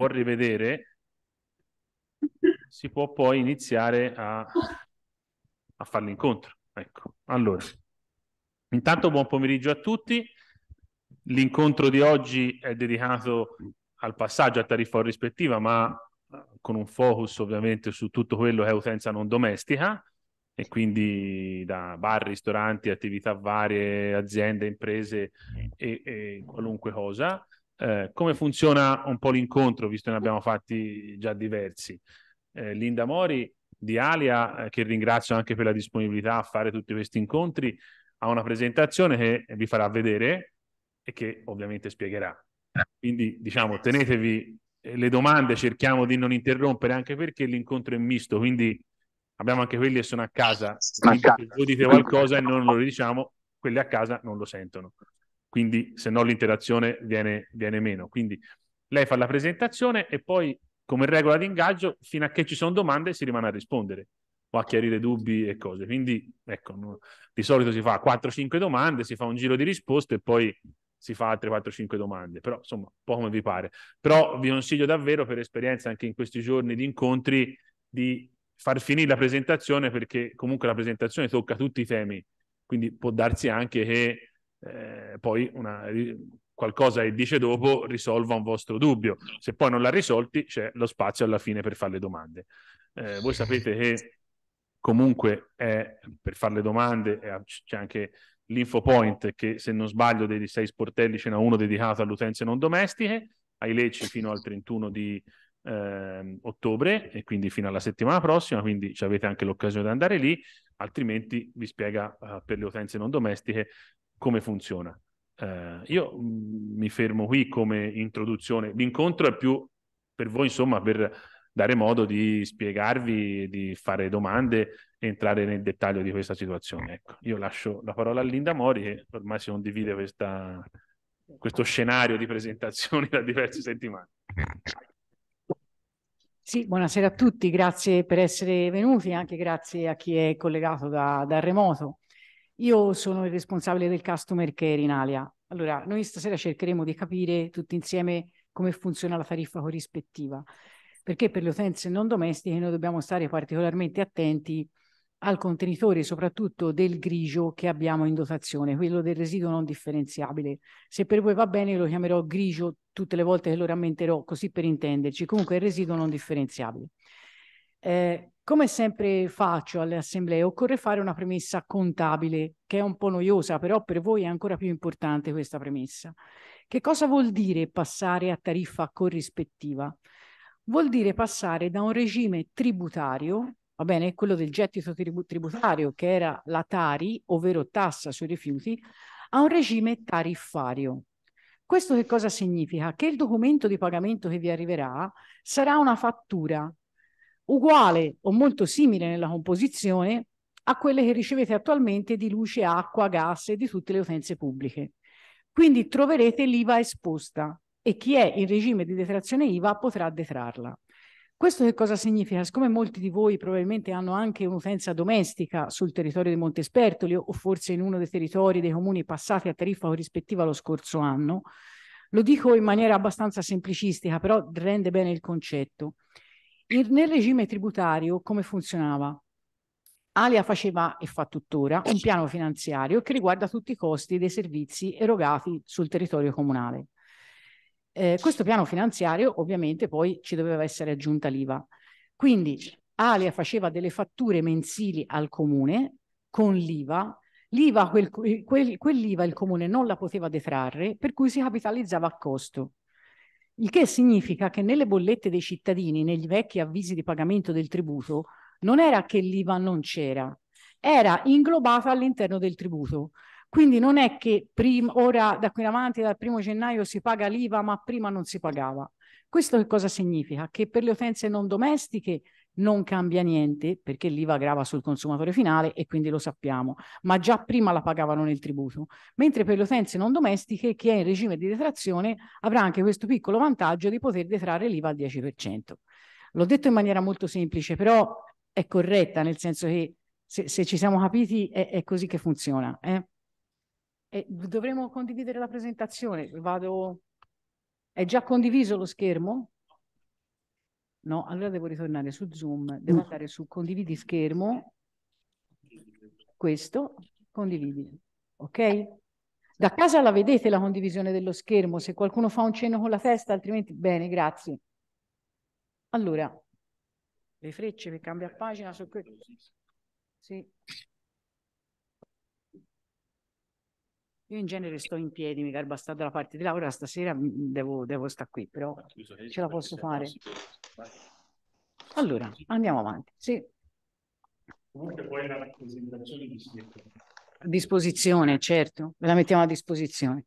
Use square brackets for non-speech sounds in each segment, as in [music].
può rivedere, si può poi iniziare a, a fare l'incontro. Ecco, allora, intanto buon pomeriggio a tutti. L'incontro di oggi è dedicato al passaggio a tariffa rispettiva, ma con un focus ovviamente su tutto quello che è utenza non domestica e quindi da bar, ristoranti, attività varie, aziende, imprese e, e qualunque cosa. Eh, come funziona un po' l'incontro, visto che ne abbiamo fatti già diversi? Eh, Linda Mori di Alia, eh, che ringrazio anche per la disponibilità a fare tutti questi incontri, ha una presentazione che vi farà vedere e che ovviamente spiegherà. Quindi diciamo, tenetevi eh, le domande, cerchiamo di non interrompere anche perché l'incontro è misto, quindi abbiamo anche quelli che sono a casa, se voi dite qualcosa e non lo diciamo, quelli a casa non lo sentono quindi se no l'interazione viene, viene meno. Quindi lei fa la presentazione e poi come regola di ingaggio, fino a che ci sono domande si rimane a rispondere o a chiarire dubbi e cose. Quindi, ecco, no, di solito si fa 4-5 domande, si fa un giro di risposte e poi si fa altre 4-5 domande, però insomma, un po' come vi pare. Però vi consiglio davvero per esperienza anche in questi giorni di incontri di far finire la presentazione perché comunque la presentazione tocca tutti i temi, quindi può darsi anche che eh, poi una, qualcosa che dice dopo risolva un vostro dubbio. Se poi non l'ha risolti, c'è lo spazio alla fine per fare le domande. Eh, voi sapete che comunque è, per fare le domande c'è anche l'infopoint che se non sbaglio dei sei sportelli ce n'è uno dedicato alle utenze non domestiche, ai lecci fino al 31 di eh, ottobre e quindi fino alla settimana prossima, quindi avete anche l'occasione di andare lì, altrimenti vi spiega eh, per le utenze non domestiche come funziona. Eh, io mm, mi fermo qui come introduzione. L'incontro è più per voi, insomma, per dare modo di spiegarvi, di fare domande e entrare nel dettaglio di questa situazione. Ecco, io lascio la parola a Linda Mori che ormai si condivide questa, questo scenario di presentazioni da diverse settimane. Sì, buonasera a tutti, grazie per essere venuti, anche grazie a chi è collegato da, da remoto. Io sono il responsabile del customer care in Alia. Allora, noi stasera cercheremo di capire tutti insieme come funziona la tariffa corrispettiva, perché per le utenze non domestiche noi dobbiamo stare particolarmente attenti al contenitore soprattutto del grigio che abbiamo in dotazione, quello del residuo non differenziabile. Se per voi va bene lo chiamerò grigio tutte le volte che lo rammenterò, così per intenderci. Comunque è residuo non differenziabile. Eh, come sempre faccio alle assemblee, occorre fare una premessa contabile, che è un po' noiosa, però per voi è ancora più importante questa premessa. Che cosa vuol dire passare a tariffa corrispettiva? Vuol dire passare da un regime tributario, va bene, quello del gettito tributario, che era la Tari, ovvero tassa sui rifiuti, a un regime tariffario. Questo che cosa significa? Che il documento di pagamento che vi arriverà sarà una fattura uguale o molto simile nella composizione a quelle che ricevete attualmente di luce, acqua, gas e di tutte le utenze pubbliche. Quindi troverete l'IVA esposta e chi è in regime di detrazione IVA potrà detrarla. Questo che cosa significa? Siccome molti di voi probabilmente hanno anche un'utenza domestica sul territorio di Montespertoli o forse in uno dei territori dei comuni passati a tariffa corrispettiva lo scorso anno, lo dico in maniera abbastanza semplicistica, però rende bene il concetto nel regime tributario come funzionava? Alia faceva e fa tuttora un piano finanziario che riguarda tutti i costi dei servizi erogati sul territorio comunale. Eh, questo piano finanziario ovviamente poi ci doveva essere aggiunta l'IVA. Quindi Alia faceva delle fatture mensili al comune con l'IVA. L'IVA, quel, quel, quell'IVA il comune non la poteva detrarre, per cui si capitalizzava a costo. Il che significa che nelle bollette dei cittadini, negli vecchi avvisi di pagamento del tributo, non era che l'IVA non c'era, era inglobata all'interno del tributo. Quindi non è che ora da qui in avanti dal primo gennaio si paga l'IVA ma prima non si pagava. Questo che cosa significa? Che per le utenze non domestiche non cambia niente perché l'IVA grava sul consumatore finale e quindi lo sappiamo, ma già prima la pagavano nel tributo, mentre per le utenze non domestiche chi è in regime di detrazione avrà anche questo piccolo vantaggio di poter detrarre l'IVA al 10%. L'ho detto in maniera molto semplice, però è corretta nel senso che se, se ci siamo capiti è, è così che funziona. Eh? dovremmo condividere la presentazione, vado... È già condiviso lo schermo? No, allora devo ritornare su Zoom, devo mm. andare su condividi schermo, questo, condividi, ok? Da casa la vedete la condivisione dello schermo, se qualcuno fa un cenno con la testa, altrimenti bene, grazie. Allora, le frecce per cambiare pagina su questo. Sì. Io in genere sto in piedi, mi garba sta dalla parte di là, stasera devo, devo stare qui, però ah, Scusa, ce la posso fare. Allora, andiamo avanti. Sì. Comunque poi la rappresentazione di Sieco. A disposizione, certo, ve la mettiamo a disposizione.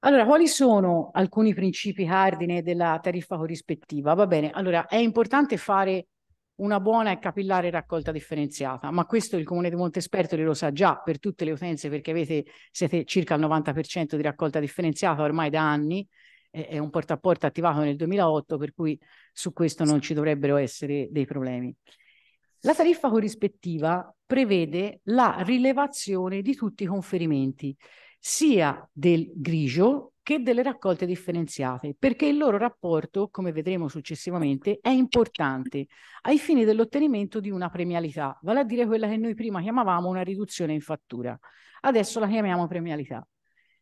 Allora, quali sono alcuni principi cardine della tariffa corrispettiva? Va bene, allora è importante fare una buona e capillare raccolta differenziata, ma questo il comune di Montespertoli lo sa già per tutte le utenze perché avete, siete circa al 90% di raccolta differenziata ormai da anni, è un porta a porta attivato nel 2008 per cui su questo non ci dovrebbero essere dei problemi. La tariffa corrispettiva prevede la rilevazione di tutti i conferimenti, sia del grigio che delle raccolte differenziate, perché il loro rapporto, come vedremo successivamente, è importante ai fini dell'ottenimento di una premialità, vale a dire quella che noi prima chiamavamo una riduzione in fattura. Adesso la chiamiamo premialità.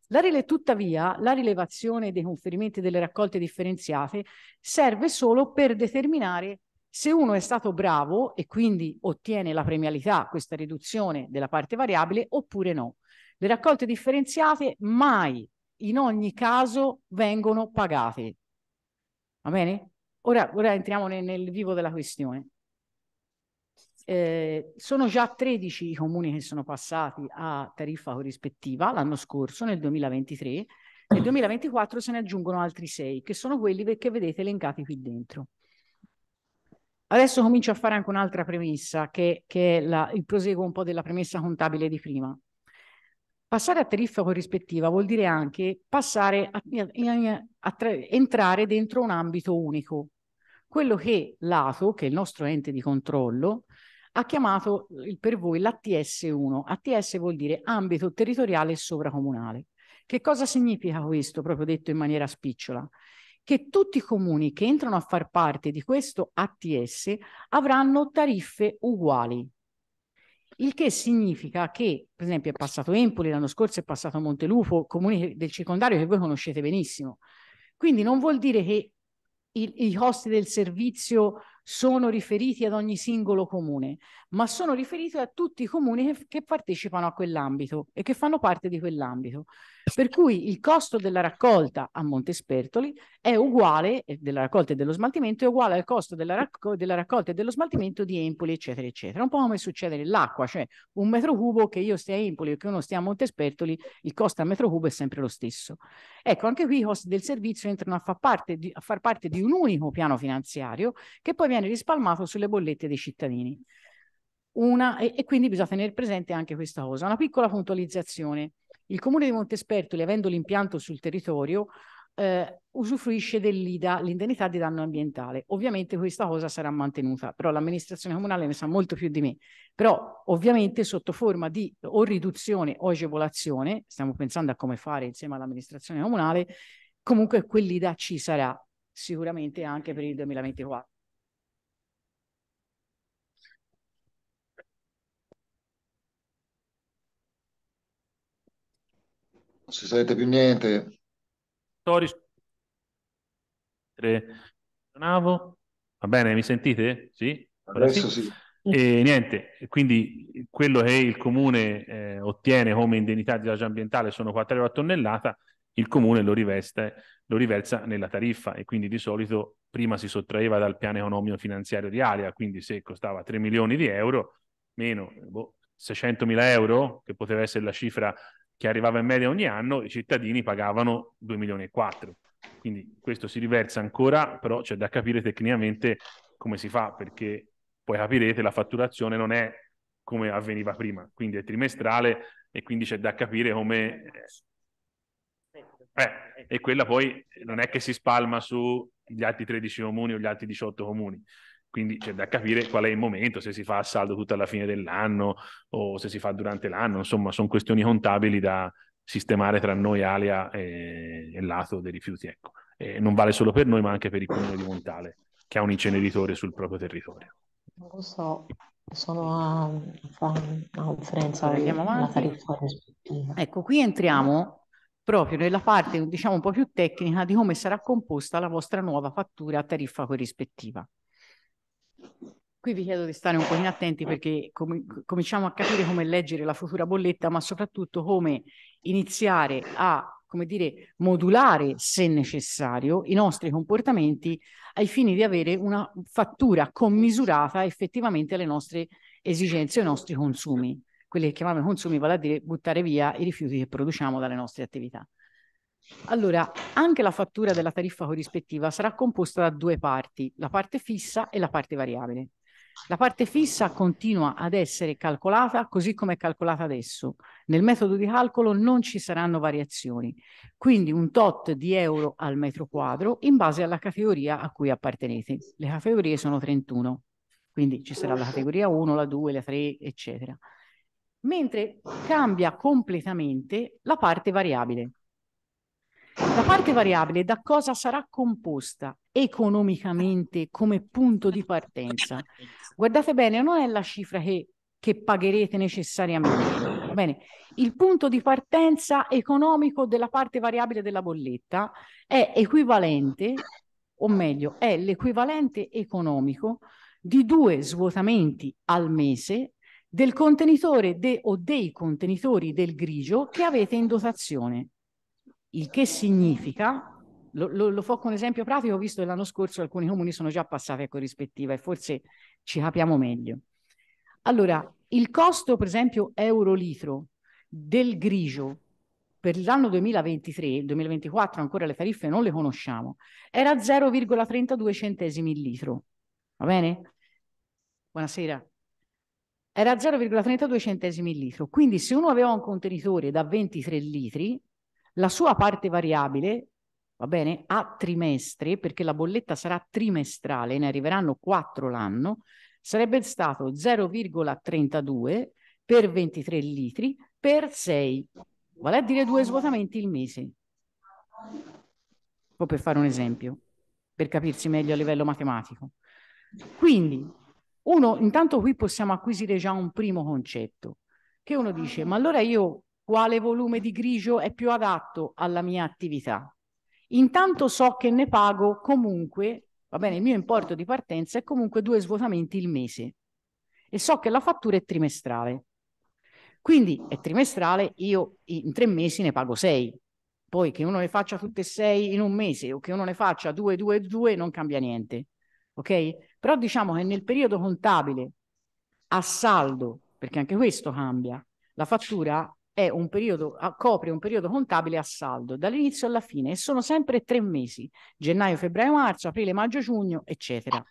La rile, tuttavia, la rilevazione dei conferimenti delle raccolte differenziate serve solo per determinare se uno è stato bravo e quindi ottiene la premialità, questa riduzione della parte variabile, oppure no. Le raccolte differenziate mai in ogni caso vengono pagati. Va bene? Ora, ora entriamo nel, nel, vivo della questione. Eh, sono già 13 i comuni che sono passati a tariffa corrispettiva l'anno scorso, nel 2023. Nel 2024 mm. se ne aggiungono altri 6, che sono quelli che vedete elencati qui dentro. Adesso comincio a fare anche un'altra premessa, che, che è la, il proseguo un po' della premessa contabile di prima. Passare a tariffa corrispettiva vuol dire anche passare a, eh, eh, eh, a, a, entrare dentro un ambito unico, quello che l'ATO, che è il nostro ente di controllo, ha chiamato per voi l'ATS1. ATS vuol dire ambito territoriale e sovracomunale. Che cosa significa questo, proprio detto in maniera spicciola? Che tutti i comuni che entrano a far parte di questo ATS avranno tariffe uguali, il che significa che, per esempio, è passato Empoli, l'anno scorso è passato Montelufo, comuni del circondario che voi conoscete benissimo. Quindi non vuol dire che i, i costi del servizio sono riferiti ad ogni singolo comune, ma sono riferiti a tutti i comuni che, che partecipano a quell'ambito e che fanno parte di quell'ambito. Per cui il costo della raccolta a Montespertoli è uguale, eh, della raccolta e dello smaltimento, è uguale al costo della, racco della raccolta e dello smaltimento di Empoli, eccetera, eccetera. Un po' come succede nell'acqua, cioè un metro cubo che io stia a Empoli o che uno stia a Montespertoli, il costo a metro cubo è sempre lo stesso. Ecco, anche qui i costi del servizio entrano a far parte di, a far parte di un unico piano finanziario che poi viene rispalmato sulle bollette dei cittadini. Una, e, e, quindi bisogna tenere presente anche questa cosa. Una piccola puntualizzazione. Il comune di Montespertoli, avendo l'impianto sul territorio, eh, usufruisce dell'IDA, l'indennità di danno ambientale. Ovviamente questa cosa sarà mantenuta, però l'amministrazione comunale ne sa molto più di me. Però ovviamente sotto forma di o riduzione o agevolazione, stiamo pensando a come fare insieme all'amministrazione comunale, comunque quell'IDA ci sarà sicuramente anche per il 2024. se sente più niente. Sto Navo. Va bene, mi sentite? Sì? Adesso sì. sì. E niente, quindi quello che il comune eh, ottiene come indennità di disagio ambientale sono 4 euro a tonnellata, il comune lo, riveste, lo riversa nella tariffa e quindi di solito prima si sottraeva dal piano economico finanziario di Alia, quindi se costava 3 milioni di euro, meno boh, 600 mila euro, che poteva essere la cifra che arrivava in media ogni anno, i cittadini pagavano 2 milioni e 4. Quindi questo si riversa ancora, però c'è da capire tecnicamente come si fa, perché poi capirete la fatturazione non è come avveniva prima, quindi è trimestrale e quindi c'è da capire come... Eh, e quella poi non è che si spalma sugli altri 13 comuni o gli altri 18 comuni. Quindi c'è da capire qual è il momento, se si fa a saldo tutta la fine dell'anno o se si fa durante l'anno, insomma, sono questioni contabili da sistemare tra noi, Alia e, e lato dei rifiuti. Ecco. E non vale solo per noi, ma anche per il comune di Montale, che ha un inceneritore sul proprio territorio. Non lo so, sono a, a una conferenza della tariffa rispettiva. Ecco, qui entriamo proprio nella parte diciamo un po' più tecnica di come sarà composta la vostra nuova fattura a tariffa corrispettiva. Qui vi chiedo di stare un pochino attenti perché com- cominciamo a capire come leggere la futura bolletta, ma soprattutto come iniziare a come dire, modulare, se necessario, i nostri comportamenti ai fini di avere una fattura commisurata effettivamente alle nostre esigenze, ai nostri consumi. Quelli che chiamiamo consumi, vale a dire buttare via i rifiuti che produciamo dalle nostre attività. Allora, anche la fattura della tariffa corrispettiva sarà composta da due parti, la parte fissa e la parte variabile. La parte fissa continua ad essere calcolata così come è calcolata adesso. Nel metodo di calcolo non ci saranno variazioni, quindi un tot di euro al metro quadro in base alla categoria a cui appartenete. Le categorie sono 31, quindi ci sarà la categoria 1, la 2, la 3, eccetera. Mentre cambia completamente la parte variabile. La parte variabile da cosa sarà composta economicamente come punto di partenza? Guardate bene, non è la cifra che, che pagherete necessariamente. Bene, il punto di partenza economico della parte variabile della bolletta è equivalente, o meglio, è l'equivalente economico di due svuotamenti al mese del contenitore de, o dei contenitori del grigio che avete in dotazione il che significa, lo, lo, lo fo con esempio pratico, visto che l'anno scorso alcuni comuni sono già passati a corrispettiva e forse ci capiamo meglio. Allora, il costo, per esempio, euro litro del grigio per l'anno 2023, 2024 ancora le tariffe non le conosciamo, era 0,32 centesimi il litro. Va bene? Buonasera. Era 0,32 centesimi il litro. Quindi se uno aveva un contenitore da 23 litri, la sua parte variabile, va bene, a trimestre perché la bolletta sarà trimestrale, ne arriveranno quattro l'anno, sarebbe stato 0,32 per 23 litri per 6, vale a dire due svuotamenti il mese. O per fare un esempio, per capirsi meglio a livello matematico. Quindi, uno, intanto qui possiamo acquisire già un primo concetto, che uno dice, ma allora io quale volume di grigio è più adatto alla mia attività. Intanto so che ne pago comunque, va bene, il mio importo di partenza è comunque due svuotamenti il mese e so che la fattura è trimestrale. Quindi è trimestrale, io in tre mesi ne pago sei. Poi che uno ne faccia tutte e sei in un mese o che uno ne faccia due, due, due, non cambia niente. Ok? Però diciamo che nel periodo contabile a saldo, perché anche questo cambia, la fattura è un periodo, copre un periodo contabile a saldo dall'inizio alla fine e sono sempre tre mesi, gennaio, febbraio, marzo, aprile, maggio, giugno, eccetera.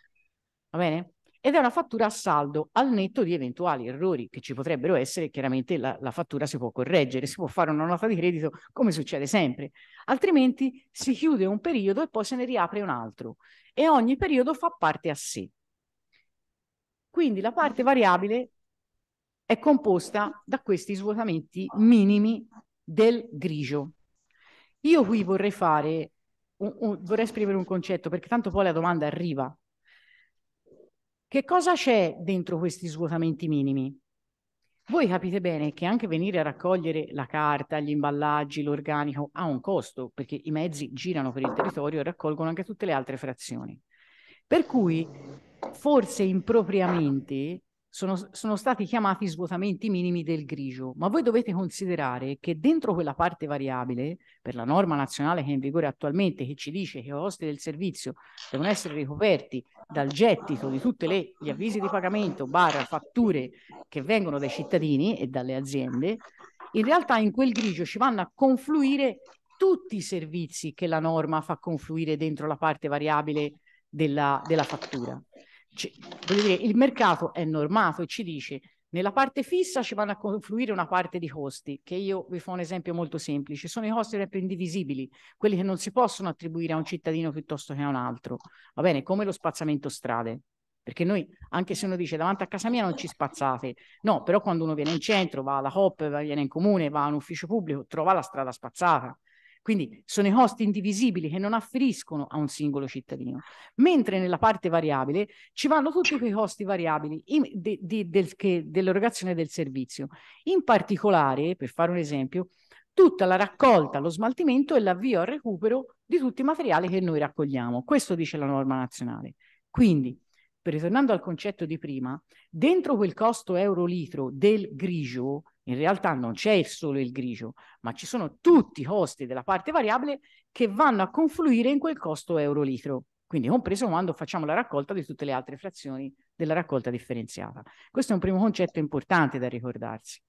Va bene? Ed è una fattura a saldo al netto di eventuali errori che ci potrebbero essere, chiaramente la, la fattura si può correggere, si può fare una nota di credito come succede sempre, altrimenti si chiude un periodo e poi se ne riapre un altro e ogni periodo fa parte a sé. Quindi la parte variabile è composta da questi svuotamenti minimi del grigio. Io qui vorrei fare, un, un, vorrei esprimere un concetto perché tanto poi la domanda arriva. Che cosa c'è dentro questi svuotamenti minimi? Voi capite bene che anche venire a raccogliere la carta, gli imballaggi, l'organico ha un costo perché i mezzi girano per il territorio e raccolgono anche tutte le altre frazioni. Per cui forse impropriamente sono, sono stati chiamati svuotamenti minimi del grigio, ma voi dovete considerare che dentro quella parte variabile, per la norma nazionale che è in vigore attualmente, che ci dice che i costi del servizio devono essere ricoperti dal gettito di tutti gli avvisi di pagamento, barra fatture che vengono dai cittadini e dalle aziende, in realtà in quel grigio ci vanno a confluire tutti i servizi che la norma fa confluire dentro la parte variabile della, della fattura ci, dire, il mercato è normato e ci dice nella parte fissa ci vanno a confluire una parte di costi, che io vi faccio un esempio molto semplice, sono i costi sempre indivisibili, quelli che non si possono attribuire a un cittadino piuttosto che a un altro, va bene, come lo spazzamento strade. Perché noi, anche se uno dice davanti a casa mia non ci spazzate, no, però quando uno viene in centro, va alla COP, viene in comune, va a un ufficio pubblico, trova la strada spazzata. Quindi sono i costi indivisibili che non afferiscono a un singolo cittadino, mentre nella parte variabile ci vanno tutti quei costi variabili de, de, del, dell'erogazione del servizio. In particolare, per fare un esempio, tutta la raccolta, lo smaltimento e l'avvio al recupero di tutti i materiali che noi raccogliamo. Questo dice la norma nazionale. Quindi, ritornando al concetto di prima, dentro quel costo euro litro del grigio in realtà non c'è solo il grigio, ma ci sono tutti i costi della parte variabile che vanno a confluire in quel costo euro litro, quindi compreso quando facciamo la raccolta di tutte le altre frazioni della raccolta differenziata. Questo è un primo concetto importante da ricordarsi.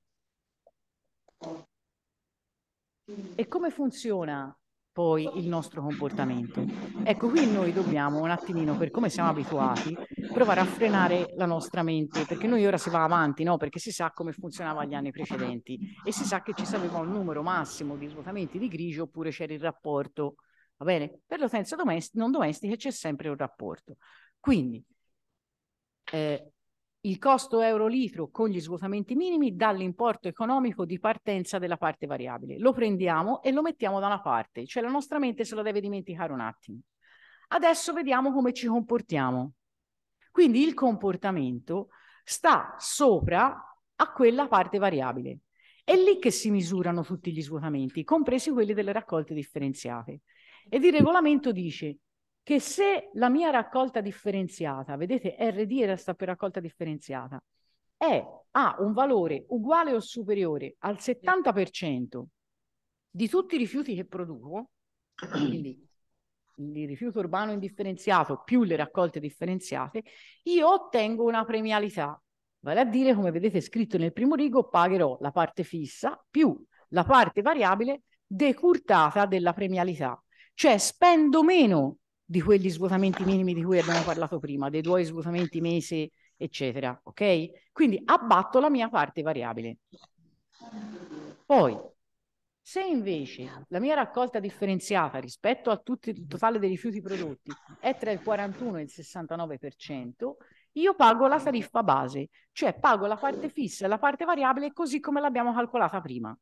E come funziona poi il nostro comportamento. Ecco, qui noi dobbiamo un attimino, per come siamo abituati, provare a frenare la nostra mente, perché noi ora si va avanti, no? Perché si sa come funzionava gli anni precedenti e si sa che ci sapeva un numero massimo di svuotamenti di grigio oppure c'era il rapporto, va bene? Per l'utenza domest- non domestica c'è sempre un rapporto. Quindi, eh, il costo euro litro con gli svuotamenti minimi dall'importo economico di partenza della parte variabile. Lo prendiamo e lo mettiamo da una parte, cioè la nostra mente se lo deve dimenticare un attimo. Adesso vediamo come ci comportiamo. Quindi il comportamento sta sopra a quella parte variabile. È lì che si misurano tutti gli svuotamenti, compresi quelli delle raccolte differenziate. Ed il regolamento dice che se la mia raccolta differenziata, vedete RD resta per raccolta differenziata, è, ha un valore uguale o superiore al 70% di tutti i rifiuti che produco, quindi il rifiuto urbano indifferenziato più le raccolte differenziate, io ottengo una premialità, vale a dire, come vedete scritto nel primo rigo, pagherò la parte fissa più la parte variabile decurtata della premialità, cioè spendo meno di quegli svuotamenti minimi di cui abbiamo parlato prima, dei tuoi svuotamenti mese, eccetera, ok? Quindi abbatto la mia parte variabile. Poi, se invece la mia raccolta differenziata rispetto al totale dei rifiuti prodotti è tra il 41 e il 69%, io pago la tariffa base, cioè pago la parte fissa e la parte variabile così come l'abbiamo calcolata prima.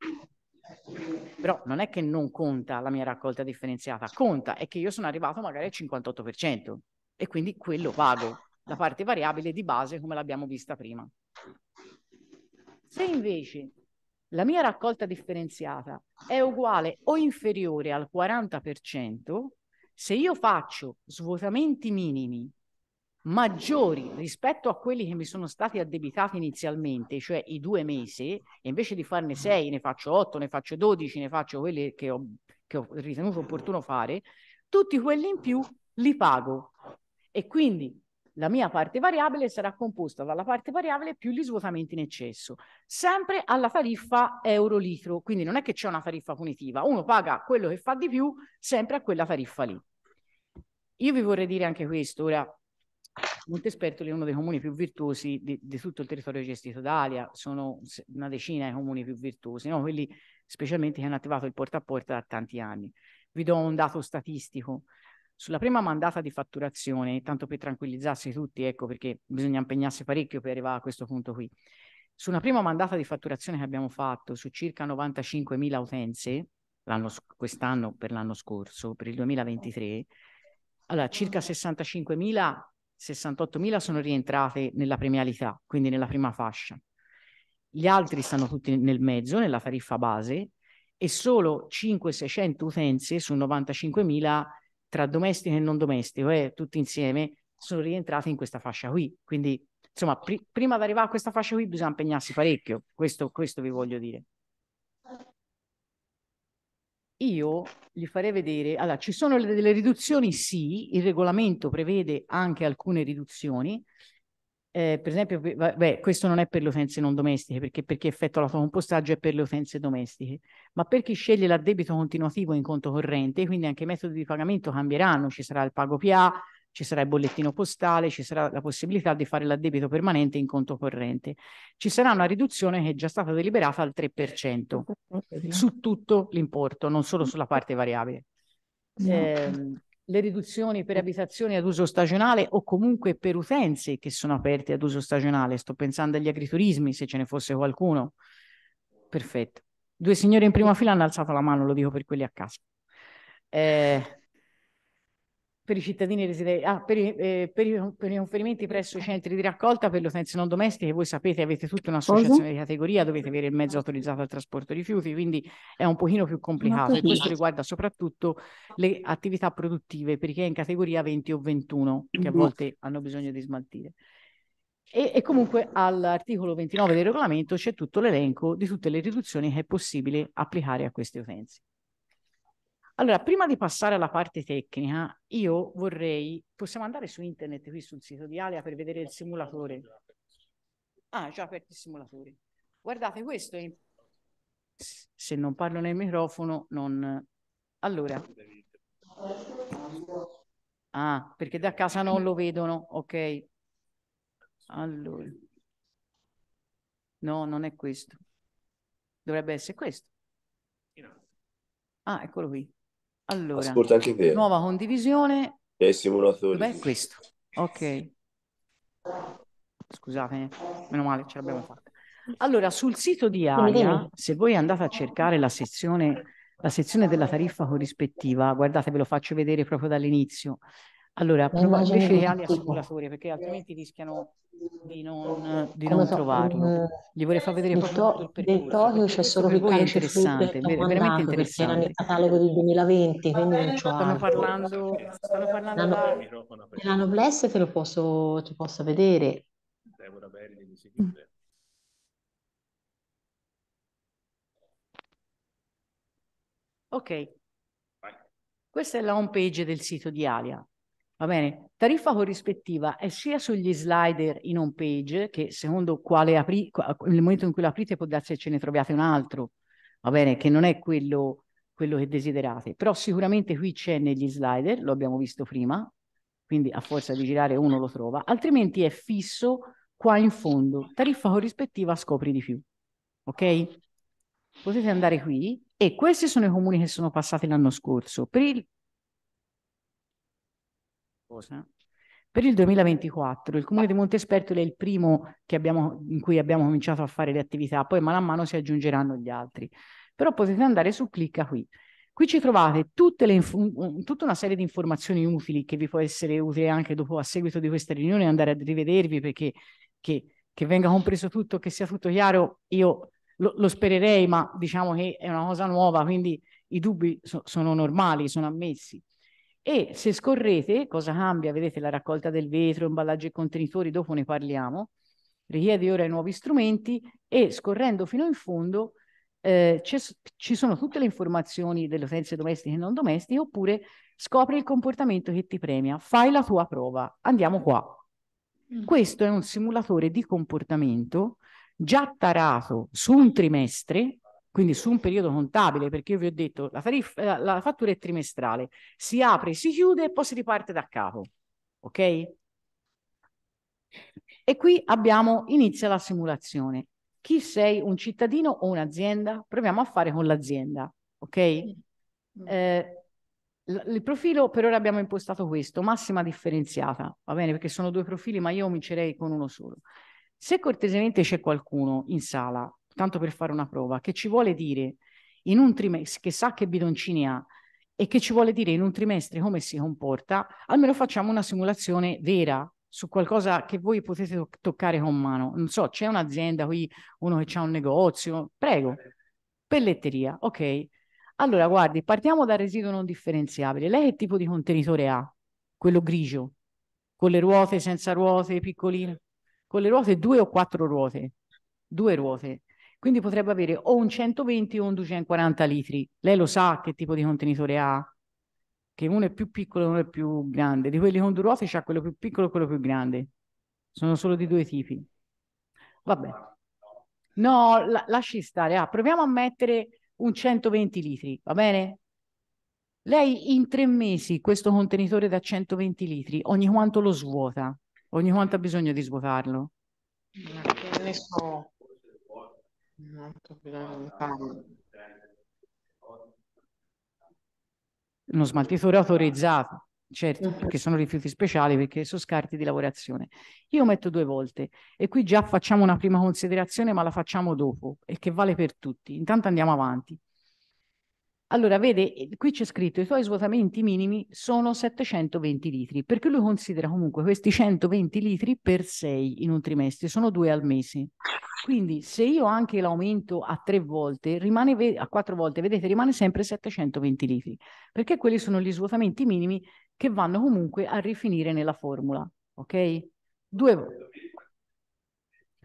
Però non è che non conta la mia raccolta differenziata, conta è che io sono arrivato magari al 58% e quindi quello pago, la parte variabile di base come l'abbiamo vista prima. Se invece la mia raccolta differenziata è uguale o inferiore al 40%, se io faccio svuotamenti minimi maggiori rispetto a quelli che mi sono stati addebitati inizialmente, cioè i due mesi, e invece di farne mm. sei, ne faccio otto, ne faccio dodici, ne faccio quelli che ho, che ho ritenuto mm. opportuno fare, tutti quelli in più li pago. E quindi la mia parte variabile sarà composta dalla parte variabile più gli svuotamenti in eccesso, sempre alla tariffa euro litro. Quindi non è che c'è una tariffa punitiva, uno paga quello che fa di più sempre a quella tariffa lì. Io vi vorrei dire anche questo, ora Montespertoli è uno dei comuni più virtuosi di, di tutto il territorio gestito da Alia, sono una decina i comuni più virtuosi, no? quelli specialmente che hanno attivato il porta a porta da tanti anni. Vi do un dato statistico. Sulla prima mandata di fatturazione, tanto per tranquillizzarsi tutti, ecco perché bisogna impegnarsi parecchio per arrivare a questo punto qui, su una prima mandata di fatturazione che abbiamo fatto su circa 95.000 utenze, quest'anno per l'anno scorso, per il 2023, allora circa 65.000 68.000 sono rientrate nella premialità, quindi nella prima fascia. Gli altri stanno tutti nel mezzo, nella tariffa base, e solo 5-600 utenze su 95.000 tra domestico e non domestico, eh, tutti insieme, sono rientrate in questa fascia qui. Quindi, insomma, pr prima di arrivare a questa fascia qui bisogna impegnarsi parecchio, questo, questo vi voglio dire io gli farei vedere, allora ci sono delle riduzioni, sì, il regolamento prevede anche alcune riduzioni, eh, per esempio, beh, questo non è per le utenze non domestiche, perché per chi effettua l'autocompostaggio è per le utenze domestiche, ma per chi sceglie l'addebito continuativo in conto corrente, quindi anche i metodi di pagamento cambieranno, ci sarà il pago PA, ci sarà il bollettino postale, ci sarà la possibilità di fare l'addebito permanente in conto corrente. Ci sarà una riduzione che è già stata deliberata al 3% su tutto l'importo, non solo sulla parte variabile. Eh, le riduzioni per abitazioni ad uso stagionale o comunque per utenze che sono aperte ad uso stagionale, sto pensando agli agriturismi se ce ne fosse qualcuno. Perfetto. Due signori in prima fila hanno alzato la mano, lo dico per quelli a casa. Eh, per i cittadini residenti, ah, per, eh, per, i, conferimenti presso i centri di raccolta per le utenze non domestiche, voi sapete avete tutta un'associazione di categoria, dovete avere il mezzo autorizzato al trasporto rifiuti, quindi è un pochino più complicato e questo riguarda soprattutto le attività produttive perché è in categoria 20 o 21 che a boh. volte hanno bisogno di smaltire. E, e comunque all'articolo 29 del regolamento c'è tutto l'elenco di tutte le riduzioni che è possibile applicare a queste utenze. Allora, prima di passare alla parte tecnica, io vorrei, possiamo andare su internet qui sul sito di Alia per vedere il simulatore. Ah, già aperto il simulatore. Guardate, questo è... Se non parlo nel microfono, non... Allora. Ah, perché da casa non lo vedono, ok. Allora. No, non è questo. Dovrebbe essere questo. Ah, eccolo qui. Allora, Ascolta anche te. nuova condivisione. E simulatori. Beh, questo. Ok. Scusate, meno male, ce l'abbiamo fatta. Allora, sul sito di AIA, se voi andate a cercare la sezione, la sezione della tariffa corrispettiva, guardate, ve lo faccio vedere proprio dall'inizio. Allora, invece Alia simulatore, perché altrimenti rischiano di non, di non so, trovarlo. Un, Gli vorrei far vedere proprio to- Del Tokyo c'è solo Riccardo interessante, ver- veramente interessante. Era nel catalogo del 2020, quindi non c'ho Stanno parlando, stanno parlando da... La Noblesse te lo posso, te posso vedere. Deborah Berli di seguire. Mm. Ok, Vai. questa è la home page del sito di Alia. Va bene, tariffa corrispettiva è sia sugli slider in home page che secondo quale apri, nel momento in cui l'aprite può darsi che ce ne troviate un altro, va bene, che non è quello, quello che desiderate, però sicuramente qui c'è negli slider, lo abbiamo visto prima, quindi a forza di girare uno lo trova, altrimenti è fisso qua in fondo, tariffa corrispettiva scopri di più, ok? Potete andare qui e questi sono i comuni che sono passati l'anno scorso. Per il cosa. Per il 2024 il comune di Montespertolo è il primo abbiamo, in cui abbiamo cominciato a fare le attività, poi man mano si aggiungeranno gli altri. Però potete andare su clicca qui. Qui ci trovate tutte le tutta una serie di informazioni utili che vi può essere utile anche dopo a seguito di questa riunione andare a rivedervi perché che, che venga compreso tutto, che sia tutto chiaro, io lo, lo, spererei, ma diciamo che è una cosa nuova, quindi i dubbi so, sono normali, sono ammessi. E se scorrete, cosa cambia? Vedete la raccolta del vetro, imballaggi e contenitori, dopo ne parliamo. Richiede ora i nuovi strumenti e scorrendo fino in fondo eh, ci sono tutte le informazioni delle utenze domestiche e non domestiche oppure scopri il comportamento che ti premia, fai la tua prova, andiamo qua. Mm. Questo è un simulatore di comportamento già tarato su un trimestre quindi su un periodo contabile, perché io vi ho detto la, tariffa, eh, la fattura è trimestrale, si apre, si chiude e poi si riparte da capo, ok? E qui abbiamo, inizia la simulazione. Chi sei, un cittadino o un'azienda? Proviamo a fare con l'azienda, ok? Eh, mm. il profilo per ora abbiamo impostato questo, massima differenziata, va bene? Perché sono due profili, ma io comincerei con uno solo. Se cortesemente c'è qualcuno in sala tanto per fare una prova, che ci vuole dire in un trimestre, che sa che bidoncini ha e che ci vuole dire in un trimestre come si comporta, almeno facciamo una simulazione vera su qualcosa che voi potete to toccare con mano. Non so, c'è un'azienda qui, uno che ha un negozio, prego. Pelletteria, ok. Allora, guardi, partiamo dal residuo non differenziabile. Lei che tipo di contenitore ha? Quello grigio, con le ruote, senza ruote, piccolino? Con le ruote due o quattro ruote? Due ruote. Quindi potrebbe avere o un 120 o un 240 litri. Lei lo sa che tipo di contenitore ha? Che uno è più piccolo e uno è più grande. Di quelli con due ruote c'è quello più piccolo e quello più grande. Sono solo di due tipi. Vabbè. No, la, lasci stare. Ah, proviamo a mettere un 120 litri, va bene? Lei in tre mesi questo contenitore da 120 litri, ogni quanto lo svuota? Ogni quanto ha bisogno di svuotarlo? Ne so Molto esatto, Uno smaltitore autorizzato, certo, eh. perché sono rifiuti speciali, perché sono scarti di lavorazione. Io metto due volte e qui già facciamo una prima considerazione, ma la facciamo dopo e che vale per tutti. Intanto andiamo avanti. Allora, vede, eh, qui c'è scritto i suoi svuotamenti minimi sono 720 litri, perché lui considera comunque questi 120 litri per 6 in un trimestre, sono due al mese. Quindi se io anche l'aumento a tre volte, rimane a quattro volte, vedete, rimane sempre 720 litri, perché quelli sono gli svuotamenti minimi che vanno comunque a rifinire nella formula, ok? Due,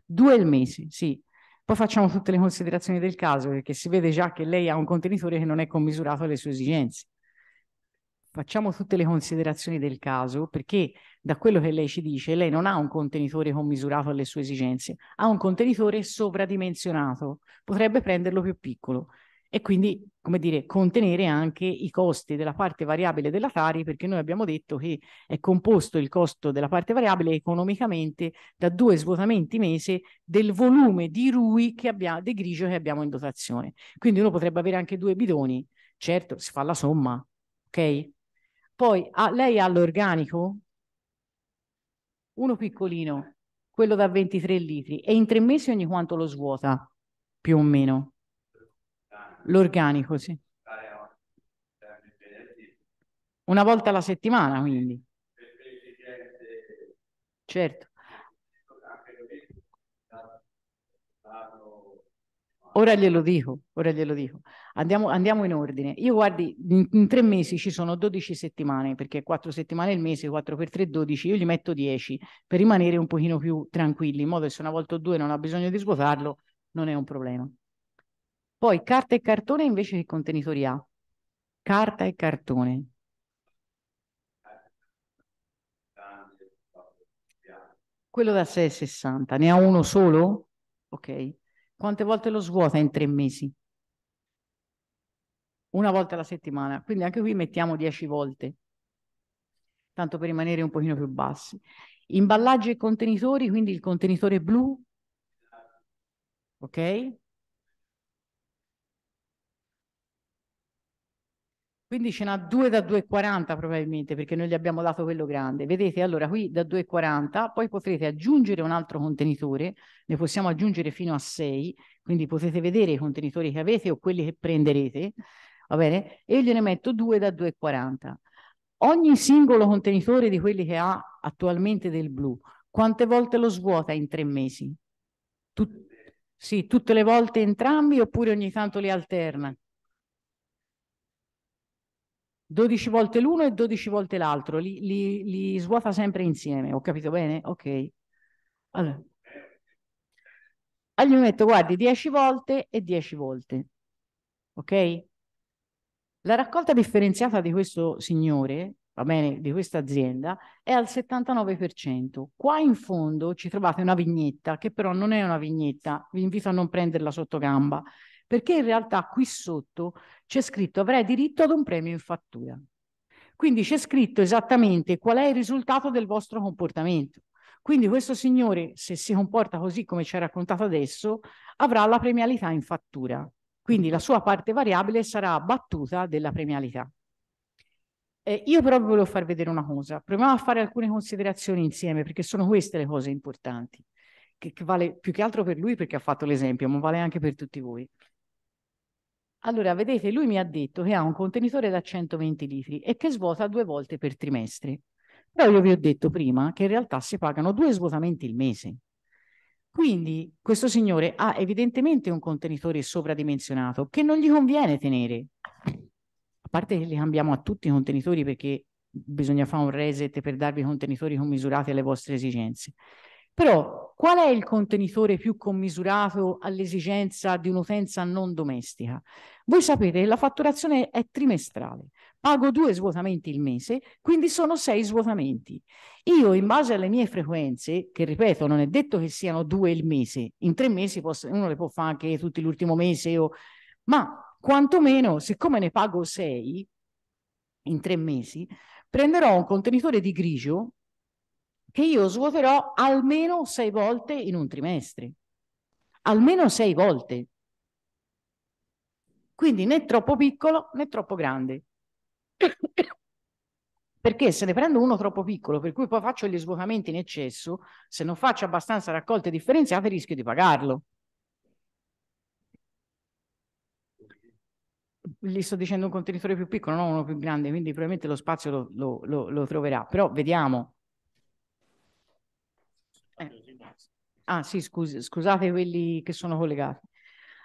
due al mese, sì. Poi facciamo tutte le considerazioni del caso, perché si vede già che lei ha un contenitore che non è commisurato alle sue esigenze. Facciamo tutte le considerazioni del caso, perché da quello che lei ci dice, lei non ha un contenitore commisurato alle sue esigenze, ha un contenitore sovradimensionato, potrebbe prenderlo più piccolo e quindi, come dire, contenere anche i costi della parte variabile della Tari, perché noi abbiamo detto che è composto il costo della parte variabile economicamente da due svuotamenti mese del volume di RUI che abbiamo, di grigio che abbiamo in dotazione. Quindi uno potrebbe avere anche due bidoni, certo, si fa la somma, ok? Poi a, lei ha l'organico, uno piccolino, quello da 23 litri, e in tre mesi ogni quanto lo svuota, più o meno L'organico, sì. Una volta alla settimana, quindi. Certo. Ora glielo dico, ora glielo dico. Andiamo, andiamo in ordine. Io guardi, in, in, tre mesi ci sono 12 settimane, perché 4 settimane il mese, 4 per 3, 12, io gli metto 10 per rimanere un pochino più tranquilli, in modo che se una volta o due non ha bisogno di svuotarlo, non è un problema. Poi carta e cartone invece che contenitori A. Carta e cartone. Quello da 6,60, ne ha uno solo? Ok. Quante volte lo svuota in tre mesi? Una volta alla settimana. Quindi anche qui mettiamo 10 volte, tanto per rimanere un pochino più bassi. Imballaggi e contenitori, quindi il contenitore blu. Ok Quindi ce n'ha due da 2,40 probabilmente perché noi gli abbiamo dato quello grande. Vedete allora qui da 2,40 poi potrete aggiungere un altro contenitore, ne possiamo aggiungere fino a 6, quindi potete vedere i contenitori che avete o quelli che prenderete, va bene? E io gliene metto due da 2,40. Ogni singolo contenitore di quelli che ha attualmente del blu, quante volte lo svuota in tre mesi? Tut sì, tutte le volte entrambi oppure ogni tanto li alterna? 12 volte l'uno e 12 volte l'altro, li, li, li svuota sempre insieme, ho capito bene? Ok. Allora. allora, gli metto, guardi, 10 volte e 10 volte, ok? La raccolta differenziata di questo signore, va bene, di questa azienda, è al 79%. Qua in fondo ci trovate una vignetta, che però non è una vignetta, vi invito a non prenderla sotto gamba, perché in realtà qui sotto c'è scritto avrai diritto ad un premio in fattura. Quindi c'è scritto esattamente qual è il risultato del vostro comportamento. Quindi questo signore, se si comporta così come ci ha raccontato adesso, avrà la premialità in fattura. Quindi la sua parte variabile sarà battuta della premialità. Eh, io però vi volevo far vedere una cosa. Proviamo a fare alcune considerazioni insieme, perché sono queste le cose importanti, che, che vale più che altro per lui perché ha fatto l'esempio, ma vale anche per tutti voi. Allora, vedete, lui mi ha detto che ha un contenitore da 120 litri e che svuota due volte per trimestre. Però io vi ho detto prima che in realtà si pagano due svuotamenti il mese. Quindi questo signore ha evidentemente un contenitore sovradimensionato che non gli conviene tenere. A parte che li cambiamo a tutti i contenitori perché bisogna fare un reset per darvi contenitori commisurati alle vostre esigenze. Però qual è il contenitore più commisurato all'esigenza di un'utenza non domestica? Voi sapete che la fatturazione è trimestrale, pago due svuotamenti il mese, quindi sono sei svuotamenti. Io in base alle mie frequenze, che ripeto non è detto che siano due il mese, in tre mesi posso, uno le può fare anche tutti l'ultimo mese, o, ma quantomeno siccome ne pago sei in tre mesi, prenderò un contenitore di grigio che io svuoterò almeno sei volte in un trimestre. Almeno sei volte. Quindi né troppo piccolo né troppo grande. [coughs] Perché se ne prendo uno troppo piccolo, per cui poi faccio gli svuotamenti in eccesso, se non faccio abbastanza raccolte differenziate rischio di pagarlo. gli sto dicendo un contenitore più piccolo, non uno più grande, quindi probabilmente lo spazio lo, lo, lo, lo troverà. Però vediamo, eh. Ah sì, scusi, scusate quelli che sono collegati.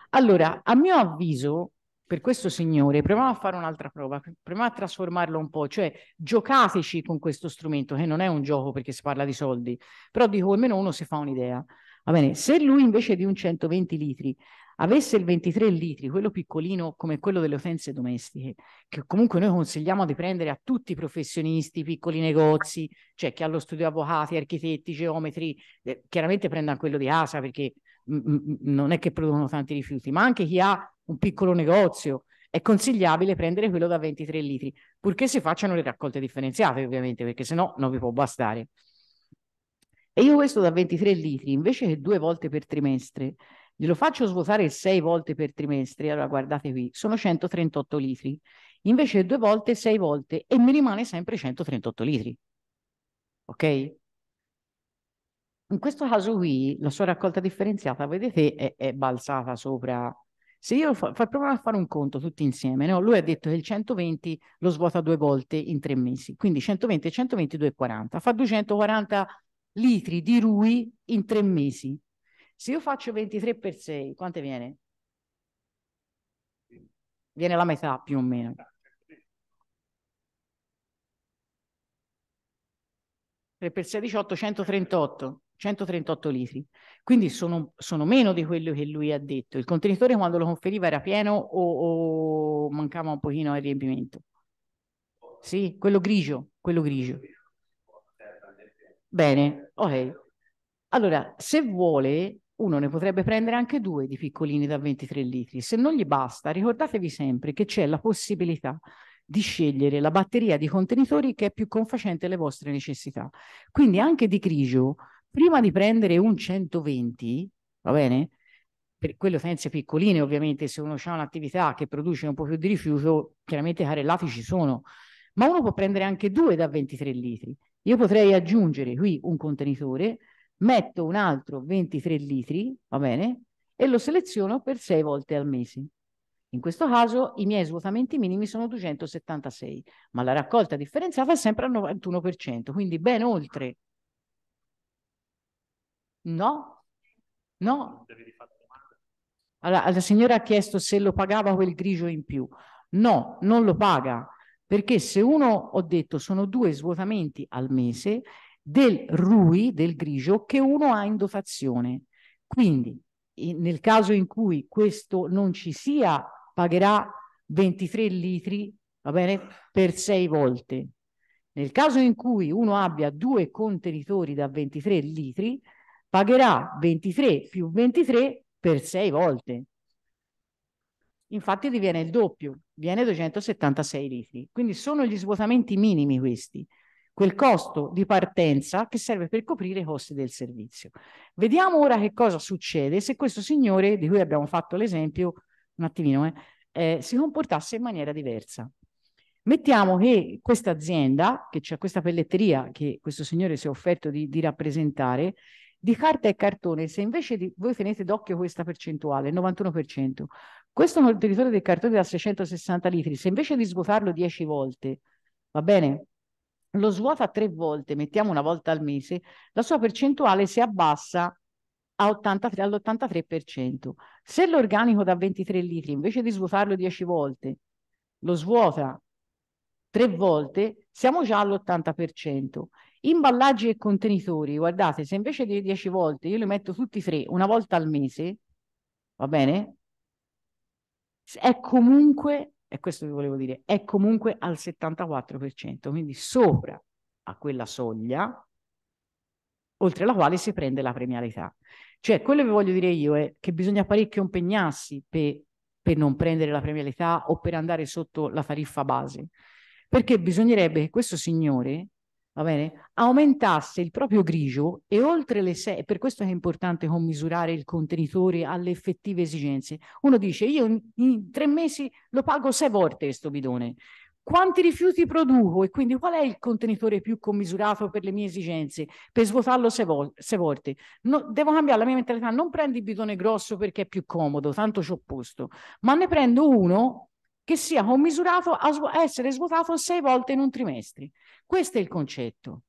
Allora, a mio avviso, per questo signore, proviamo a fare un'altra prova, proviamo a trasformarlo un po', cioè giocateci con questo strumento, che non è un gioco perché si parla di soldi, però dico almeno uno si fa un'idea. Va bene, se lui invece di un 120 litri avesse il 23 litri, quello piccolino come quello delle utenze domestiche, che comunque noi consigliamo di prendere a tutti i professionisti, piccoli negozi, cioè chi ha lo studio avvocati, architetti, geometri, eh, chiaramente prendano quello di ASA perché mm, mm, mm, non è che producono tanti rifiuti, ma anche chi ha un piccolo negozio, è consigliabile prendere quello da 23 litri, purché si facciano le raccolte differenziate, ovviamente, perché se no non vi può bastare. E io questo da 23 litri, invece che due volte per trimestre, glielo faccio svuotare sei volte per trimestre, allora guardate qui, sono 138 litri, invece due volte, sei volte e mi rimane sempre 138 litri. Ok? In questo caso qui la sua raccolta differenziata, vedete, è, è balzata sopra. Se io fa, fa, proviamo a fare un conto tutti insieme, no? lui ha detto che il 120 lo svuota due volte in tre mesi, quindi 120 e 120, 240, fa 240 litri di RUI in tre mesi se io faccio 23 per 6, quante viene? Viene la metà più o meno. per 6 18 138 138 litri quindi sono, sono, meno di quello che lui ha detto il contenitore quando lo conferiva era pieno o, o mancava un pochino al riempimento sì quello grigio quello grigio bene ok allora se vuole uno ne potrebbe prendere anche due di piccolini da 23 litri. Se non gli basta, ricordatevi sempre che c'è la possibilità di scegliere la batteria di contenitori che è più confacente alle vostre necessità. Quindi anche di grigio, prima di prendere un 120, va bene? Per quelle utenze piccoline, ovviamente, se uno ha un'attività che produce un po' più di rifiuto, chiaramente carellati ci sono, ma uno può prendere anche due da 23 litri. Io potrei aggiungere qui un contenitore metto un altro 23 litri, va bene, e lo seleziono per 6 volte al mese. In questo caso i miei svuotamenti minimi sono 276, ma la raccolta differenziata è sempre al 91%, quindi ben oltre. No? No? Allora, la signora ha chiesto se lo pagava quel grigio in più. No, non lo paga, perché se uno, ho detto, sono due svuotamenti al mese del RUI, del grigio, che uno ha in dotazione. Quindi nel caso in cui questo non ci sia, pagherà 23 litri va bene, per 6 volte. Nel caso in cui uno abbia due contenitori da 23 litri, pagherà 23 più 23 per 6 volte. Infatti diviene il doppio, viene 276 litri. Quindi sono gli svuotamenti minimi questi quel costo di partenza che serve per coprire i costi del servizio. Vediamo ora che cosa succede se questo signore, di cui abbiamo fatto l'esempio un attimino, eh, eh, si comportasse in maniera diversa. Mettiamo che questa azienda, che c'è questa pelletteria che questo signore si è offerto di, di rappresentare, di carta e cartone, se invece di, voi tenete d'occhio questa percentuale, il 91%, questo contenitore del cartone da 660 litri, se invece di svuotarlo 10 volte, va bene, lo svuota tre volte, mettiamo una volta al mese, la sua percentuale si abbassa all'83%. Se l'organico da 23 litri, invece di svuotarlo 10 volte, lo svuota tre volte, siamo già all'80%. Imballaggi e contenitori, guardate, se invece di 10 volte io li metto tutti e tre una volta al mese, va bene? È comunque è questo che volevo dire, è comunque al 74%, quindi sopra a quella soglia oltre la quale si prende la premialità. Cioè, quello che voglio dire io è che bisogna parecchio impegnarsi per, per non prendere la premialità o per andare sotto la tariffa base, perché bisognerebbe che questo signore va bene? Aumentasse il proprio grigio e oltre le 6, per questo è importante commisurare il contenitore alle effettive esigenze. Uno dice io in, tre mesi lo pago sei volte questo bidone, quanti rifiuti produco e quindi qual è il contenitore più commisurato per le mie esigenze per svuotarlo sei, vo se volte no, devo cambiare la mia mentalità non prendi il bidone grosso perché è più comodo tanto ci ho posto ma ne prendo uno che sia commisurato a essere svuotato sei volte in un trimestre. Questo è il concetto.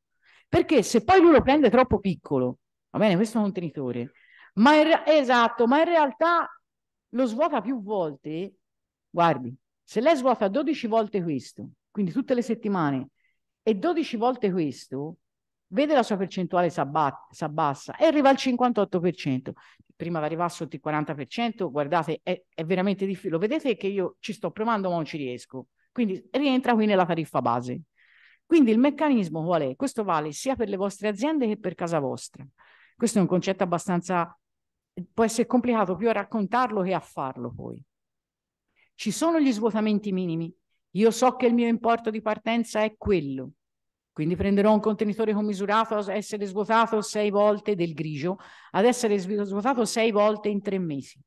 Perché se poi lui lo prende troppo piccolo, va bene, questo è un contenitore, ma in, esatto, ma in realtà lo svuota più volte, guardi, se lei svuota 12 volte questo, quindi tutte le settimane, e 12 volte questo, vede la sua percentuale si abbassa e arriva al 58%. Prima di arrivare sotto il 40%, guardate, è, è veramente difficile. Lo vedete che io ci sto provando, ma non ci riesco. Quindi rientra qui nella tariffa base. Quindi il meccanismo qual è? Questo vale sia per le vostre aziende che per casa vostra. Questo è un concetto abbastanza... può essere complicato più a raccontarlo che a farlo poi. Ci sono gli svuotamenti minimi. Io so che il mio importo di partenza è quello quindi prenderò un contenitore commisurato a essere svuotato sei volte del grigio, ad essere svuotato sei volte in tre mesi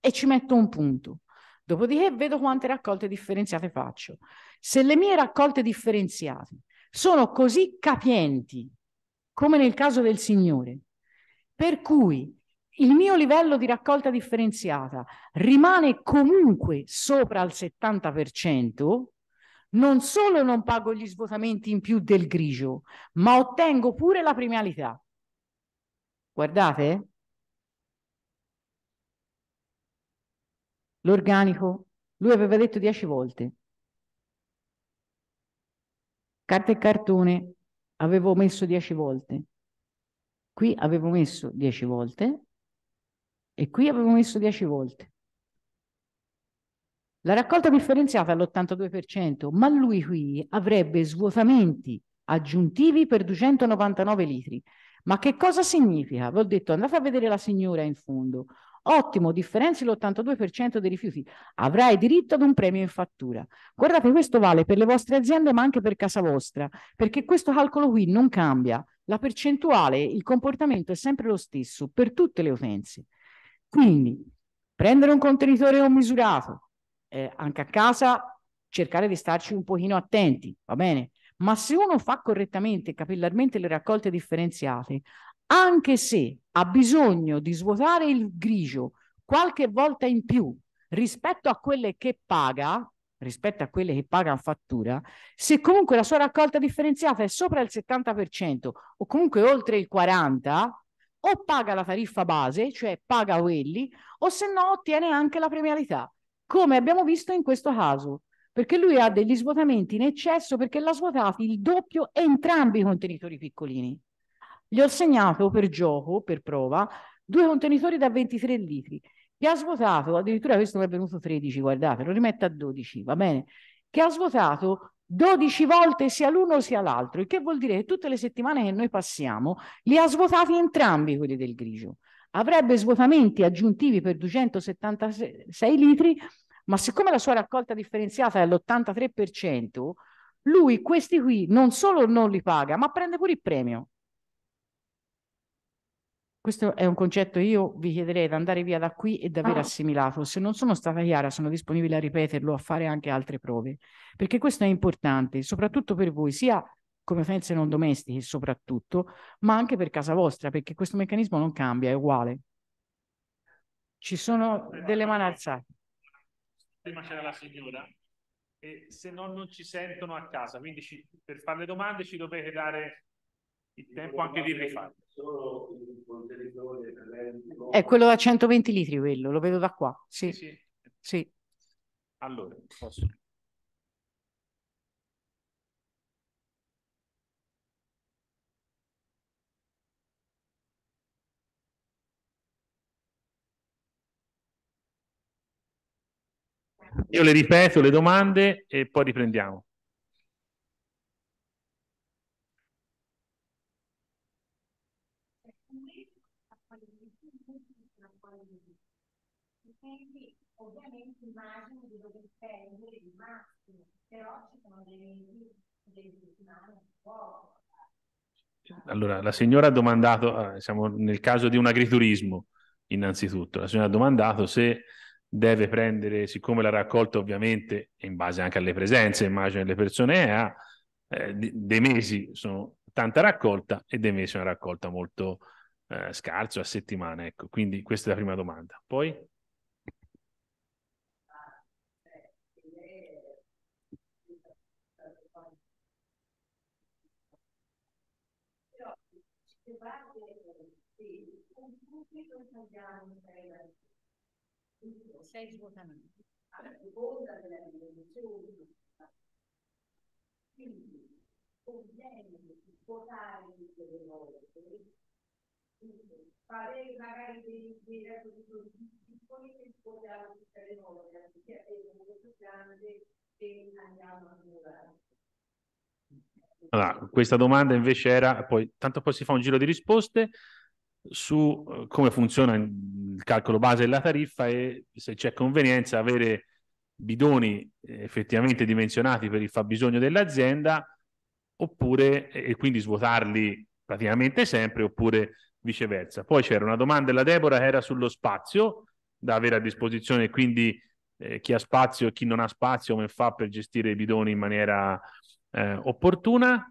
e ci metto un punto. Dopodiché vedo quante raccolte differenziate faccio. Se le mie raccolte differenziate sono così capienti, come nel caso del Signore, per cui il mio livello di raccolta differenziata rimane comunque sopra il 70%, non solo non pago gli svuotamenti in più del grigio, ma ottengo pure la premialità. Guardate, l'organico, lui aveva detto dieci volte. Carta e cartone avevo messo dieci volte. Qui avevo messo dieci volte e qui avevo messo dieci volte. La raccolta differenziata all'82%, ma lui qui avrebbe svuotamenti aggiuntivi per 299 litri. Ma che cosa significa? Vi ho detto, andate a vedere la signora in fondo. Ottimo, differenzi l'82% dei rifiuti. Avrai diritto ad un premio in fattura. Guardate, questo vale per le vostre aziende, ma anche per casa vostra, perché questo calcolo qui non cambia. La percentuale, il comportamento è sempre lo stesso per tutte le utenze. Quindi, prendere un contenitore non misurato, eh, anche a casa cercare di starci un pochino attenti, va bene? Ma se uno fa correttamente, capillarmente le raccolte differenziate, anche se ha bisogno di svuotare il grigio qualche volta in più rispetto a quelle che paga, rispetto a quelle che paga a fattura, se comunque la sua raccolta differenziata è sopra il 70% o comunque oltre il 40%, o paga la tariffa base, cioè paga quelli, o se no ottiene anche la premialità come abbiamo visto in questo caso, perché lui ha degli svuotamenti in eccesso perché l'ha svuotato il doppio entrambi i contenitori piccolini. Gli ho segnato per gioco, per prova, due contenitori da 23 litri, che ha svuotato, addirittura questo mi è venuto 13, guardate, lo rimetto a 12, va bene, che ha svuotato 12 volte sia l'uno sia l'altro, il che vuol dire che tutte le settimane che noi passiamo li ha svuotati entrambi quelli del grigio avrebbe svuotamenti aggiuntivi per 276 litri, ma siccome la sua raccolta differenziata è all'83%, lui questi qui non solo non li paga, ma prende pure il premio. Questo è un concetto io vi chiederei di andare via da qui e di aver ah. assimilato. Se non sono stata chiara, sono disponibile a ripeterlo, a fare anche altre prove, perché questo è importante, soprattutto per voi, sia come utenze non domestiche soprattutto, ma anche per casa vostra, perché questo meccanismo non cambia, è uguale. Ci sono delle mani alzate. Prima c'era la signora, e se no non ci sentono a casa, quindi ci, per fare le domande ci dovete dare il tempo anche di rifare. È quello da 120 litri quello, lo vedo da qua, sì. sì. sì. Allora, posso... Io le ripeto le domande e poi riprendiamo. ovviamente immagino di dover spendere il massimo, però ci sono dei mesi, delle settimane, poco. Allora, la signora ha domandato, ah, siamo nel caso di un agriturismo, innanzitutto, la signora ha domandato se deve prendere, siccome la raccolta ovviamente, in base anche alle presenze, immagino delle persone, ha eh, dei mesi sono tanta raccolta e dei mesi una raccolta molto eh, scarso a settimana. Ecco, quindi questa è la prima domanda. Poi? Sì, Grazie sei svuotamenti. Allora, della rivoluzione, quindi conviene votare tutte le volte, eh? fare magari dei, dei piccoli che votiamo tutte le volte, anziché avere un voto grande e andiamo a migliorare. Allora, questa domanda invece era, poi, tanto poi si fa un giro di risposte su eh, come funziona il calcolo base della tariffa e se c'è convenienza avere bidoni eh, effettivamente dimensionati per il fabbisogno dell'azienda oppure e quindi svuotarli praticamente sempre oppure viceversa. Poi c'era una domanda della Debora che era sullo spazio da avere a disposizione, quindi eh, chi ha spazio e chi non ha spazio, come fa per gestire i bidoni in maniera eh, opportuna.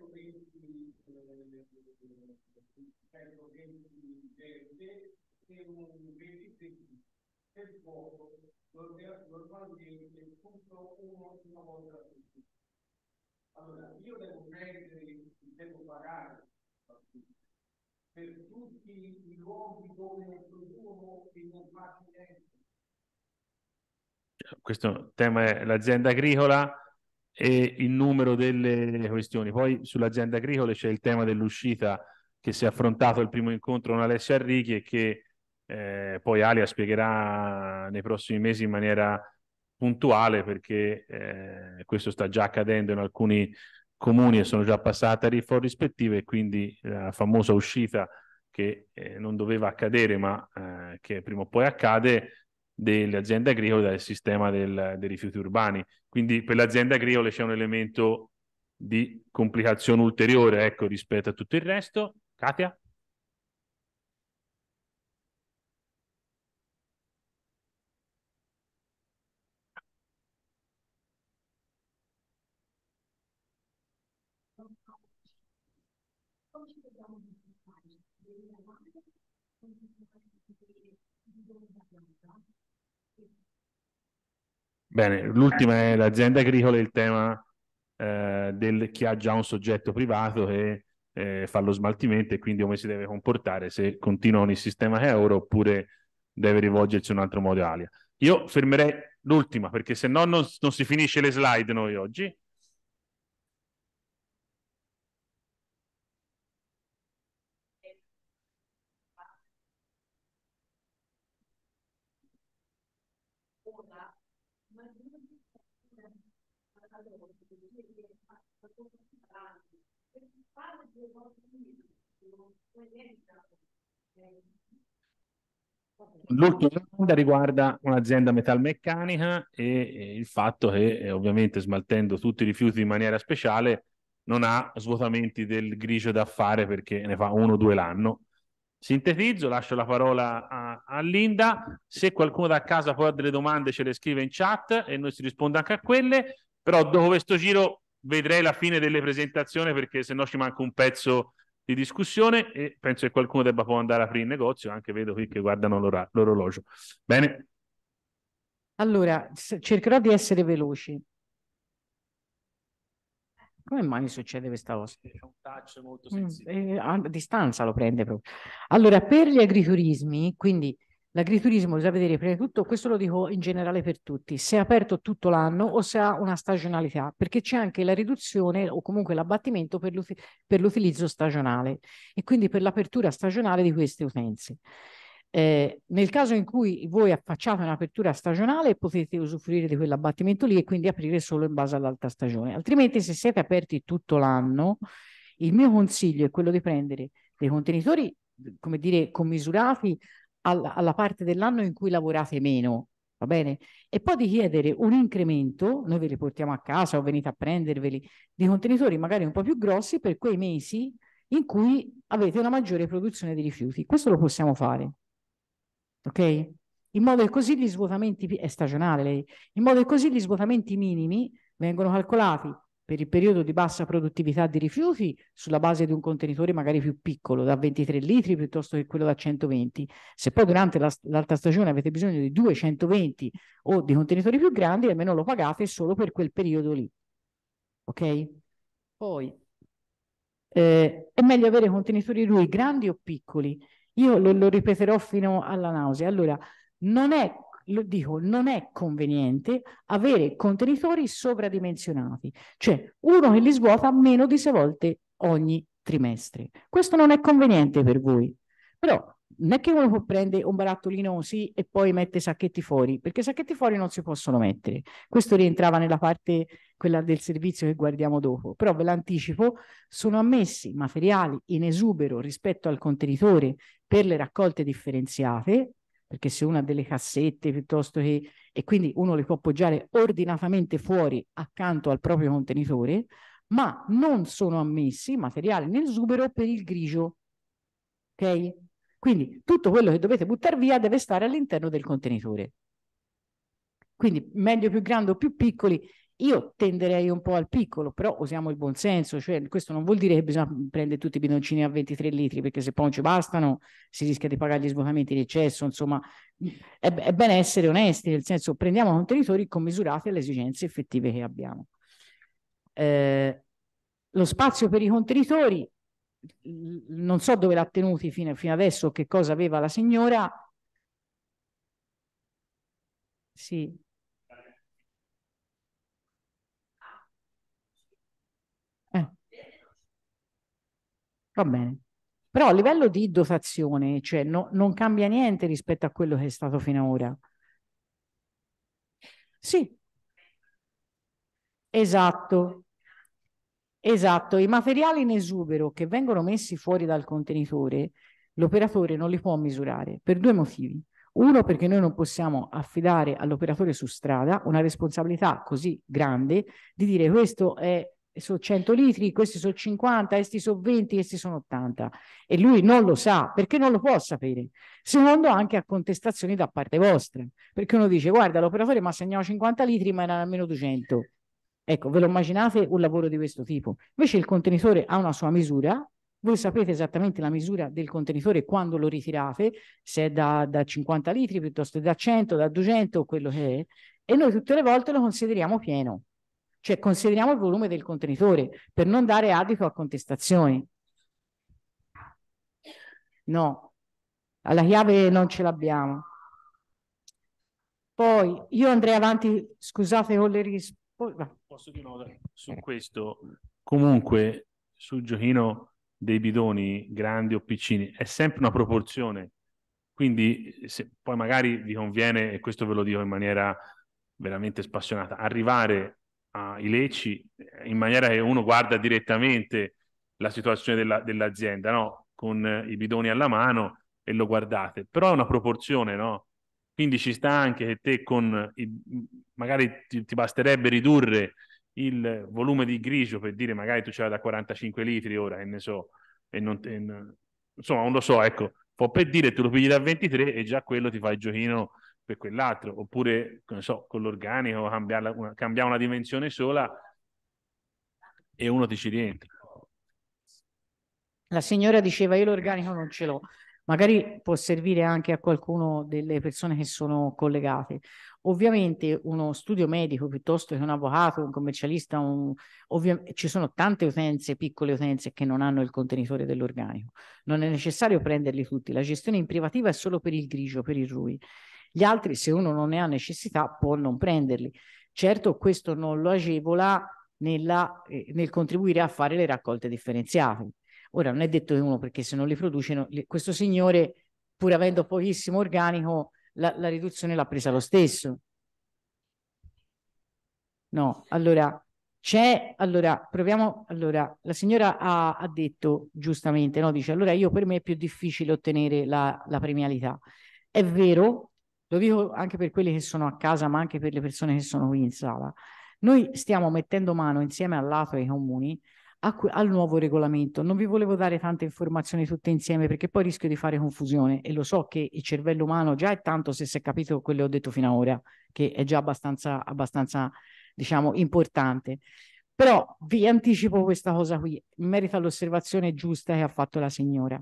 erano 20 verde e un 20 del fuoco normalmente tutto uno una volta tutti. Allora, io devo prendere, devo pagare per tutti i luoghi dove non produco e non faccio niente. Cioè, questo tema è l'azienda agricola e il numero delle questioni. Poi sull'azienda agricola c'è il tema dell'uscita che si è affrontato il primo incontro con Alessio Arrighi e che eh, poi Alia spiegherà nei prossimi mesi in maniera puntuale perché eh, questo sta già accadendo in alcuni comuni e sono già passate a RIFO rispettive e quindi eh, la famosa uscita che eh, non doveva accadere ma eh, che prima o poi accade delle aziende agricole dal sistema del, dei rifiuti urbani. Quindi per le aziende agricole c'è un elemento di complicazione ulteriore ecco, rispetto a tutto il resto Katia? Bene, l'ultima è l'azienda agricola, il tema eh, del chi ha già un soggetto privato che eh, fa lo smaltimento e quindi come si deve comportare, se continua con il sistema euro oppure deve rivolgersi a un altro modo alia. Io fermerei l'ultima perché se no non, non si finisce le slide noi oggi. L'ultima domanda riguarda un'azienda metalmeccanica e, il fatto che eh, ovviamente smaltendo tutti i rifiuti in maniera speciale non ha svuotamenti del grigio da fare perché ne fa uno o due l'anno. Sintetizzo, lascio la parola a, a, Linda, se qualcuno da casa poi ha delle domande ce le scrive in chat e noi si risponde anche a quelle, però dopo questo giro vedrei la fine delle presentazioni perché se no ci manca un pezzo di discussione e penso che qualcuno debba poi andare a aprire il negozio, anche vedo qui che guardano l'ora- l'orologio. Bene. Allora, cercherò di essere veloci. Come mai succede questa cosa? C'è un touch molto mm, sensibile. Eh, a distanza lo prende proprio. Allora, per gli agriturismi, quindi L'agriturismo bisogna vedere prima di tutto, questo lo dico in generale per tutti, se è aperto tutto l'anno o se ha una stagionalità, perché c'è anche la riduzione o comunque l'abbattimento per l'utilizzo stagionale e quindi per l'apertura stagionale di queste utenze. Eh, nel caso in cui voi affacciate un'apertura stagionale potete usufruire di quell'abbattimento lì e quindi aprire solo in base all'alta stagione, altrimenti se siete aperti tutto l'anno, il mio consiglio è quello di prendere dei contenitori come dire, commisurati alla, alla parte dell'anno in cui lavorate meno, va bene? E poi di chiedere un incremento, noi ve li portiamo a casa o venite a prenderveli, di contenitori magari un po' più grossi per quei mesi in cui avete una maggiore produzione di rifiuti. Questo lo possiamo fare, ok? In modo che così gli svuotamenti, è stagionale lei, in modo che così gli svuotamenti minimi vengono calcolati per il periodo di bassa produttività di rifiuti sulla base di un contenitore magari più piccolo, da 23 litri piuttosto che quello da 120. Se poi durante l'alta stagione avete bisogno di 220 o di contenitori più grandi, almeno lo pagate solo per quel periodo lì. Ok? Poi eh, è meglio avere contenitori RUI grandi o piccoli. Io lo, lo ripeterò fino alla nausea. Allora, non è lo dico, non è conveniente avere contenitori sovradimensionati, cioè uno che li svuota meno di sei volte ogni trimestre. Questo non è conveniente per voi, però non è che uno può prendere un barattolino così e poi mette sacchetti fuori, perché sacchetti fuori non si possono mettere. Questo rientrava nella parte quella del servizio che guardiamo dopo, però ve l'anticipo, sono ammessi materiali in esubero rispetto al contenitore per le raccolte differenziate perché se una delle cassette piuttosto che... e quindi uno le può appoggiare ordinatamente fuori accanto al proprio contenitore, ma non sono ammessi materiali nel zubero per il grigio. Ok? Quindi tutto quello che dovete buttare via deve stare all'interno del contenitore. Quindi meglio più grandi o più piccoli, io tenderei un po' al piccolo, però usiamo il buon senso, cioè questo non vuol dire che bisogna prendere tutti i bidoncini a 23 litri, perché se poi non ci bastano si rischia di pagare gli svuotamenti di eccesso, insomma è, è bene essere onesti, nel senso prendiamo contenitori commisurati alle esigenze effettive che abbiamo. Eh, lo spazio per i contenitori, non so dove l'ha tenuti fino, fino adesso, che cosa aveva la signora, sì, Va bene. Però a livello di dotazione, cioè no, non cambia niente rispetto a quello che è stato finora. Sì. Esatto. Esatto, i materiali in esubero che vengono messi fuori dal contenitore, l'operatore non li può misurare per due motivi. Uno, perché noi non possiamo affidare all'operatore su strada una responsabilità così grande di dire questo è sono 100 litri, questi sono 50, questi sono 20, questi sono 80. E lui non lo sa, perché non lo può sapere. Secondo anche a contestazioni da parte vostra, perché uno dice, guarda, l'operatore mi ha segnato 50 litri, ma era almeno 200. Ecco, ve lo immaginate un lavoro di questo tipo. Invece il contenitore ha una sua misura, voi sapete esattamente la misura del contenitore quando lo ritirate, se è da, da 50 litri piuttosto che da 100, da 200 o quello che è, e noi tutte le volte lo consideriamo pieno cioè consideriamo il volume del contenitore per non dare adito a contestazioni. No, alla chiave non ce l'abbiamo. Poi io andrei avanti, scusate con le risposte. Posso di nuovo su questo. Comunque sul giochino dei bidoni grandi o piccini è sempre una proporzione. Quindi se poi magari vi conviene, e questo ve lo dico in maniera veramente spassionata, arrivare i Ileci eh, in maniera che uno guarda direttamente la situazione della, dell'azienda, no? con eh, i bidoni alla mano e lo guardate, però è una proporzione, no? Quindi ci sta anche che te con, i, magari ti, ti, basterebbe ridurre il volume di grigio per dire magari tu ce l'hai da 45 litri ora, e ne so, e non, e, insomma non lo so, ecco, può per dire tu lo pigli da 23 e già quello ti fa il giochino per quell'altro, oppure, non so, con l'organico cambiare una, cambiare una dimensione sola e uno ti ci rientra. La signora diceva io l'organico non ce l'ho, magari può servire anche a qualcuno delle persone che sono collegate. Ovviamente uno studio medico piuttosto che un avvocato, un commercialista, un... Ovvia... ci sono tante utenze, piccole utenze che non hanno il contenitore dell'organico. Non è necessario prenderli tutti, la gestione in privativa è solo per il grigio, per il RUI. Gli altri, se uno non ne ha necessità, può non prenderli. Certo, questo non lo agevola nella, eh, nel contribuire a fare le raccolte differenziate. Ora, non è detto che uno, perché se non li produce, no, li, questo signore, pur avendo pochissimo organico, la, la riduzione l'ha presa lo stesso. No, allora c'è, allora proviamo, allora la signora ha, ha detto giustamente, no? dice allora io per me è più difficile ottenere la, la premialità. È vero, lo dico anche per quelli che sono a casa, ma anche per le persone che sono qui in sala, noi stiamo mettendo mano insieme all'ATO e ai comuni al nuovo regolamento. Non vi volevo dare tante informazioni tutte insieme perché poi rischio di fare confusione e lo so che il cervello umano già è tanto se si è capito quello che ho detto fino ad ora, che è già abbastanza, abbastanza diciamo, importante. Però vi anticipo questa cosa qui, in merito all'osservazione giusta che ha fatto la signora.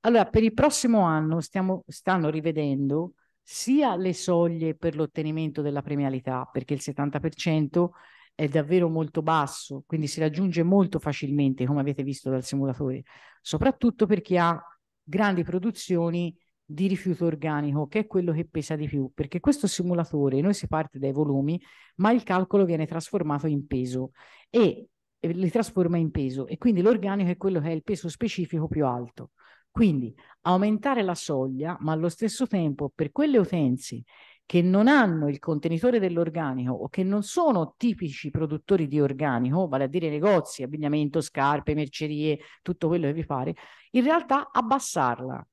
Allora, per il prossimo anno stiamo, stanno rivedendo sia le soglie per l'ottenimento della premialità, perché il 70% è davvero molto basso, quindi si raggiunge molto facilmente, come avete visto dal simulatore, soprattutto per chi ha grandi produzioni di rifiuto organico, che è quello che pesa di più, perché questo simulatore noi si parte dai volumi, ma il calcolo viene trasformato in peso e li trasforma in peso e quindi l'organico è quello che è il peso specifico più alto. Quindi aumentare la soglia, ma allo stesso tempo per quelle utenze che non hanno il contenitore dell'organico o che non sono tipici produttori di organico, vale a dire negozi, abbigliamento, scarpe, mercerie, tutto quello che vi pare, in realtà abbassarla.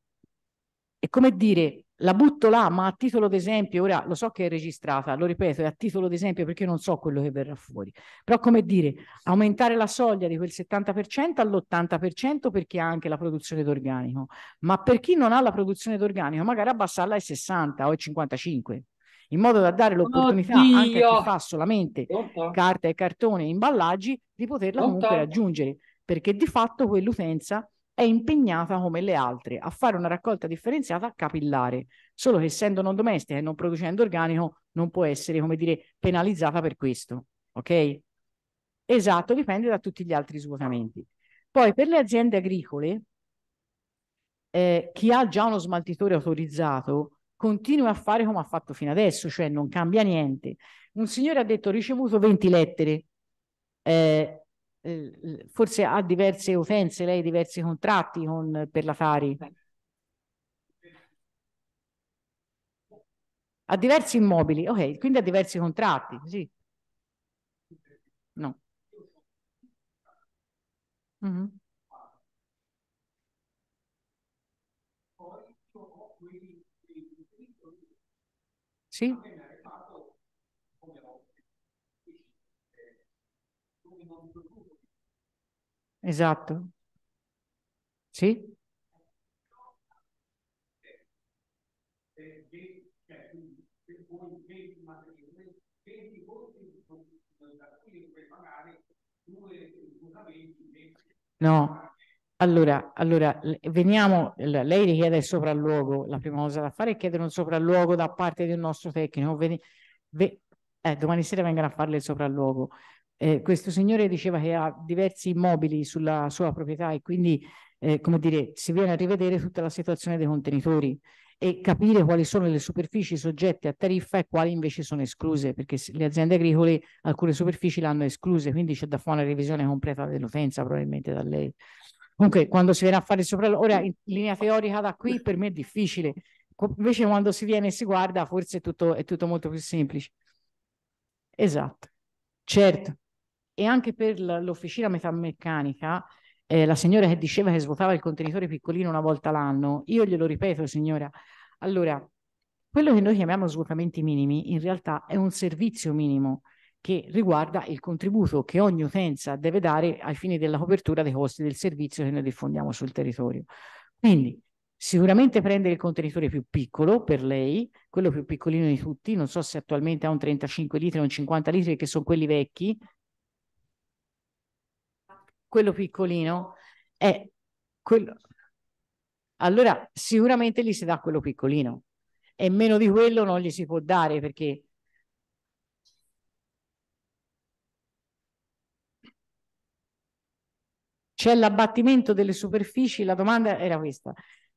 È come dire la butto là, ma a titolo d'esempio, ora lo so che è registrata, lo ripeto, è a titolo d'esempio perché non so quello che verrà fuori, però come dire, aumentare la soglia di quel 70% all'80% per chi ha anche la produzione d'organico, ma per chi non ha la produzione d'organico magari abbassarla ai 60 o ai 55, in modo da dare l'opportunità anche a chi fa solamente Oddio. carta e cartone e imballaggi di poterla Oddio. comunque raggiungere, perché di fatto quell'utenza è impegnata come le altre a fare una raccolta differenziata capillare, solo che essendo non domestica e non producendo organico non può essere, come dire, penalizzata per questo, ok? Esatto, dipende da tutti gli altri svuotamenti. Poi per le aziende agricole, eh, chi ha già uno smaltitore autorizzato continua a fare come ha fatto fino adesso, cioè non cambia niente. Un signore ha detto ho ricevuto 20 lettere, eh, eh, forse ha diverse utenze, lei diversi contratti con, per la Fari. Ha diversi immobili, ok, quindi ha diversi contratti, sì. No. Mm -hmm. Sì. Esatto. Sì? No, allora, allora, veniamo, lei richiede il sopralluogo, la prima cosa da fare è chiedere un sopralluogo da parte di un nostro tecnico, Veni, ve, eh, domani sera vengono a farle il sopralluogo, eh, questo signore diceva che ha diversi immobili sulla sua proprietà e quindi, eh, come dire, si viene a rivedere tutta la situazione dei contenitori e capire quali sono le superfici soggette a tariffa e quali invece sono escluse, perché le aziende agricole alcune superfici l'hanno escluse, quindi c'è da fare una revisione completa dell'utenza probabilmente da lei. Comunque, quando si viene a fare sopra... Ora, in linea teorica da qui per me è difficile, invece quando si viene e si guarda forse è tutto, è tutto molto più semplice. Esatto, certo e anche per l'officina metalmeccanica, eh, la signora che diceva che svuotava il contenitore piccolino una volta l'anno, io glielo ripeto signora, allora quello che noi chiamiamo svuotamenti minimi in realtà è un servizio minimo che riguarda il contributo che ogni utenza deve dare ai fini della copertura dei costi del servizio che noi diffondiamo sul territorio. Quindi sicuramente prendere il contenitore più piccolo per lei, quello più piccolino di tutti, non so se attualmente ha un 35 litri o un 50 litri che sono quelli vecchi, quello piccolino è quello. Allora sicuramente gli si dà quello piccolino e meno di quello non gli si può dare perché c'è l'abbattimento delle superfici, la domanda era questa,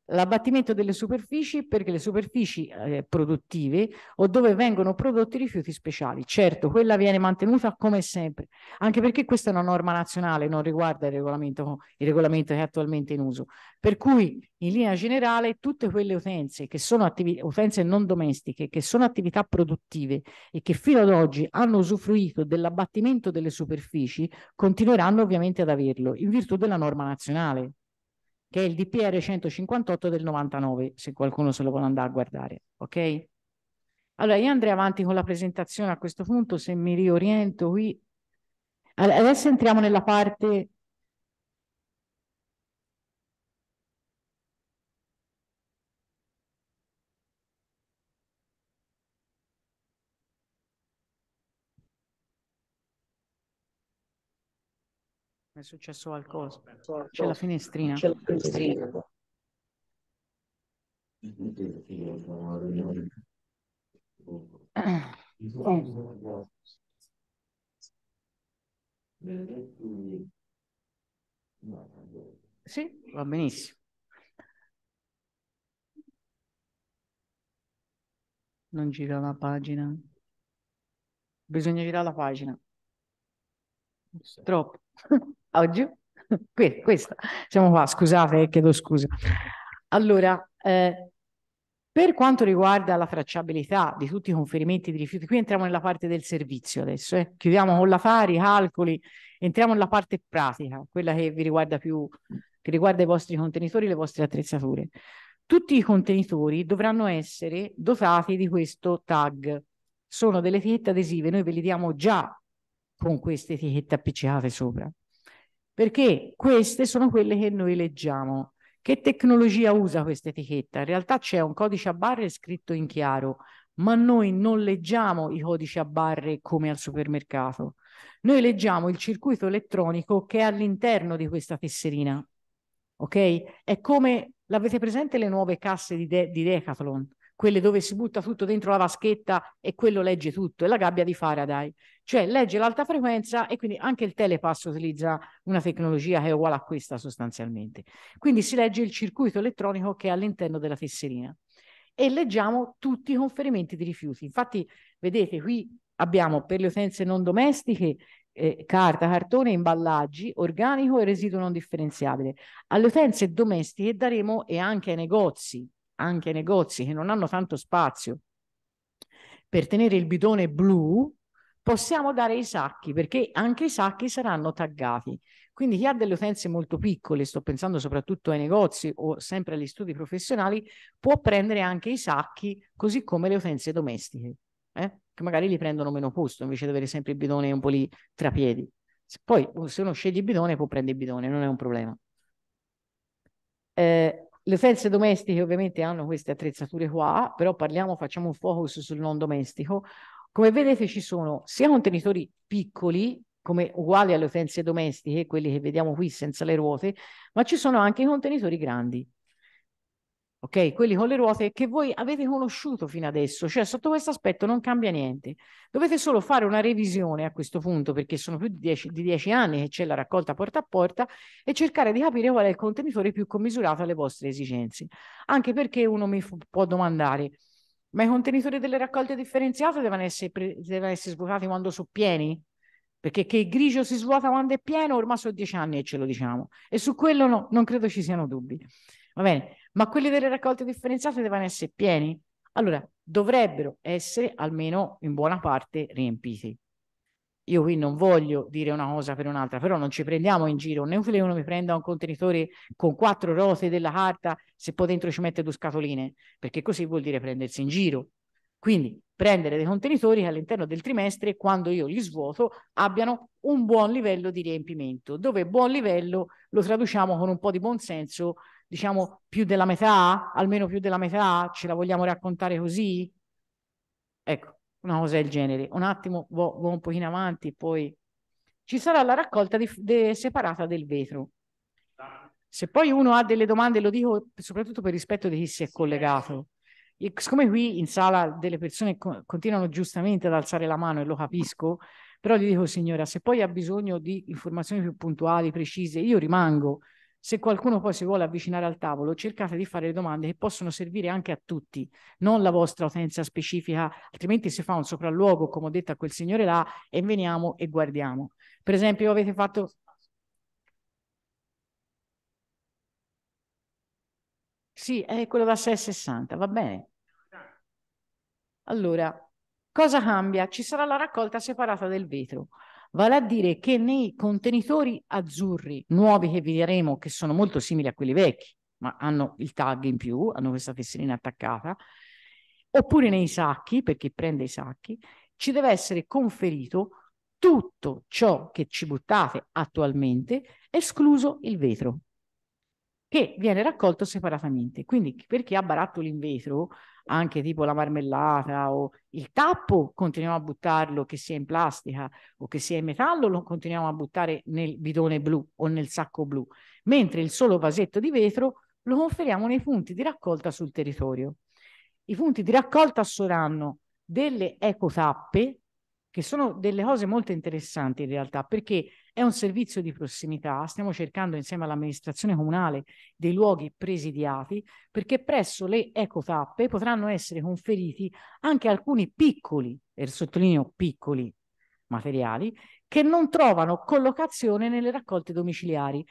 L'abbattimento delle superfici perché le superfici eh, produttive o dove vengono prodotti rifiuti speciali. Certo, quella viene mantenuta come sempre, anche perché questa è una norma nazionale, non riguarda il regolamento, il regolamento che è attualmente in uso. Per cui, in linea generale, tutte quelle utenze che sono utenze non domestiche, che sono attività produttive e che fino ad oggi hanno usufruito dell'abbattimento delle superfici, continueranno ovviamente ad averlo in virtù della norma nazionale che è il DPR 158 del 99, se qualcuno se lo vuole andare a guardare, ok? Allora io andrei avanti con la presentazione a questo punto, se mi rioriento qui. Adesso entriamo nella parte successo qualcosa. C'è la finestrina. C'è la finestrina. Sì, va benissimo. Non gira la pagina. Bisogna girare la pagina. Troppo oggi. [laughs] Questa, siamo qua, scusate, eh, chiedo scusa. Allora, eh, per quanto riguarda la tracciabilità di tutti i conferimenti di rifiuti, qui entriamo nella parte del servizio adesso, eh? chiudiamo con l'affari i calcoli, entriamo nella parte pratica, quella che vi riguarda più, che riguarda i vostri contenitori, le vostre attrezzature. Tutti i contenitori dovranno essere dotati di questo tag. Sono delle etichette adesive, noi ve le diamo già con queste etichette appiccicate sopra perché queste sono quelle che noi leggiamo. Che tecnologia usa questa etichetta? In realtà c'è un codice a barre scritto in chiaro, ma noi non leggiamo i codici a barre come al supermercato. Noi leggiamo il circuito elettronico che è all'interno di questa tesserina. Ok? È come l'avete presente le nuove casse di, De di Decathlon? quelle dove si butta tutto dentro la vaschetta e quello legge tutto, è la gabbia di Faraday, cioè legge l'alta frequenza e quindi anche il telepass utilizza una tecnologia che è uguale a questa sostanzialmente. Quindi si legge il circuito elettronico che è all'interno della tesserina e leggiamo tutti i conferimenti di rifiuti. Infatti, vedete qui abbiamo per le utenze non domestiche eh, carta, cartone, imballaggi, organico e residuo non differenziabile. Alle utenze domestiche daremo e anche ai negozi anche negozi che non hanno tanto spazio per tenere il bidone blu, possiamo dare i sacchi perché anche i sacchi saranno taggati. Quindi chi ha delle utenze molto piccole, sto pensando soprattutto ai negozi o sempre agli studi professionali, può prendere anche i sacchi così come le utenze domestiche, eh? che magari li prendono meno posto invece di avere sempre il bidone un po' lì tra piedi. Poi se uno sceglie il bidone può prendere il bidone, non è un problema. Eh, le utenze domestiche ovviamente hanno queste attrezzature qua, però parliamo, facciamo un focus sul non domestico. Come vedete ci sono sia contenitori piccoli, come uguali alle utenze domestiche, quelli che vediamo qui senza le ruote, ma ci sono anche contenitori grandi ok? Quelli con le ruote che voi avete conosciuto fino adesso, cioè sotto questo aspetto non cambia niente. Dovete solo fare una revisione a questo punto, perché sono più di dieci, di dieci anni che c'è la raccolta porta a porta, e cercare di capire qual è il contenitore più commisurato alle vostre esigenze. Anche perché uno mi f- può domandare, ma i contenitori delle raccolte differenziate devono essere, pre- devono essere svuotati quando sono pieni? Perché che il grigio si svuota quando è pieno, ormai sono dieci anni e ce lo diciamo. E su quello no, non credo ci siano dubbi. Va bene, ma quelli delle raccolte differenziate devono essere pieni. Allora, dovrebbero essere almeno in buona parte riempiti. Io qui non voglio dire una cosa per un'altra, però non ci prendiamo in giro. Non è utile uno mi prenda un contenitore con quattro rote della carta se poi dentro ci mette due scatoline, perché così vuol dire prendersi in giro. Quindi prendere dei contenitori che all'interno del trimestre, quando io li svuoto, abbiano un buon livello di riempimento, dove buon livello lo traduciamo con un po' di buonsenso diciamo più della metà, almeno più della metà, ce la vogliamo raccontare così? Ecco, una cosa del genere. Un attimo, vo, vo un pochino avanti, e poi ci sarà la raccolta di, de, separata del vetro. Se poi uno ha delle domande, lo dico soprattutto per rispetto di chi si è collegato. E siccome qui in sala delle persone continuano giustamente ad alzare la mano e lo capisco, però gli dico signora, se poi ha bisogno di informazioni più puntuali, precise, io rimango se qualcuno poi si vuole avvicinare al tavolo, cercate di fare le domande che possono servire anche a tutti, non la vostra utenza specifica, altrimenti si fa un sopralluogo, come ho detto a quel signore là, e veniamo e guardiamo. Per esempio, avete fatto Sì, è quello da 660, va bene. Allora, cosa cambia? Ci sarà la raccolta separata del vetro. Vale a dire che nei contenitori azzurri nuovi che vi daremo, che sono molto simili a quelli vecchi, ma hanno il tag in più, hanno questa fesserina attaccata, oppure nei sacchi, per chi prende i sacchi, ci deve essere conferito tutto ciò che ci buttate attualmente, escluso il vetro, che viene raccolto separatamente. Quindi per chi ha barattoli in vetro, anche tipo la marmellata o il tappo, continuiamo a buttarlo che sia in plastica o che sia in metallo, lo continuiamo a buttare nel bidone blu o nel sacco blu, mentre il solo vasetto di vetro lo conferiamo nei punti di raccolta sul territorio. I punti di raccolta saranno delle ecotappe, che sono delle cose molto interessanti in realtà, perché è un servizio di prossimità, stiamo cercando insieme all'amministrazione comunale dei luoghi presidiati perché presso le ecotappe potranno essere conferiti anche alcuni piccoli, e sottolineo piccoli, materiali che non trovano collocazione nelle raccolte domiciliari,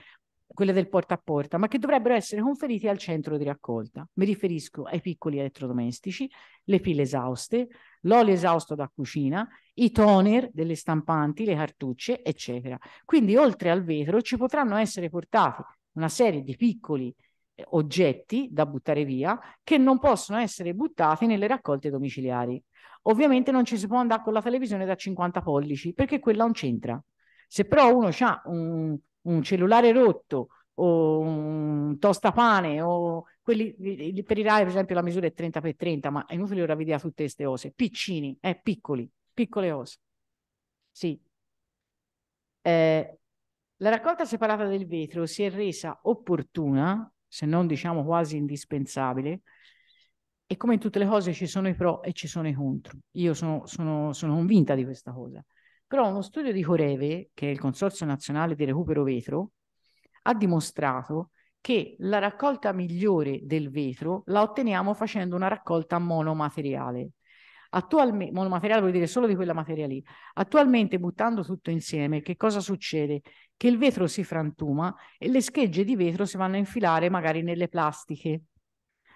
quelle del porta a porta, ma che dovrebbero essere conferiti al centro di raccolta. Mi riferisco ai piccoli elettrodomestici, le pile esauste, l'olio esausto da cucina, i toner delle stampanti, le cartucce, eccetera. Quindi oltre al vetro ci potranno essere portati una serie di piccoli eh, oggetti da buttare via che non possono essere buttati nelle raccolte domiciliari. Ovviamente non ci si può andare con la televisione da 50 pollici perché quella non c'entra. Se però uno ha un, un cellulare rotto o un tostapane o quelli per i RAI per esempio la misura è 30x30 ma è inutile ora vedere tutte queste cose piccini, eh, piccoli piccole ossa. Sì. Eh, la raccolta separata del vetro si è resa opportuna, se non diciamo quasi indispensabile, e come in tutte le cose ci sono i pro e ci sono i contro. Io sono, sono, sono convinta di questa cosa. Però uno studio di Coreve, che è il Consorzio Nazionale di Recupero Vetro, ha dimostrato che la raccolta migliore del vetro la otteniamo facendo una raccolta monomateriale, Attualmente, monomateriale vuol dire solo di quella materia lì. Attualmente buttando tutto insieme, che cosa succede? Che il vetro si frantuma e le schegge di vetro si vanno a infilare magari nelle plastiche,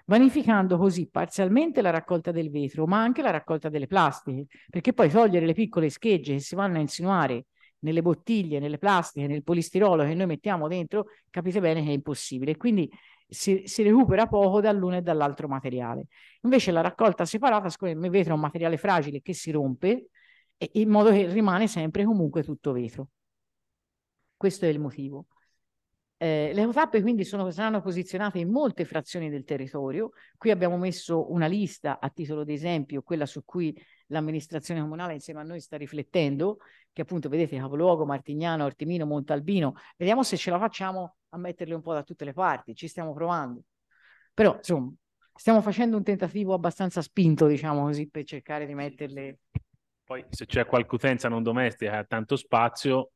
vanificando così parzialmente la raccolta del vetro, ma anche la raccolta delle plastiche, perché poi togliere le piccole schegge che si vanno a insinuare nelle bottiglie, nelle plastiche, nel polistirolo che noi mettiamo dentro, capite bene che è impossibile. Quindi si, si recupera poco dall'uno e dall'altro materiale. Invece la raccolta separata, siccome il vetro è un materiale fragile che si rompe, in modo che rimane sempre comunque tutto vetro. Questo è il motivo. Eh, le ecotappe quindi sono, saranno posizionate in molte frazioni del territorio. Qui abbiamo messo una lista a titolo di esempio, quella su cui l'amministrazione comunale insieme a noi sta riflettendo, che appunto vedete Capoluogo, Martignano, Ortimino, Montalbino. Vediamo se ce la facciamo metterle un po' da tutte le parti, ci stiamo provando. Però, insomma, stiamo facendo un tentativo abbastanza spinto, diciamo così, per cercare di metterle... Poi se c'è qualche utenza non domestica ha tanto spazio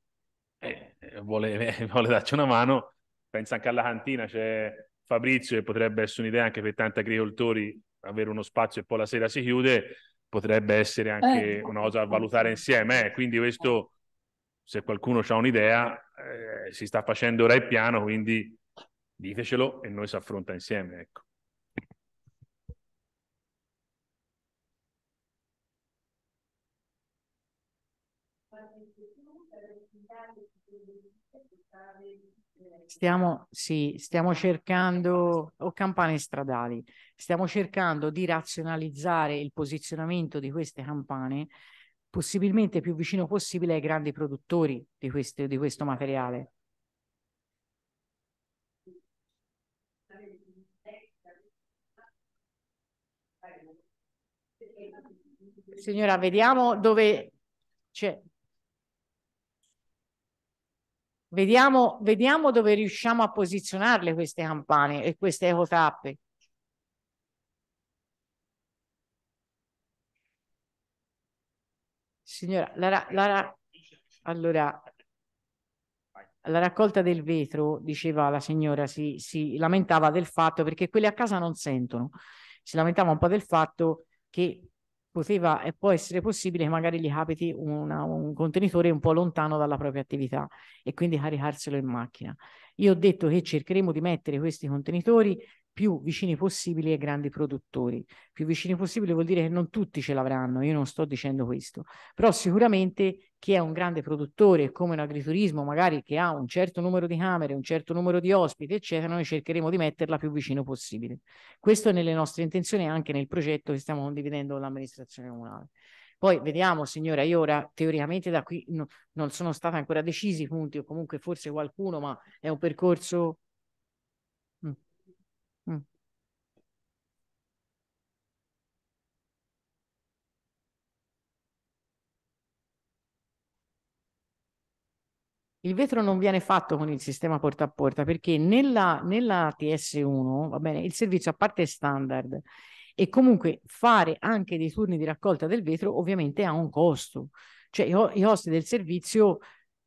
e eh, vuole, [laughs] eh, vuole darci una mano, pensa anche alla cantina, c'è Fabrizio che potrebbe essere un'idea anche per tanti agricoltori avere uno spazio e poi la sera si chiude, potrebbe essere anche eh. una cosa a valutare insieme. Eh. Quindi questo se qualcuno ha un'idea, eh, si sta facendo ora e piano, quindi ditecelo e noi si affronta insieme. Ecco. Stiamo, sì, stiamo cercando, o campane stradali, stiamo cercando di razionalizzare il posizionamento di queste campane possibilmente più vicino possibile ai grandi produttori di, queste, di questo materiale. Signora, vediamo dove c'è. Vediamo, vediamo dove riusciamo a posizionarle queste campane e queste ecotappe. Signora, la, la, allora, la raccolta del vetro, diceva la signora, si, si, lamentava del fatto, perché quelli a casa non sentono, si lamentava un po' del fatto che poteva e può essere possibile che magari gli capiti una, un contenitore un po' lontano dalla propria attività e quindi caricarselo in macchina. Io ho detto che cercheremo di mettere questi contenitori più vicini possibili ai grandi produttori. Più vicini possibili vuol dire che non tutti ce l'avranno, io non sto dicendo questo, però sicuramente chi è un grande produttore come un agriturismo, magari che ha un certo numero di camere, un certo numero di ospiti, eccetera, noi cercheremo di metterla più vicino possibile. Questo è nelle nostre intenzioni anche nel progetto che stiamo condividendo con l'amministrazione comunale. Poi vediamo, signora, io ora teoricamente da qui no, non sono stati ancora decisi i punti o comunque forse qualcuno, ma è un percorso Il vetro non viene fatto con il sistema porta a porta perché nella, nella TS1, va bene, il servizio a parte è standard e comunque fare anche dei turni di raccolta del vetro ovviamente ha un costo, cioè i, i costi del servizio,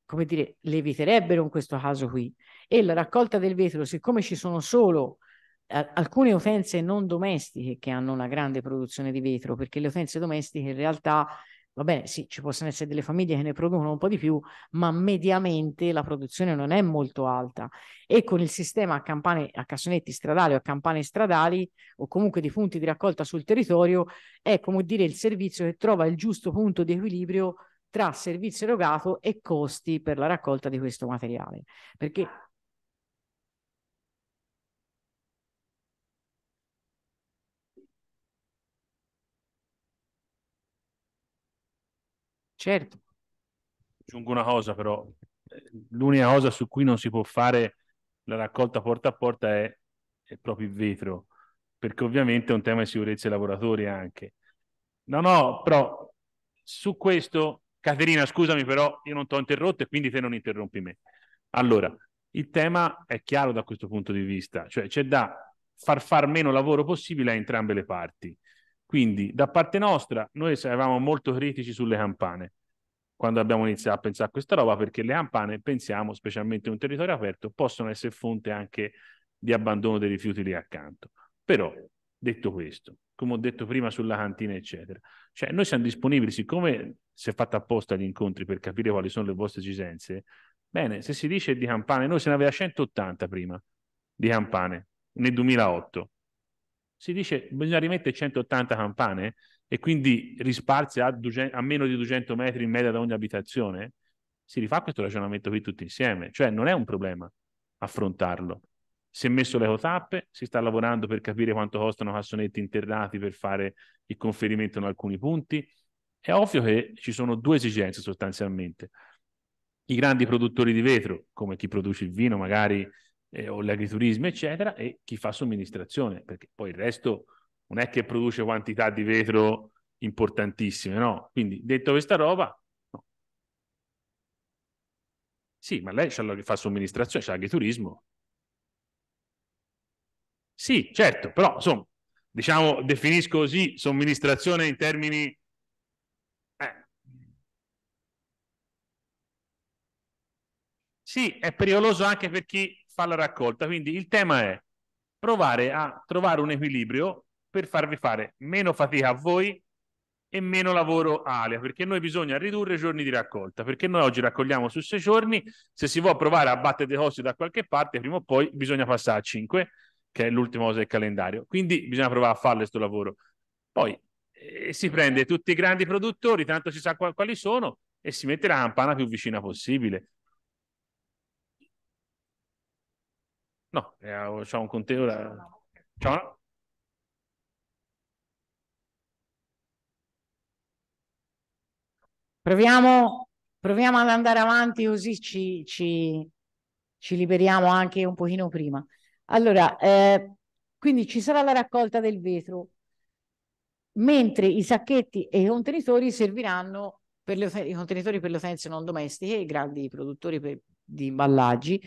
come dire, leviterebbero in questo caso qui e la raccolta del vetro, siccome ci sono solo eh, alcune utenze non domestiche che hanno una grande produzione di vetro, perché le utenze domestiche in realtà va bene, sì, ci possono essere delle famiglie che ne producono un po' di più, ma mediamente la produzione non è molto alta e con il sistema a, campane, a cassonetti stradali o a campane stradali o comunque di punti di raccolta sul territorio è come dire il servizio che trova il giusto punto di equilibrio tra servizio erogato e costi per la raccolta di questo materiale, perché Certo. Aggiungo una cosa però, eh, l'unica cosa su cui non si può fare la raccolta porta a porta è, è proprio il vetro, perché ovviamente è un tema di sicurezza dei lavoratori anche. No, no, però su questo, Caterina, scusami però, io non ti ho interrotto e quindi te non interrompi me. Allora, il tema è chiaro da questo punto di vista, cioè c'è da far far meno lavoro possibile a entrambe le parti. Quindi da parte nostra noi eravamo molto critici sulle campane quando abbiamo iniziato a pensare a questa roba perché le campane, pensiamo, specialmente in un territorio aperto, possono essere fonte anche di abbandono dei rifiuti lì accanto. Però, detto questo, come ho detto prima sulla cantina, eccetera, cioè noi siamo disponibili, siccome si è fatto apposta gli incontri per capire quali sono le vostre esigenze, bene, se si dice di campane, noi se ne aveva 180 prima di campane nel 2008, si dice bisogna rimettere 180 campane e quindi risparsi a, 200, a, meno di 200 metri in media da ogni abitazione, si rifà questo ragionamento qui tutti insieme. Cioè non è un problema affrontarlo. Si è messo le ecotappe, si sta lavorando per capire quanto costano cassonetti interrati per fare il conferimento in alcuni punti. È ovvio che ci sono due esigenze sostanzialmente. I grandi produttori di vetro, come chi produce il vino magari eh, o l'agriturismo, eccetera, e chi fa somministrazione, perché poi il resto non è che produce quantità di vetro importantissime, no? Quindi detto questa roba, no. Sì, ma lei che fa somministrazione, c'è l'agriturismo. Sì, certo, però insomma, diciamo, definisco così somministrazione in termini eh. Sì, è pericoloso anche per chi fa la raccolta. Quindi il tema è provare a trovare un equilibrio per farvi fare meno fatica a voi e meno lavoro a Alia, perché noi bisogna ridurre i giorni di raccolta, perché noi oggi raccogliamo su sei giorni, se si vuole provare a battere dei costi da qualche parte, prima o poi bisogna passare a cinque, che è l'ultima cosa del calendario. Quindi bisogna provare a farle questo lavoro. Poi eh, si prende tutti i grandi produttori, tanto si sa quali sono, e si mette la campana più vicina possibile. No, c'è un container. Da... C'è una... Proviamo, proviamo, ad andare avanti così ci, ci, ci liberiamo anche un pochino prima. Allora, eh, quindi ci sarà la raccolta del vetro, mentre i sacchetti e i contenitori serviranno per le, i contenitori per le utenze non domestiche, i grandi produttori per, di imballaggi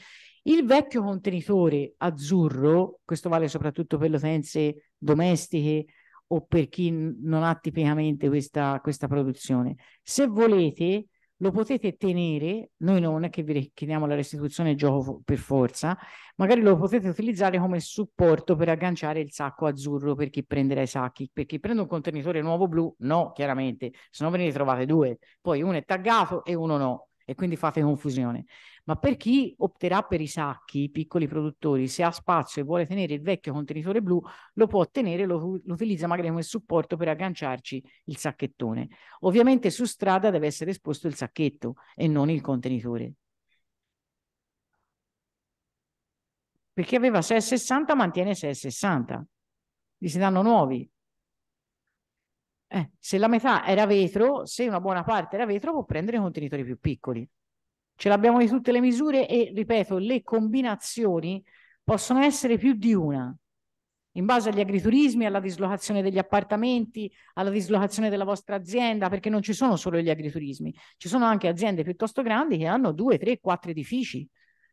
il vecchio contenitore azzurro, questo vale soprattutto per le utenze domestiche o per chi non ha tipicamente questa, questa produzione, se volete lo potete tenere, noi non è che vi chiediamo la restituzione gioco per forza, magari lo potete utilizzare come supporto per agganciare il sacco azzurro per chi prenderà i sacchi, per chi prende un contenitore nuovo blu, no, chiaramente, se no ve ne trovate due, poi uno è taggato e uno no e quindi fate confusione. Ma per chi opterà per i sacchi, i piccoli produttori, se ha spazio e vuole tenere il vecchio contenitore blu, lo può ottenere, lo, lo utilizza magari come supporto per agganciarci il sacchettone. Ovviamente su strada deve essere esposto il sacchetto e non il contenitore. Perché aveva 660 mantiene 660. Gli si danno nuovi, eh, se la metà era vetro, se una buona parte era vetro, può prendere contenitori più piccoli. Ce l'abbiamo di tutte le misure e, ripeto, le combinazioni possono essere più di una. In base agli agriturismi, alla dislocazione degli appartamenti, alla dislocazione della vostra azienda, perché non ci sono solo gli agriturismi, ci sono anche aziende piuttosto grandi che hanno due, tre, quattro edifici.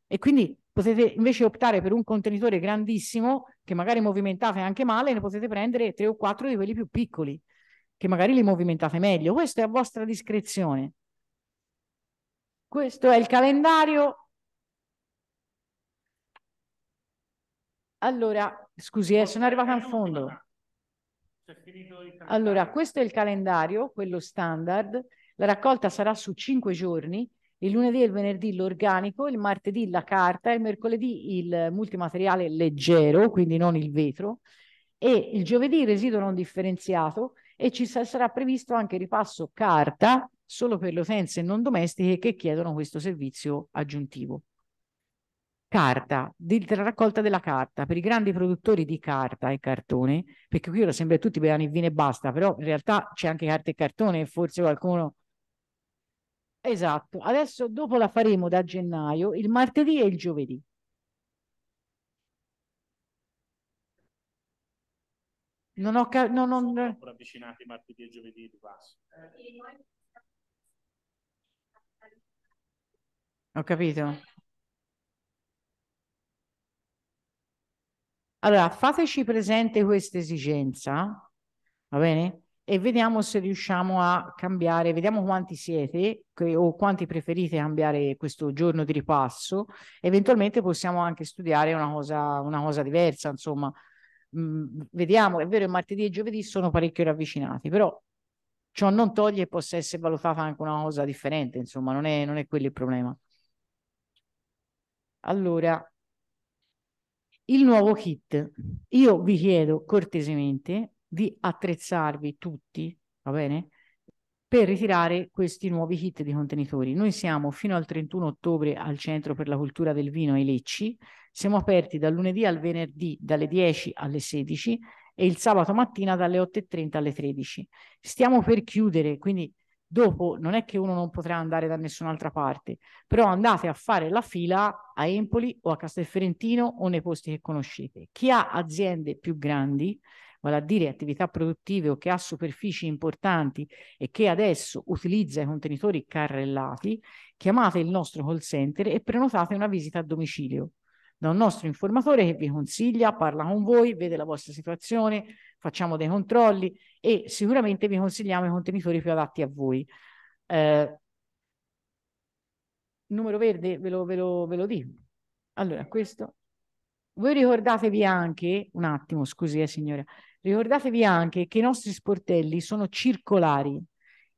E quindi potete invece optare per un contenitore grandissimo che magari movimentate anche male, ne potete prendere tre o quattro di quelli più piccoli che magari li movimentate meglio. Questo è a vostra discrezione. Questo è il calendario. Allora, scusi, eh, sono arrivata in fondo. Allora, questo è il calendario, quello standard. La raccolta sarà su cinque giorni, il lunedì e il venerdì l'organico, il martedì la carta, il mercoledì il multimateriale leggero, quindi non il vetro, e il giovedì il residuo non differenziato, e ci sarà previsto anche ripasso carta solo per le utenze non domestiche che chiedono questo servizio aggiuntivo. Carta, della raccolta della carta per i grandi produttori di carta e cartone, perché qui ora sembra tutti bevano il vino e basta, però in realtà c'è anche carta e cartone e forse qualcuno Esatto, adesso dopo la faremo da gennaio, il martedì e il giovedì. Non ho capito. Non, non... Sono avvicinati martedì e giovedì di passo. Ho capito. Allora, fateci presente questa esigenza, va bene? E vediamo se riusciamo a cambiare, vediamo quanti siete o quanti preferite cambiare questo giorno di ripasso. Eventualmente possiamo anche studiare una cosa, una cosa diversa, insomma, mh, mhmm, vediamo, è vero che martedì e giovedì sono parecchio ravvicinati, però ciò non toglie che possa essere valutata anche una cosa differente, insomma, non è, non è quello il problema. Allora, il nuovo kit, io vi chiedo cortesemente di attrezzarvi tutti, va bene? per ritirare questi nuovi kit di contenitori. Noi siamo fino al 31 ottobre al Centro per la Cultura del Vino ai Lecci, siamo aperti dal lunedì al venerdì dalle 10 alle 16 e il sabato mattina dalle 8.30 alle 13. Stiamo per chiudere, quindi dopo non è che uno non potrà andare da nessun'altra parte, però andate a fare la fila a Empoli o a Castelferentino o nei posti che conoscete. Chi ha aziende più grandi, vale a dire attività produttive o che ha superfici importanti e che adesso utilizza i contenitori carrellati, chiamate il nostro call center e prenotate una visita a domicilio da un nostro informatore che vi consiglia, parla con voi, vede la vostra situazione, facciamo dei controlli e sicuramente vi consigliamo i contenitori più adatti a voi. Eh, numero verde ve lo, ve, lo, ve lo dico. Allora, questo. Voi ricordatevi anche, un attimo, scusi eh, signora, ricordatevi anche che i nostri sportelli sono circolari,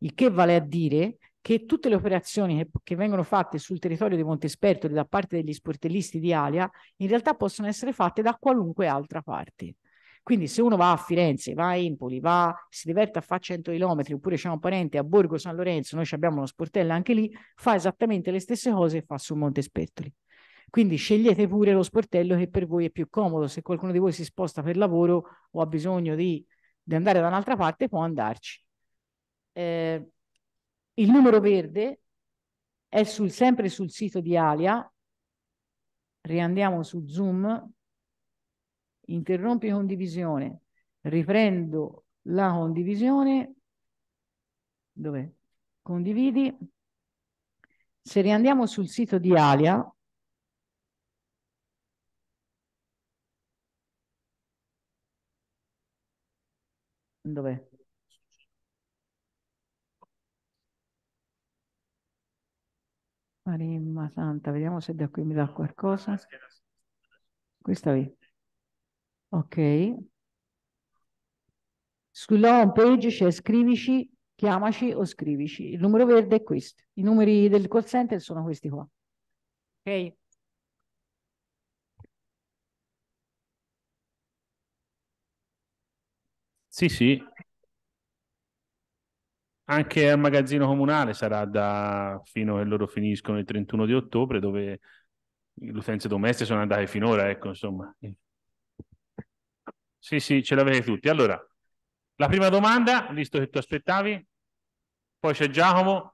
il che vale a dire che tutte le operazioni che, che vengono fatte sul territorio di Montespertoli da parte degli sportellisti di Alia in realtà possono essere fatte da qualunque altra parte. Quindi se uno va a Firenze, va a Impoli, va, si diverte a fare 100 km, oppure c'è un parente a Borgo San Lorenzo, noi abbiamo uno sportello anche lì, fa esattamente le stesse cose che fa su Monte Spertoli. Quindi scegliete pure lo sportello che per voi è più comodo. Se qualcuno di voi si sposta per lavoro o ha bisogno di, di andare da un'altra parte, può andarci. Eh, il numero verde è sul, sempre sul sito di Alia, riandiamo su Zoom, interrompi condivisione, riprendo la condivisione, Dov'è? condividi, se riandiamo sul sito di Alia, dov'è? Marimma Santa, vediamo se da qui mi dà qualcosa. Questa lì. Ok. Sulla home page c'è scrivici, chiamaci o scrivici. Il numero verde è questo. I numeri del call center sono questi qua. Ok. Sì, sì, anche al magazzino comunale sarà da fino a che loro finiscono il 31 di ottobre, dove le utenze domestiche sono andate finora, ecco, insomma. Sì, sì, ce l'avete tutti. Allora, la prima domanda, visto che tu aspettavi, poi c'è Giacomo.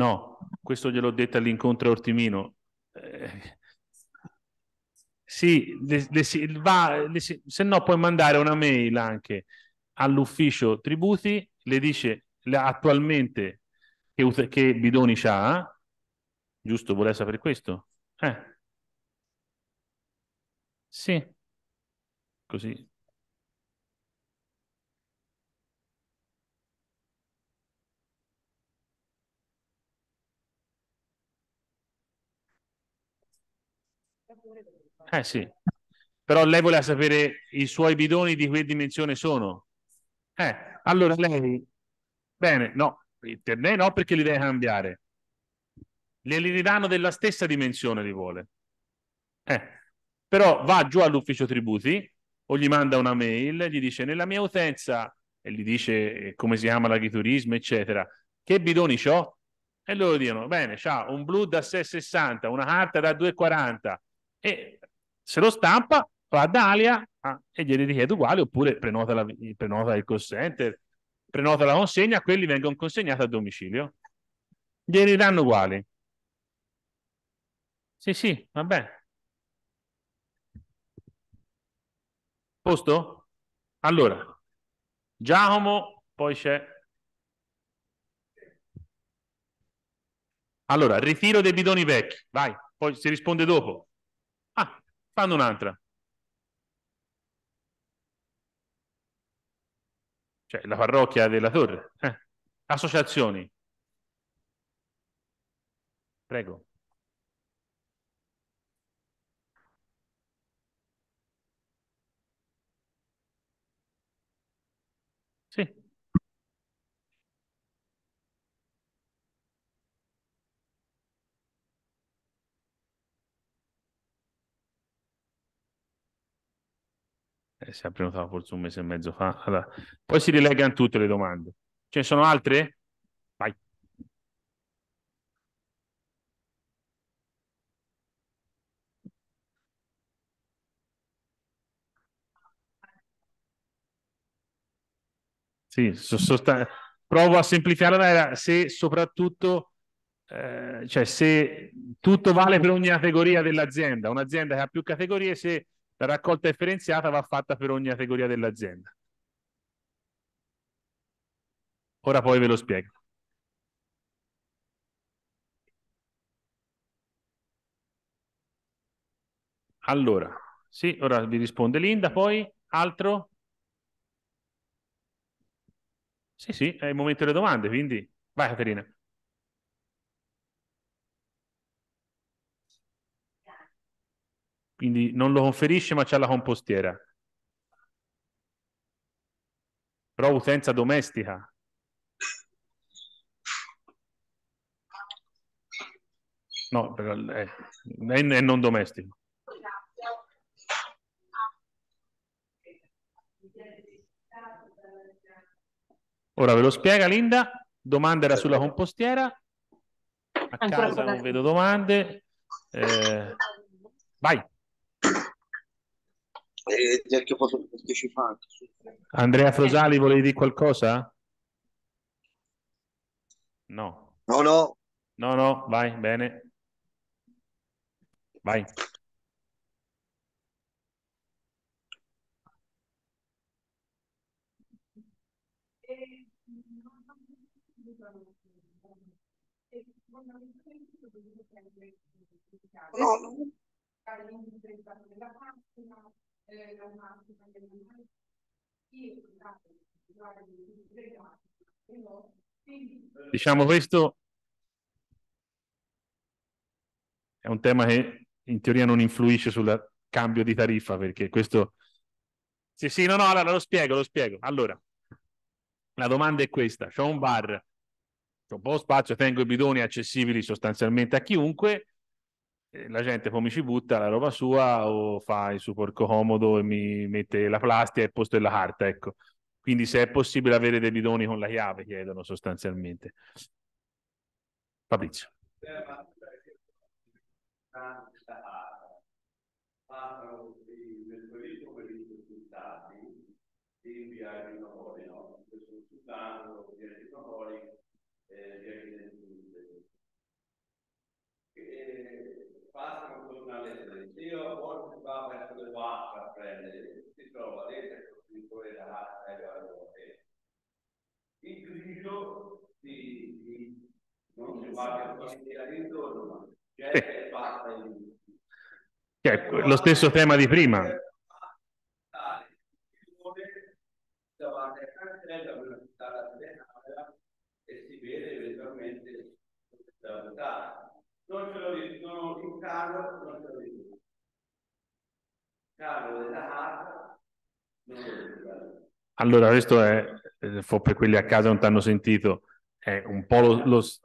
No, questo gliel'ho detto all'incontro a Ortimino, eh, sì, le, le, va, le, se no puoi mandare una mail anche all'ufficio tributi, le dice attualmente che, che Bidoni c'ha, giusto, voleva sapere questo? Eh. Sì, così Eh sì. Però lei voleva sapere i suoi bidoni di che dimensione sono. Eh, allora lei... Bene, no, per me no perché li deve cambiare. Le ridanno della stessa dimensione, li vuole. Eh, però va giù all'ufficio tributi o gli manda una mail, gli dice nella mia utenza, e gli dice eh, come si chiama l'agriturismo, eccetera, che bidoni ho? E loro dicono, bene, c'ha un blu da 6,60, una carta da 2,40 e se lo stampa, va da Alia ah, e glieli richiede uguale oppure prenota, la, prenota il call center, prenota la consegna, quelli vengono consegnati a domicilio. Glieli danno uguali. Sì, sì, va bene. Posto? Allora, Giacomo, poi c'è... Allora, ritiro dei bidoni vecchi, vai, poi si risponde dopo fanno un'altra. Cioè, la parrocchia della torre. Eh. Associazioni. Prego. eh, si è prenotato forse un mese e mezzo fa. Allora, poi si rilegano tutte le domande. Ce ne sono altre? Vai. Sì, so, sost... provo a semplificarla se soprattutto, eh, cioè se tutto vale per ogni categoria dell'azienda, un'azienda che ha più categorie, se la raccolta differenziata va fatta per ogni categoria dell'azienda. Ora poi ve lo spiego. Allora, sì, ora vi risponde Linda, poi altro? Sì, sì, è il momento delle domande, quindi vai Caterina. Quindi non lo conferisce ma c'è la compostiera. Però utenza domestica. No, eh, è, è non domestico. Ora ve lo spiega Linda, domanda era sulla compostiera, a casa non vedo domande. Eh, vai ed è che posso partecipare. Andrea eh, Frosali, volevi dire qualcosa? No. No, no. No, no, vai, bene. Vai. No, no. Diciamo questo è un tema che in teoria non influisce sul cambio di tariffa perché questo... Sì, sì, no, no, allora lo spiego, lo spiego. Allora, la domanda è questa. C'è un bar, c'è un po' spazio, tengo i bidoni accessibili sostanzialmente a chiunque, la gente come ci butta la roba sua o fa il suo comodo e mi mette la plastica e il posto della carta, ecco. Quindi se è possibile avere dei bidoni con la chiave, chiedono sostanzialmente. Fabrizio. Eh, passano con attorno alle 13, io forse va verso le 4 a prendere, si trova dentro il costruitore da Lazza e Valore. Il grigio si, si, non si guarda la intorno, ma c'è e passa in cioè, lo stesso tema di prima. davanti al cancello, una strada serenata e si vede eventualmente questa volontà. Non ce lo dico Carlo non lo vedeva. Carlo della Harvard non lo vedeva. Allora, questo è, eh, per quelli a casa non ti hanno sentito, è un po' lo... lo... Sì,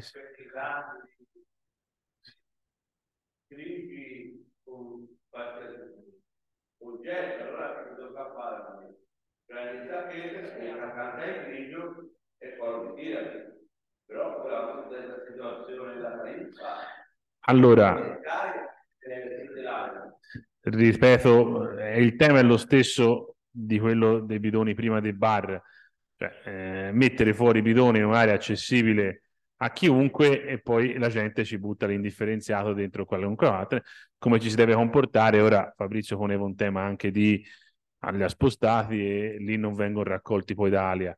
sì. Però quella situazione la rifà. Allora, ripeto, eh, il tema è lo stesso di quello dei bidoni prima dei bar, cioè, eh, mettere fuori i bidoni in un'area accessibile a chiunque e poi la gente ci butta l'indifferenziato dentro qualunque altro. come ci si deve comportare. Ora Fabrizio poneva un tema anche di agli spostati e lì non vengono raccolti poi da Alia.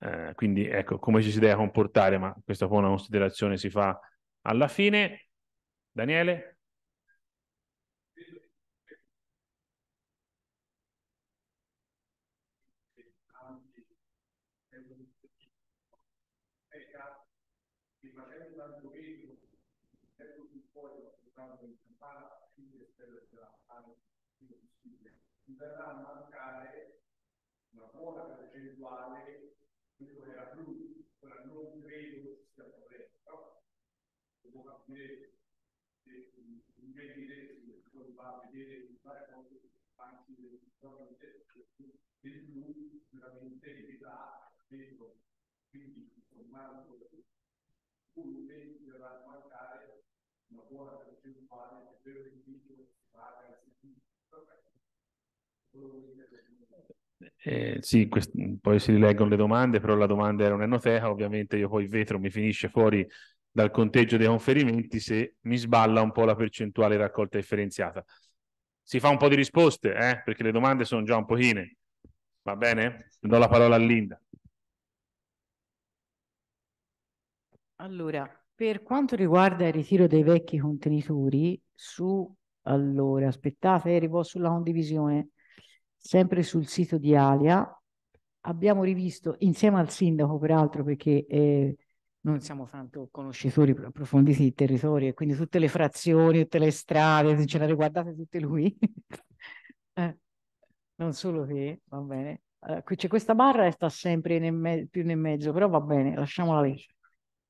Eh, quindi ecco come ci si deve comportare, ma questa poi una considerazione si fa alla fine. Daniele? verrà a mancare una buona percentuale di quella blu, quella non credo che sia corretta, devo capire impedire di vedere fare cose anche normalmente per lui veramente vedrà dentro quindi formando un evento dovrà mancare una buona percentuale che per il va a garantire quello che è eh, sì, quest- poi si rileggono le domande, però la domanda era un'enoteca, ovviamente io poi il vetro mi finisce fuori dal conteggio dei conferimenti se mi sballa un po' la percentuale raccolta differenziata. Si fa un po' di risposte, eh? perché le domande sono già un pochine. Va bene? Do la parola a Linda. Allora, per quanto riguarda il ritiro dei vecchi contenitori, su... Allora, aspettate, arrivo eh, sulla condivisione sempre sul sito di Alia. Abbiamo rivisto insieme al sindaco, peraltro, perché eh, non siamo tanto conoscitori approfonditi di territorio, e quindi tutte le frazioni, tutte le strade, se ce le riguardate tutte lui, [laughs] eh, non solo te, va bene. Eh, qui c'è questa barra e sta sempre nel me- più nel mezzo, però va bene, lasciamola lì.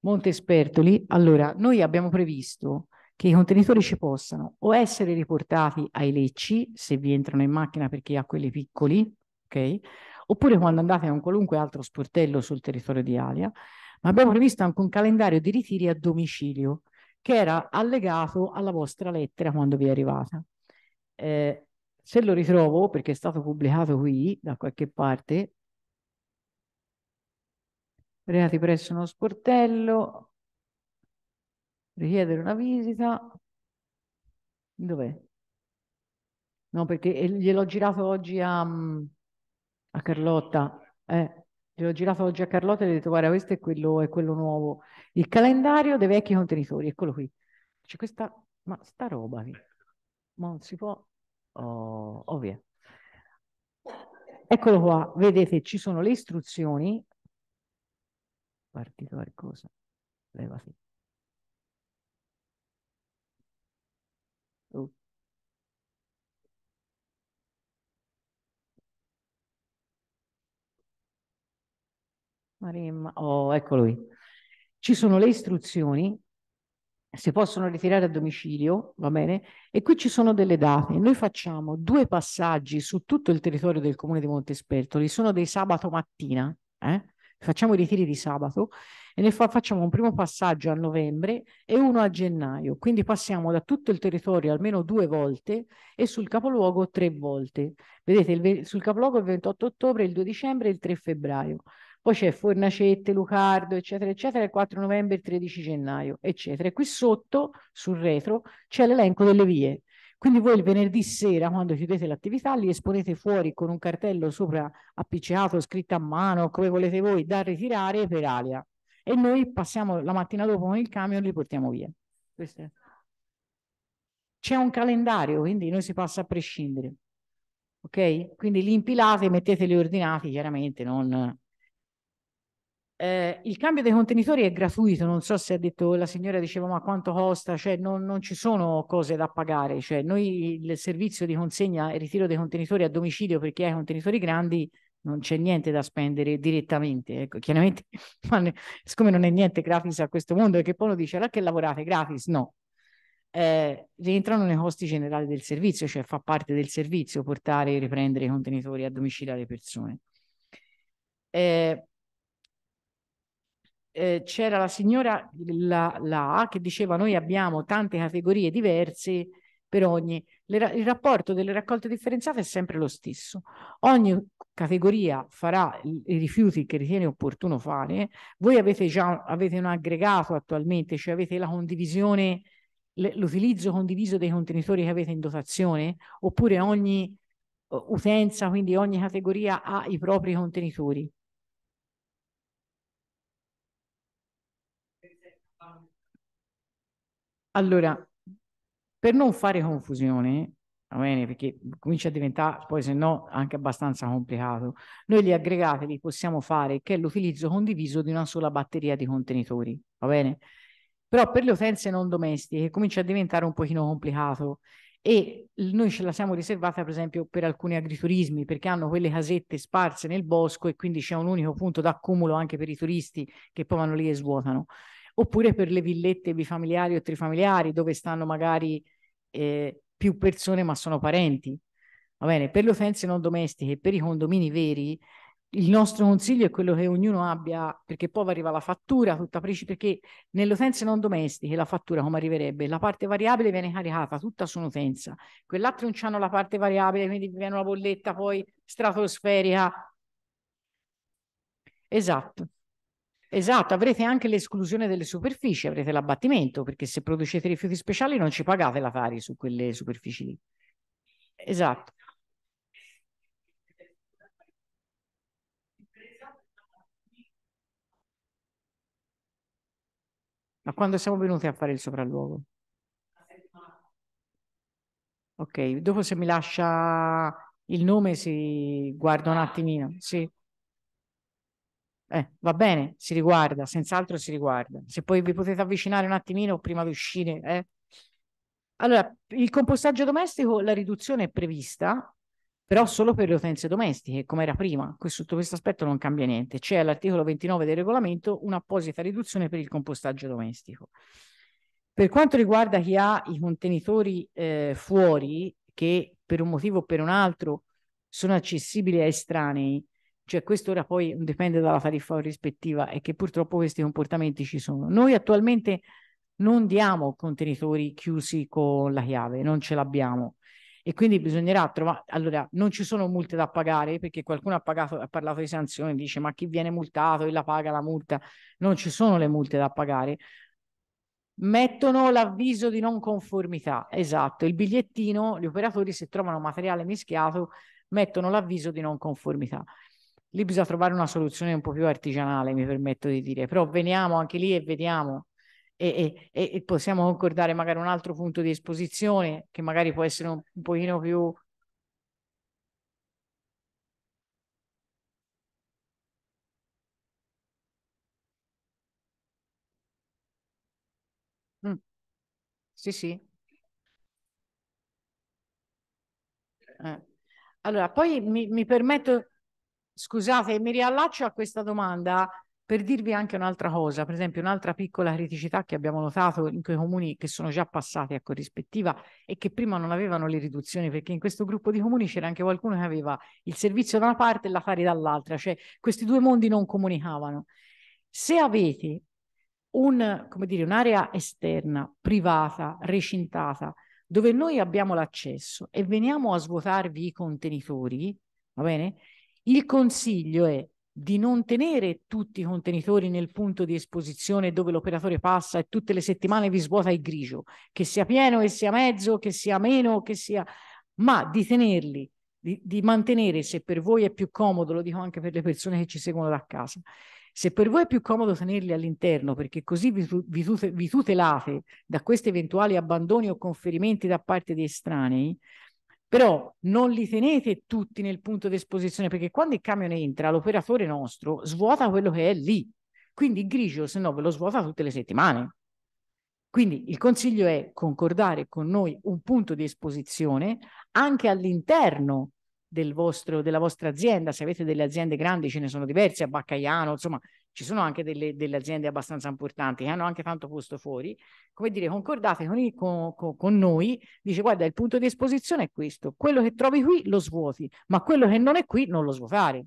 Monte Espertoli, allora, noi abbiamo previsto che i contenitori ci possano o essere riportati ai lecci, se vi entrano in macchina perché ha quelli piccoli, ok? Oppure quando andate a un qualunque altro sportello sul territorio di Alia, ma abbiamo previsto anche un calendario di ritiri a domicilio che era allegato alla vostra lettera quando vi è arrivata. Eh, se lo ritrovo, perché è stato pubblicato qui da qualche parte, reati presso uno sportello, richiedere una visita. Dov'è? No, perché gliel'ho girato oggi a, mm, a Carlotta. Eh, gliel'ho girato oggi a Carlotta e gli ho detto guarda questo è quello, è quello nuovo. Il calendario dei vecchi contenitori, eccolo qui. C'è questa, ma sta roba qui. Ma non si può... Oh, ovvio. Oh, eccolo qua, vedete ci sono le istruzioni. Partito qualcosa. Levati. Marimma, oh, ecco lui. Ci sono le istruzioni, si possono ritirare a domicilio, va bene? E qui ci sono delle date. Noi facciamo due passaggi su tutto il territorio del comune di Montespertoli, sono dei sabato mattina, eh? facciamo i ritiri di sabato e ne fa, facciamo un primo passaggio a novembre e uno a gennaio, quindi passiamo da tutto il territorio almeno due volte e sul capoluogo tre volte. Vedete, il, sul capoluogo il 28 ottobre, il 2 dicembre e il 3 febbraio poi c'è Fornacette, Lucardo, eccetera, eccetera, il 4 novembre, il 13 gennaio, eccetera. E qui sotto, sul retro, c'è l'elenco delle vie. Quindi voi il venerdì sera, quando chiudete l'attività, li esponete fuori con un cartello sopra appicciato, scritto a mano, come volete voi, da ritirare per aria. E noi passiamo la mattina dopo con il camion e li portiamo via. C'è un calendario, quindi noi si passa a prescindere. Ok? Quindi li impilate, metteteli ordinati, chiaramente non eh, il cambio dei contenitori è gratuito, non so se ha detto la signora, diceva ma quanto costa, cioè non, non ci sono cose da pagare, cioè noi il servizio di consegna e ritiro dei contenitori a domicilio per chi ha i contenitori grandi non c'è niente da spendere direttamente, ecco, chiaramente [laughs] ne, siccome non è niente gratis a questo mondo e che poi uno dice allora che lavorate gratis, no, eh, rientrano nei costi generali del servizio, cioè fa parte del servizio portare e riprendere i contenitori a domicilio alle persone. Eh, eh, c'era la signora la, là che diceva noi abbiamo tante categorie diverse per ogni... Le, il rapporto delle raccolte differenziate è sempre lo stesso. Ogni categoria farà i rifiuti che ritiene opportuno fare. Voi avete già avete un aggregato attualmente, cioè avete la condivisione, l'utilizzo condiviso dei contenitori che avete in dotazione, oppure ogni utenza, quindi ogni categoria ha i propri contenitori. Allora, per non fare confusione, va bene, perché comincia a diventare poi se no anche abbastanza complicato, noi gli aggregati li possiamo fare che è l'utilizzo condiviso di una sola batteria di contenitori, va bene? Però per le utenze non domestiche comincia a diventare un pochino complicato e noi ce la siamo riservata per esempio per alcuni agriturismi perché hanno quelle casette sparse nel bosco e quindi c'è un unico punto d'accumulo anche per i turisti che poi vanno lì e svuotano oppure per le villette bifamiliari o trifamiliari dove stanno magari eh, più persone ma sono parenti. Va bene, per le utenze non domestiche e per i condomini veri il nostro consiglio è quello che ognuno abbia, perché poi arriva la fattura, tutta preci, perché nelle utenze non domestiche la fattura come arriverebbe? La parte variabile viene caricata tutta su un'utenza, quell'altro non hanno la parte variabile, quindi viene una bolletta poi stratosferica. Esatto. Esatto, avrete anche l'esclusione delle superfici, avrete l'abbattimento, perché se producete rifiuti speciali non ci pagate la Tari su quelle superfici lì. Esatto. Ma quando siamo venuti a fare il sopralluogo? Ok, dopo se mi lascia il nome si guarda un attimino. Sì. Eh, va bene, si riguarda, senz'altro si riguarda. Se poi vi potete avvicinare un attimino prima di uscire. Eh. Allora, il compostaggio domestico, la riduzione è prevista, però solo per le utenze domestiche, come era prima. sotto questo aspetto non cambia niente. C'è all'articolo 29 del regolamento un'apposita riduzione per il compostaggio domestico. Per quanto riguarda chi ha i contenitori eh, fuori, che per un motivo o per un altro sono accessibili a estranei, cioè questo ora poi dipende dalla tariffa rispettiva e che purtroppo questi comportamenti ci sono. Noi attualmente non diamo contenitori chiusi con la chiave, non ce l'abbiamo e quindi bisognerà trovare allora non ci sono multe da pagare perché qualcuno ha, pagato, ha parlato di sanzioni dice ma chi viene multato e la paga la multa non ci sono le multe da pagare mettono l'avviso di non conformità esatto il bigliettino gli operatori se trovano materiale mischiato mettono l'avviso di non conformità lì bisogna trovare una soluzione un po' più artigianale, mi permetto di dire, però veniamo anche lì e vediamo e, e, e possiamo concordare magari un altro punto di esposizione che magari può essere un, un pochino più Mm, Sì, sì. eh. Allora, poi mi, mi permetto scusate, mi riallaccio a questa domanda per dirvi anche un'altra cosa, per esempio un'altra piccola criticità che abbiamo notato in quei comuni che sono già passati a corrispettiva ecco, e che prima non avevano le riduzioni, perché in questo gruppo di comuni c'era anche qualcuno che aveva il servizio da una parte e la l'affare dall'altra, cioè questi due mondi non comunicavano. Se avete un, dire, un'area esterna, privata, recintata, dove noi abbiamo l'accesso e veniamo a svuotarvi i contenitori, va bene? Il consiglio è di non tenere tutti i contenitori nel punto di esposizione dove l'operatore passa e tutte le settimane vi svuota il grigio, che sia pieno, che sia mezzo, che sia meno, che sia... ma di tenerli, di, di mantenere, se per voi è più comodo, lo dico anche per le persone che ci seguono da casa, se per voi è più comodo tenerli all'interno perché così vi, vi, vi tutelate da questi eventuali abbandoni o conferimenti da parte di estranei, però non li tenete tutti nel punto di esposizione perché quando il camion entra l'operatore nostro svuota quello che è lì quindi il grigio se no ve lo svuota tutte le settimane quindi il consiglio è concordare con noi un punto di esposizione anche all'interno del vostro, della vostra azienda, se avete delle aziende grandi ce ne sono diverse, a Baccaiano, insomma ci sono anche delle, delle aziende abbastanza importanti che hanno anche tanto posto fuori, come dire, concordate con, il, con, con, con noi, dice guarda il punto di esposizione è questo, quello che trovi qui lo svuoti, ma quello che non è qui non lo svuotare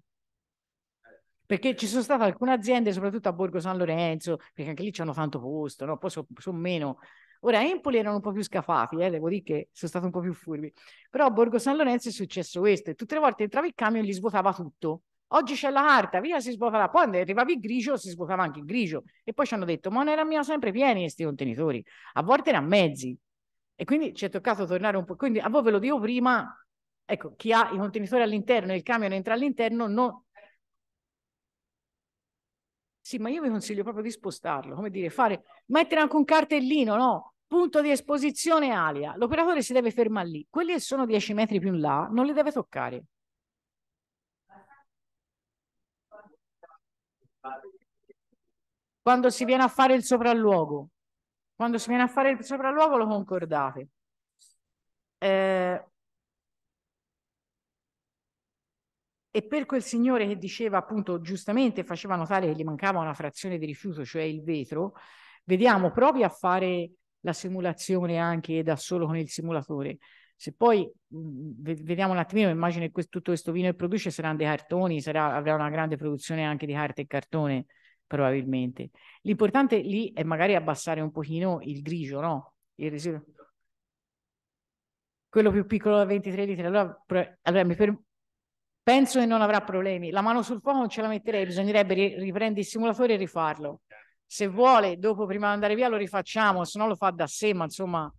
perché ci sono state alcune aziende, soprattutto a Borgo San Lorenzo, perché anche lì c'hanno tanto posto, no? poi sono so meno Ora Empoli erano un po' più scafati, eh, devo dire che sono stato un po' più furbi, però a Borgo San Lorenzo è successo questo, e tutte le volte entrava il camion e gli svuotava tutto. Oggi c'è la carta, via si svuoterà, poi arrivava il grigio, si svuotava anche il grigio e poi ci hanno detto, ma non erano sempre pieni questi contenitori, a volte erano mezzi e quindi ci è toccato tornare un po', quindi a voi ve lo dico prima, ecco, chi ha i contenitori all'interno e il camion entra all'interno, no... Sì, ma io vi consiglio proprio di spostarlo, come dire, fare, mettere anche un cartellino, no? punto di esposizione alia, l'operatore si deve fermare lì, quelli che sono 10 metri più in là non li deve toccare. Quando si viene a fare il sopralluogo, quando si viene a fare il sopralluogo lo concordate. Eh, e per quel signore che diceva appunto giustamente, faceva notare che gli mancava una frazione di rifiuto, cioè il vetro, vediamo proprio a fare la simulazione anche da solo con il simulatore. Se poi vediamo un attimino, immagino che questo, tutto questo vino che produce saranno dei cartoni, sarà, avrà una grande produzione anche di carta e cartone, probabilmente. L'importante lì è magari abbassare un pochino il grigio, no? Il residuo. Quello più piccolo da 23 litri. Allora, allora mi per... penso che non avrà problemi. La mano sul fuoco non ce la metterei, bisognerebbe riprendere il simulatore e rifarlo se vuole dopo prima di andare via lo rifacciamo, se no lo fa da sé, ma insomma...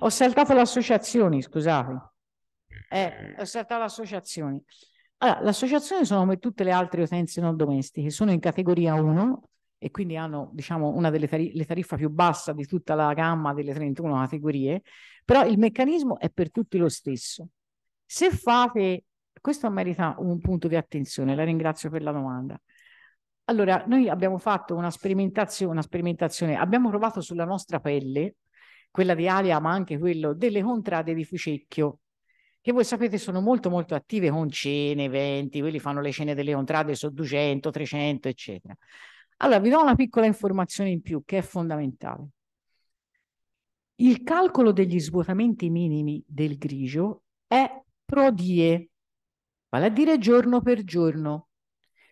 Ho saltato le associazioni, scusate. Eh, ho saltato le associazioni. Allora, le sono come tutte le altre utenze non domestiche, sono in categoria 1 e quindi hanno diciamo, una delle tarif- tariffe più basse di tutta la gamma delle 31 categorie, però il meccanismo è per tutti lo stesso. Se fate, questo merita un punto di attenzione, la ringrazio per la domanda. Allora, noi abbiamo fatto una sperimentazione, una sperimentazione abbiamo provato sulla nostra pelle, quella di Alia, ma anche quello delle contrade di Fucecchio, che voi sapete sono molto molto attive con cene, eventi, quelli fanno le cene delle contrade su 200, 300, eccetera. Allora, vi do una piccola informazione in più che è fondamentale. Il calcolo degli svuotamenti minimi del grigio è pro die, vale a dire giorno per giorno,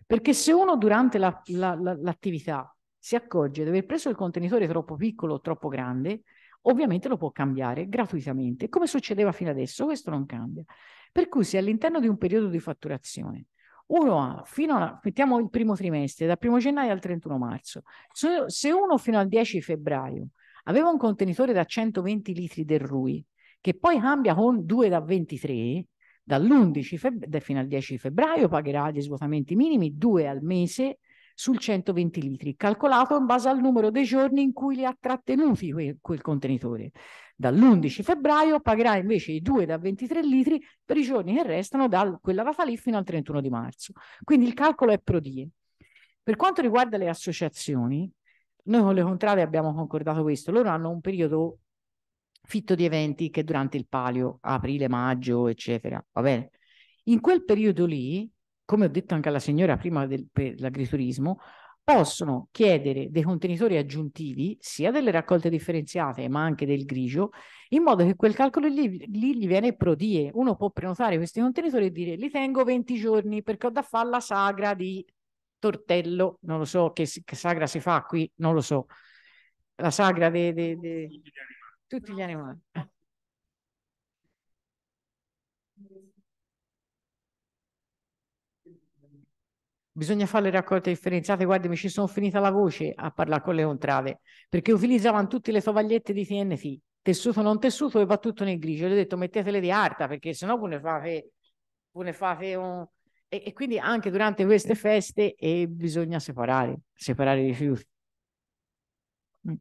perché se uno durante l'attività la, la, la, si accorge di aver preso il contenitore troppo piccolo o troppo grande, ovviamente lo può cambiare gratuitamente, come succedeva fino adesso, questo non cambia. Per cui se all'interno di un periodo di fatturazione uno ha fino a, mettiamo il primo trimestre, dal primo gennaio al 31 marzo. Se, uno fino al 10 febbraio aveva un contenitore da 120 litri del RUI, che poi cambia con 2 da 23, dall'11 febbraio fino al 10 febbraio pagherà gli svuotamenti minimi 2 al mese sul 120 litri, calcolato in base al numero dei giorni in cui li ha trattenuti quel, quel contenitore. Dall'11 febbraio pagherà invece i 2 da 23 litri per i giorni che restano da quella data lì fino al 31 di marzo. Quindi il calcolo è prodie. Per quanto riguarda le associazioni, noi con le contrade abbiamo concordato questo, loro hanno un periodo fitto di eventi che durante il palio, aprile, maggio, eccetera, va bene? In quel periodo lì come ho detto anche alla signora prima del, per l'agriturismo, possono chiedere dei contenitori aggiuntivi sia delle raccolte differenziate ma anche del grigio in modo che quel calcolo lì, lì gli viene prodie uno può prenotare questi contenitori e dire li tengo 20 giorni perché ho da fare la sagra di tortello non lo so che, che sagra si fa qui non lo so la sagra di tutti gli animali, tutti gli animali. bisogna fare le raccolte differenziate, guardi mi ci sono finita la voce a parlare con le contrade, perché utilizzavano tutte le tovagliette di TNT, tessuto non tessuto e va tutto nel grigio, gli ho detto mettetele di arta perché sennò pure ne fate, pure fate un... E, e, quindi anche durante queste feste eh, bisogna separare, separare i rifiuti. Mm.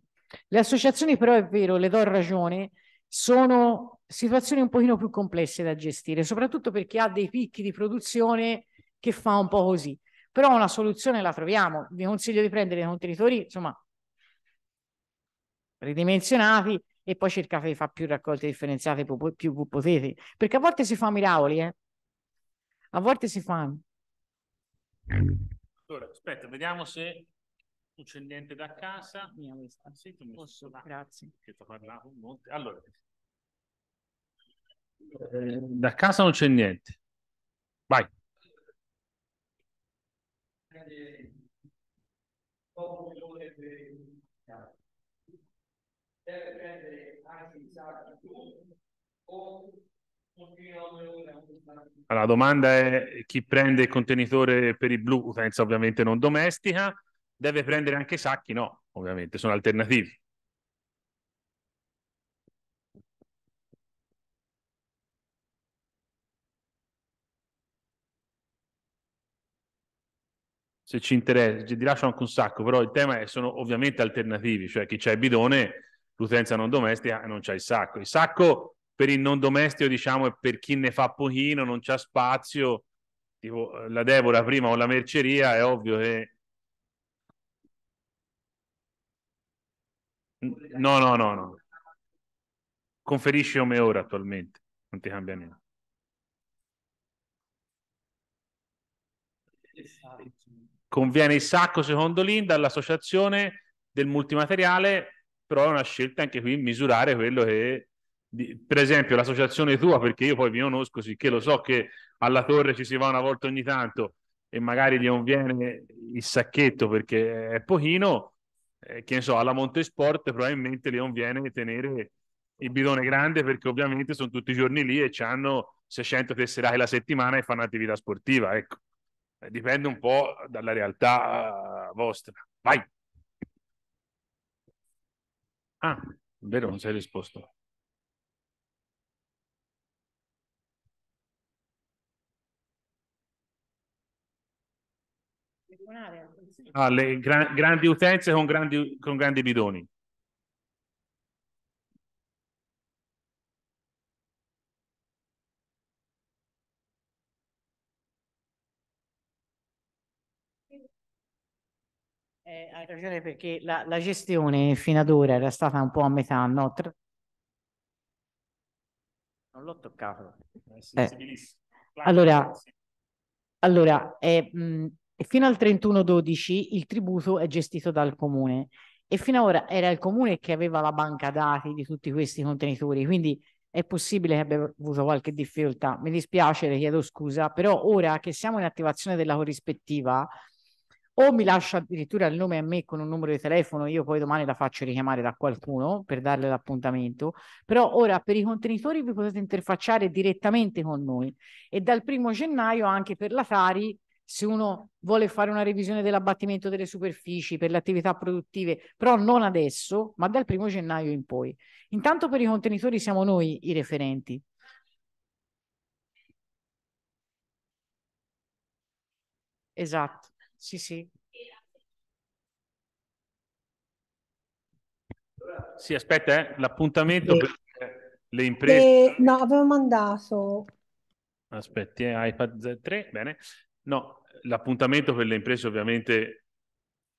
Le associazioni però è vero, le do ragione, sono situazioni un pochino più complesse da gestire, soprattutto perché ha dei picchi di produzione che fa un po' così però una soluzione la troviamo. Vi consiglio di prendere contenitori, insomma, ridimensionati e poi cercate di fare più raccolte differenziate più, potete, perché a volte si fa miracoli, eh? A volte si fa. Allora, aspetta, vediamo se non c'è niente da casa. Mia questa. Ah, sì, mi Posso, ah, grazie. Che ti ho parlato un monte. Allora, eh, da casa non c'è niente. Vai deve prendere anche il sacco o allora, la domanda è chi prende il contenitore per il blu, utenza ovviamente non domestica, deve prendere anche i sacchi? No, ovviamente sono alternativi. se ci interessa, ti lascio anche un sacco, però il tema è, sono ovviamente alternativi, cioè chi c'è il bidone, l'utenza non domestica non c'è il sacco. Il sacco per il non domestico, diciamo, è per chi ne fa pochino, non c'è spazio, tipo eh, la Devora prima o la merceria, è ovvio che... No, no, no, no. Conferisci come ora attualmente, non ti cambia niente conviene il sacco secondo Linda all'associazione del multimateriale, però è una scelta anche qui misurare quello che per esempio l'associazione tua, perché io poi vi conosco, sicché lo so che alla torre ci si va una volta ogni tanto e magari gli conviene il sacchetto perché è pochino, eh, che ne so, alla Montesport probabilmente gli conviene tenere il bidone grande perché ovviamente sono tutti i giorni lì e ci hanno 600 tesserati la settimana e fanno attività sportiva, ecco. Eh, dipende un po' dalla realtà eh, vostra. Vai. Ah, vero, non sei risposto. Ah, le gra grandi utenze con grandi, con grandi bidoni. hai ragione perché la, la, gestione fino ad ora era stata un po' a metà, no? Tra... Non l'ho toccato. Eh. Allora, allora eh, mh, mm, fino al 31-12 il tributo è gestito dal comune e fino ad ora era il comune che aveva la banca dati di tutti questi contenitori, quindi è possibile che abbia avuto qualche difficoltà. Mi dispiace, le chiedo scusa, però ora che siamo in attivazione della corrispettiva o mi lascia addirittura il nome a me con un numero di telefono, io poi domani la faccio richiamare da qualcuno per darle l'appuntamento, però ora per i contenitori vi potete interfacciare direttamente con noi e dal primo gennaio anche per la Tari se uno vuole fare una revisione dell'abbattimento delle superfici per le attività produttive, però non adesso, ma dal primo gennaio in poi. Intanto per i contenitori siamo noi i referenti. Esatto. Sì, sì. Sì, aspetta, eh, l'appuntamento sì. per le imprese. Eh, no, avevo mandato. Aspetti, eh, iPad 3, bene. No, l'appuntamento per le imprese ovviamente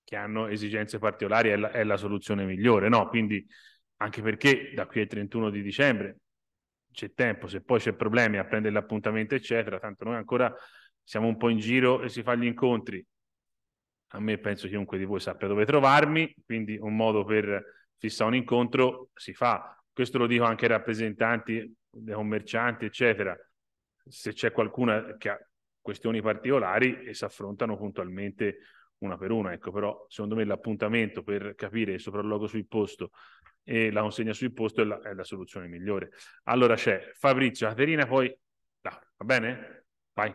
che hanno esigenze particolari è la, è la soluzione migliore, no? Quindi anche perché da qui al 31 di dicembre c'è tempo, se poi c'è problemi a prendere l'appuntamento, eccetera, tanto noi ancora siamo un po' in giro e si fa gli incontri, a me penso chiunque di voi sappia dove trovarmi, quindi un modo per fissare un incontro si fa. Questo lo dico anche ai rappresentanti dei commercianti, eccetera. Se c'è qualcuna che ha questioni particolari e si affrontano puntualmente una per una, ecco, però secondo me l'appuntamento per capire il sopralluogo sul posto e la consegna sul posto è la, è la soluzione migliore. Allora c'è Fabrizio, Caterina, poi Laura, ah, va bene? Vai.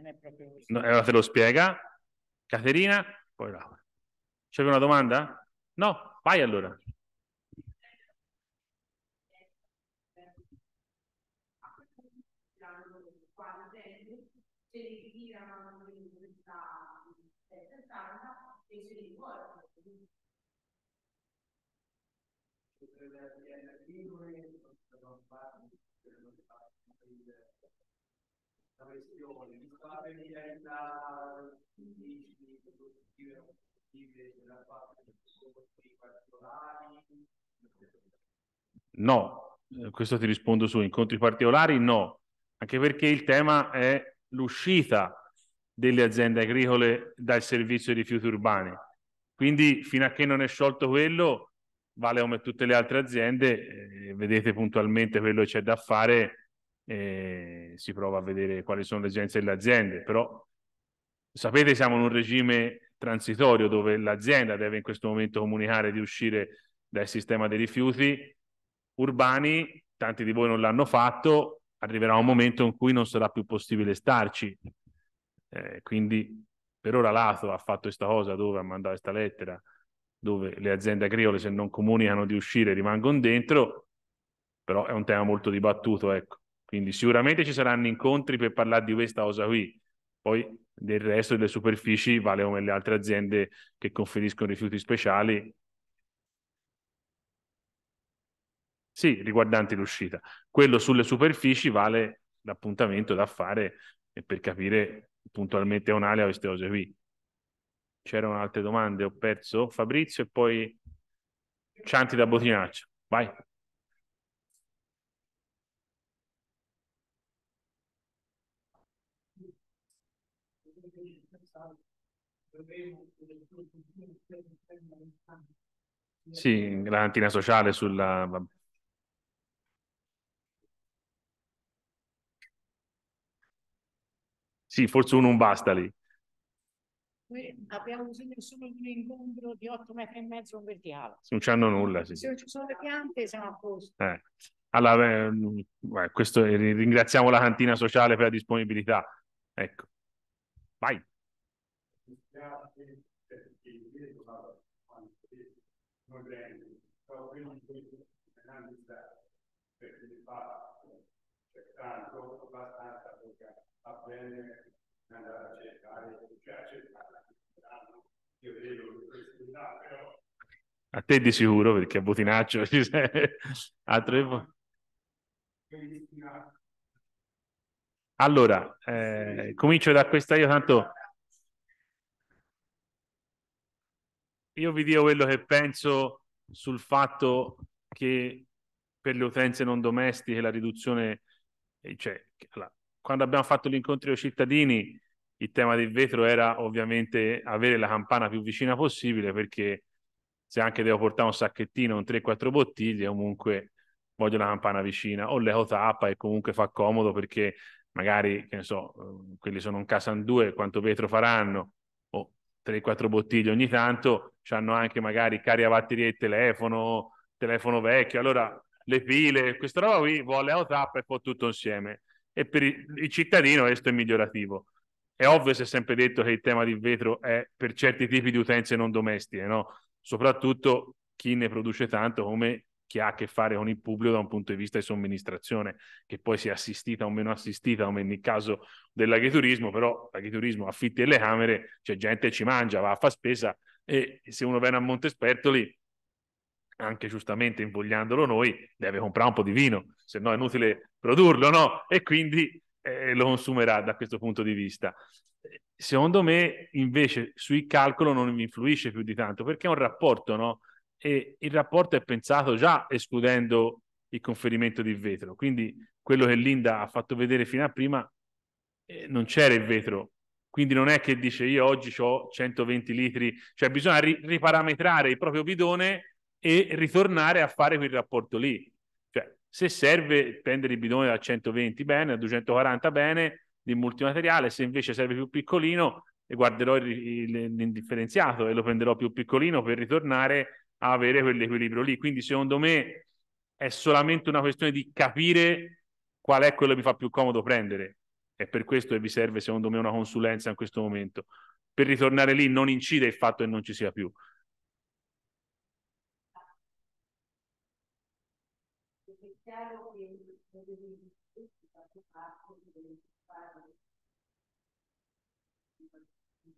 non è proprio così. No, allora te lo spiega Caterina, poi Laura. C'è una domanda? No, vai allora. la familiarità difficili, produttive, produttive, della parte di prodotti particolari? No, eh, questo ti rispondo su incontri particolari, no, anche perché il tema è l'uscita delle aziende agricole dal servizio di rifiuti urbani. Quindi fino a che non è sciolto quello, vale come tutte le altre aziende, eh, vedete puntualmente quello che c'è da fare eh, si prova a vedere quali sono le esigenze delle aziende, però sapete siamo in un regime transitorio dove l'azienda deve in questo momento comunicare di uscire dal sistema dei rifiuti urbani, tanti di voi non l'hanno fatto, arriverà un momento in cui non sarà più possibile starci. Eh, quindi per ora l'ATO ha fatto questa cosa dove ha mandato questa lettera dove le aziende agricole se non comunicano di uscire rimangono dentro, però è un tema molto dibattuto, ecco. Quindi sicuramente ci saranno incontri per parlare di questa cosa qui, poi del resto delle superfici vale come le altre aziende che conferiscono rifiuti speciali. Sì, riguardanti l'uscita. Quello sulle superfici vale l'appuntamento da fare per capire puntualmente un'area queste cose qui. C'erano altre domande, ho perso Fabrizio e poi Cianti da Botinaccio. Vai. Sì, la cantina sociale sulla... Sì, forse uno non basta lì. abbiamo bisogno solo di un incontro di 8 metri e mezzo in verticale. Non c'hanno nulla, sì. Se non ci sono le piante siamo a posto. Eh. Allora, ehm, eh, questo, ringraziamo la cantina sociale per la disponibilità. Ecco. Vai grazie cioè, perché ieri parlavo quanto noi grandi, però prima di questo analizzare perché di fatto c'è cioè, tanto abbastanza poca avviene andare a cercare, cioè a cercare io vedo questo là, però a te di sicuro, perché a Botinaccio ci sei. A [laughs] tre... Allora, eh, comincio da questa io, tanto io vi dico quello che penso sul fatto che per le utenze non domestiche la riduzione, eh, cioè, quando abbiamo fatto l'incontro ai cittadini, il tema del vetro era ovviamente avere la campana più vicina possibile perché se anche devo portare un sacchettino, un 3-4 bottiglie, comunque voglio la campana vicina o tappa e comunque fa comodo perché magari, che ne so, quelli sono un Casan 2, quanto vetro faranno, o 3-4 bottiglie ogni tanto, hanno anche magari batteria e telefono, telefono vecchio, allora le pile, questa roba qui vuole out up e può tutto insieme. E per il cittadino questo è migliorativo. È ovvio, si è sempre detto che il tema del vetro è per certi tipi di utenze non domestiche, no? soprattutto chi ne produce tanto come chi ha a che fare con il pubblico da un punto di vista di somministrazione, che poi sia assistita o meno assistita, come nel caso dell'agriturismo, però l'agriturismo affitti le camere, c'è gente che ci mangia, va a fa spesa, e se uno viene a Montespertoli, anche giustamente invogliandolo noi, deve comprare un po' di vino, se no è inutile produrlo, no? E quindi eh, lo consumerà da questo punto di vista. Secondo me, invece, sui calcolo non mi influisce più di tanto, perché è un rapporto, no? E il rapporto è pensato già escludendo il conferimento di vetro, quindi quello che Linda ha fatto vedere fino a prima eh, non c'era il vetro, quindi non è che dice io oggi ho 120 litri, cioè bisogna ri- riparametrare il proprio bidone e ritornare a fare quel rapporto lì. Cioè, se serve prendere il bidone da 120 bene, da 240 bene di multimateriale, se invece serve più piccolino guarderò il, il, l'indifferenziato e lo prenderò più piccolino per ritornare a avere quell'equilibrio lì. Quindi secondo me è solamente una questione di capire qual è quello che mi fa più comodo prendere. È per questo che vi serve, secondo me, una consulenza in questo momento. Per ritornare lì non incide il fatto che non ci sia più.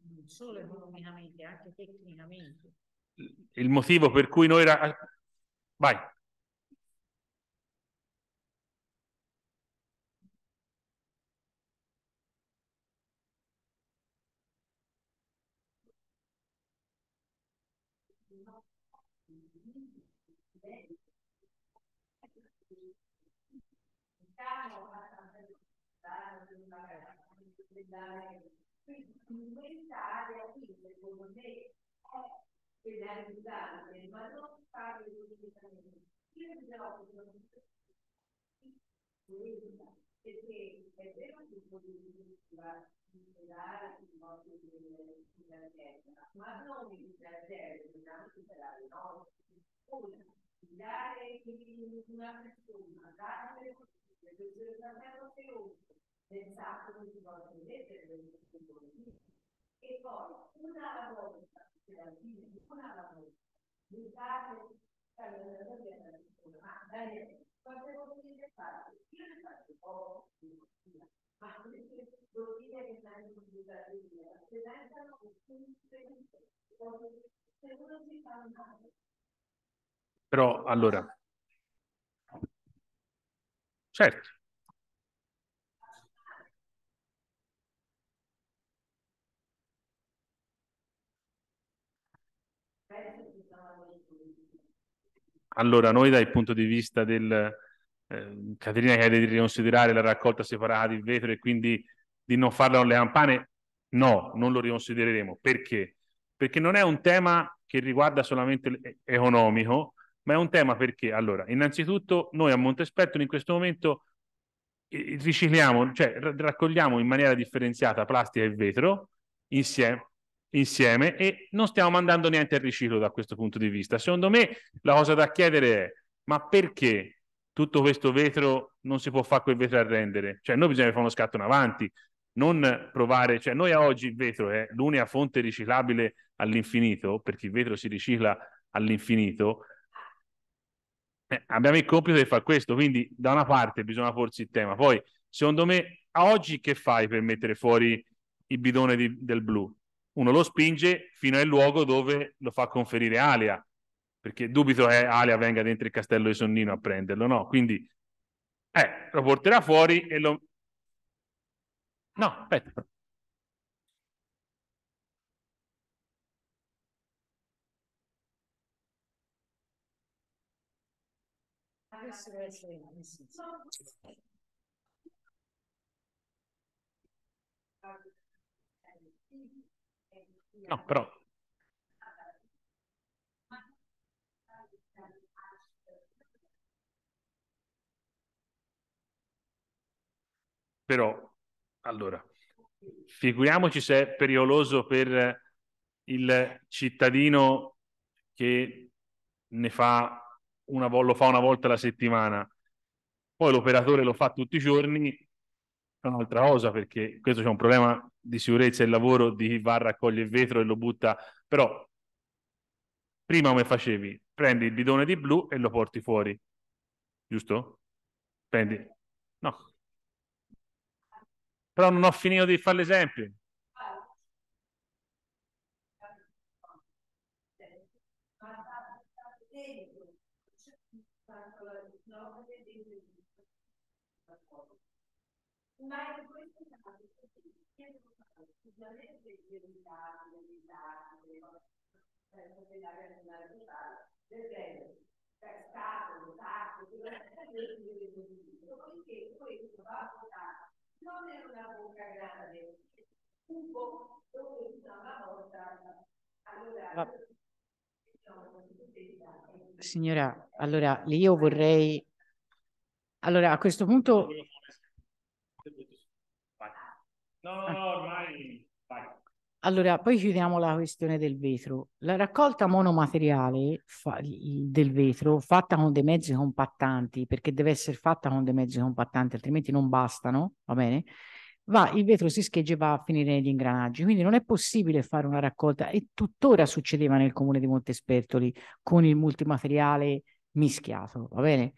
Non solo economicamente, anche tecnicamente. Il motivo per cui noi... Era... Vai. Quindi comunque in Italia, quindi secondo me è penalizzante, ma non farlo immediatamente. Io però sono perché è vero che il politica tutelare i modi dell'Inghilterra, ma non l'Inghilterra, dobbiamo tutelare noi. Ora, dare una persona, dare le una per esempio, pensato tutte le volte di mettere le disposizioni e poi una alla volta, per la fine una alla volta, eh, la buttate ma bene, quante bottiglie fate? Io ne faccio poco di bottiglia, ma queste [laughs] bottiglie che vengono buttate via rappresentano un punto se uno si fa male. Però allora, certo, Allora, noi dal punto di vista del... Eh, Caterina chiede di riconsiderare la raccolta separata di vetro e quindi di non farla con le campane. No, non lo riconsidereremo. Perché? Perché non è un tema che riguarda solamente l'economico, eh, ma è un tema perché, allora, innanzitutto noi a Montespettolo in questo momento eh, ricicliamo, cioè raccogliamo in maniera differenziata plastica e vetro insieme insieme e non stiamo mandando niente al riciclo da questo punto di vista. Secondo me la cosa da chiedere è ma perché tutto questo vetro non si può fare quel vetro a rendere? Cioè noi bisogna fare uno scatto in avanti, non provare, cioè noi a oggi il vetro è l'unica fonte riciclabile all'infinito, perché il vetro si ricicla all'infinito, eh, abbiamo il compito di fare questo, quindi da una parte bisogna porsi il tema, poi secondo me a oggi che fai per mettere fuori il bidone di, del blu? uno lo spinge fino al luogo dove lo fa conferire Alia, perché dubito che Alia venga dentro il castello di Sonnino a prenderlo, no? Quindi eh, lo porterà fuori e lo... No, aspetta. Thank No, però... Però, allora, figuriamoci se è pericoloso per il cittadino che ne fa una, lo fa una volta alla settimana, poi l'operatore lo fa tutti i giorni, è un'altra cosa perché questo c'è un problema di sicurezza il lavoro di chi va a raccogliere il vetro e lo butta, però prima come facevi? Prendi il bidone di blu e lo porti fuori, giusto? Prendi. No. Però non ho finito di fare l'esempio. Ma questo caso, sicuramente i risultati, le risultati, le cose che la persona sociale, per esempio, pescato, sacco, perché questo va votato non è una bocca grande, un po' dove una volta allora... Va. Diciamo, eh. Signora, allora io vorrei... Allora, a questo punto No, no, no, ormai vai. Allora, poi chiudiamo la questione del vetro. La raccolta monomateriale fa- del vetro fatta con dei mezzi compattanti, perché deve essere fatta con dei mezzi compattanti, altrimenti non bastano, va bene? Va, il vetro si scheggia e va a finire negli ingranaggi, quindi non è possibile fare una raccolta e tuttora succedeva nel comune di Montespertoli con il multimateriale mischiato, va bene?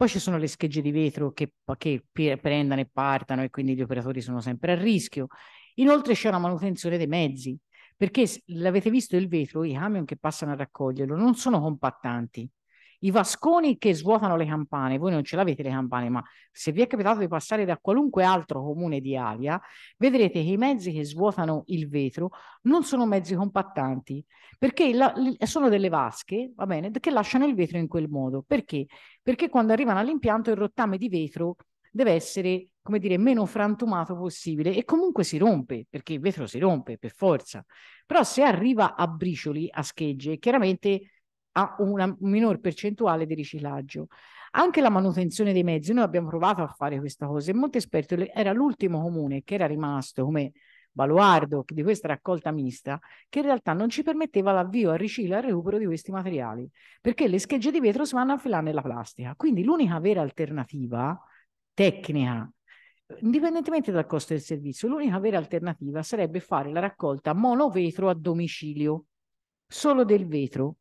Poi ci sono le schegge di vetro che, che prendano e partano e quindi gli operatori sono sempre a rischio. Inoltre c'è una manutenzione dei mezzi, perché l'avete visto il vetro, i camion che passano a raccoglierlo non sono compattanti, i vasconi che svuotano le campane, voi non ce l'avete le campane, ma se vi è capitato di passare da qualunque altro comune di Alia, vedrete che i mezzi che svuotano il vetro non sono mezzi compattanti, perché la, sono delle vasche, va bene, che lasciano il vetro in quel modo. Perché? Perché quando arrivano all'impianto il rottame di vetro deve essere, come dire, meno frantumato possibile e comunque si rompe, perché il vetro si rompe per forza. Però se arriva a bricioli, a schegge, chiaramente ha una minor percentuale di riciclaggio. Anche la manutenzione dei mezzi, noi abbiamo provato a fare questa cosa e molti esperti, era l'ultimo comune che era rimasto come baluardo di questa raccolta mista che in realtà non ci permetteva l'avvio al riciclo e al recupero di questi materiali perché le schegge di vetro si vanno a filare nella plastica quindi l'unica vera alternativa tecnica indipendentemente dal costo del servizio l'unica vera alternativa sarebbe fare la raccolta monovetro a domicilio solo del vetro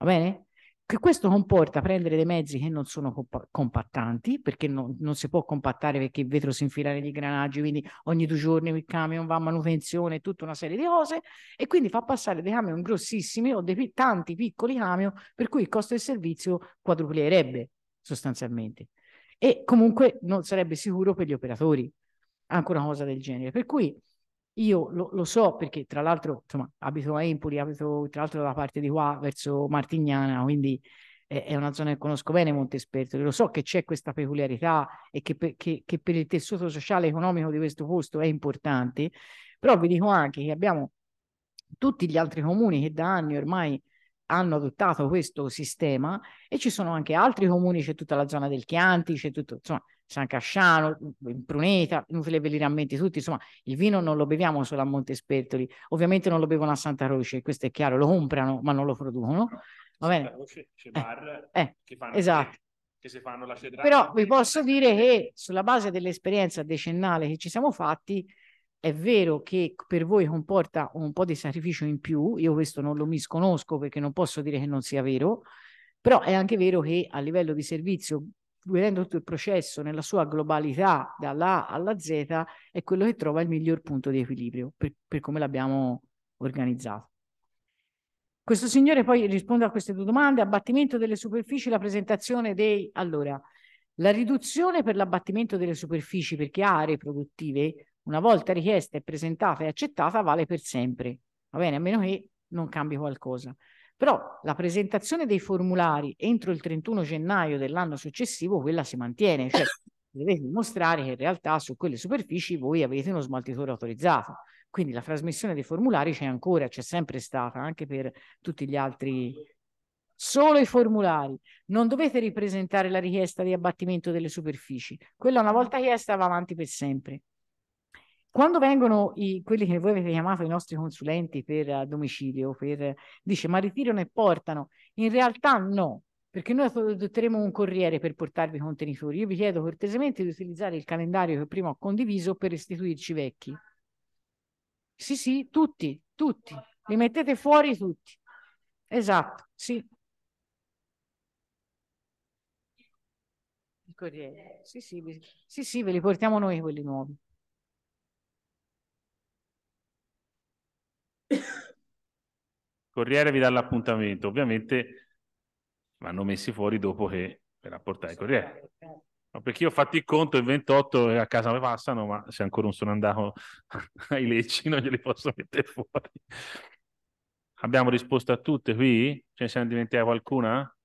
va bene? Che questo comporta prendere dei mezzi che non sono compa- compattanti, perché no, non si può compattare perché il vetro si infila negli granaggi, quindi ogni due giorni il camion va a manutenzione, tutta una serie di cose, e quindi fa passare dei camion grossissimi o dei tanti piccoli camion, per cui il costo del servizio quadruplierebbe sostanzialmente. E comunque non sarebbe sicuro per gli operatori, anche una cosa del genere. Per cui io lo, lo so perché tra l'altro insomma, abito a Empoli, abito tra l'altro dalla parte di qua verso Martignana, quindi è, è una zona che conosco bene Montesperto, lo so che c'è questa peculiarità e che per, che, che per il tessuto sociale e economico di questo posto è importante, però vi dico anche che abbiamo tutti gli altri comuni che da anni ormai hanno adottato questo sistema e ci sono anche altri comuni, c'è tutta la zona del Chianti, c'è tutto, insomma, San Casciano, Pruneta, inutile ve li rammenti tutti, insomma, il vino non lo beviamo solo a Montespertoli, ovviamente non lo bevono a Santa Croce, questo è chiaro, lo comprano ma non lo producono. Va bene? C'è eh, bar eh, che fanno esatto. che si fanno la cedrata. Però vi posso dire che sulla base dell'esperienza decennale che ci siamo fatti, è vero che per voi comporta un po' di sacrificio in più, io questo non lo misconosco perché non posso dire che non sia vero, però è anche vero che a livello di servizio, vedendo tutto il processo nella sua globalità dalla A alla Z, è quello che trova il miglior punto di equilibrio per, per come l'abbiamo organizzato. Questo signore poi risponde a queste due domande, abbattimento delle superfici, la presentazione dei... Allora, la riduzione per l'abbattimento delle superfici, perché aree produttive, una volta richiesta e presentata e accettata vale per sempre, va bene? A meno che non cambi qualcosa. Però la presentazione dei formulari entro il 31 gennaio dell'anno successivo, quella si mantiene, cioè [coughs] dovete dimostrare che in realtà su quelle superfici voi avete uno smaltitore autorizzato. Quindi la trasmissione dei formulari c'è ancora, c'è sempre stata, anche per tutti gli altri solo i formulari. Non dovete ripresentare la richiesta di abbattimento delle superfici. Quella una volta chiesta va avanti per sempre quando vengono i, quelli che voi avete chiamato i nostri consulenti per eh, domicilio, per, dice ma ritirano e portano, in realtà no, perché noi adotteremo un corriere per portarvi i contenitori. Io vi chiedo cortesemente di utilizzare il calendario che prima ho condiviso per restituirci i vecchi. Sì, sì, tutti, tutti, li mettete fuori tutti. Esatto, sì. Il corriere, sì, sì, sì, sì ve li portiamo noi quelli nuovi. Corriere vi dà l'appuntamento, ovviamente vanno messi fuori dopo che per apportare il Corriere. No, perché io ho fatto il conto il 28 e a casa mi passano, ma se ancora non sono andato [laughs] ai lecci non glieli posso mettere fuori. Abbiamo risposto a tutte qui? Ce ne siamo dimenticati qualcuna?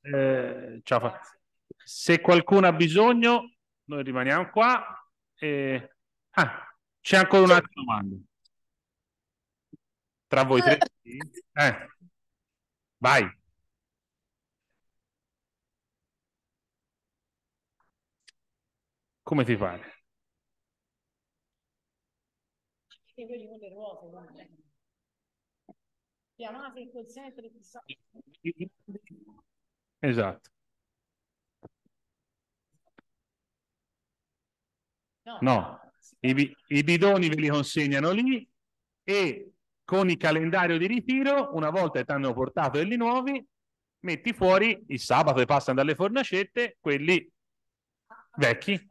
Eh, ciao. Se qualcuno ha bisogno, noi rimaniamo qua. E... Eh, ah, c'è ancora un'altra domanda. Tra voi tre? Eh. eh. Vai. Come ti pare? quelli con le ruote, guarda. Chiamate il call center Esatto. no. I, i bidoni ve li consegnano lì e con il calendario di ritiro, una volta che ti hanno portato quelli nuovi, metti fuori il sabato e passano dalle fornacette, quelli vecchi.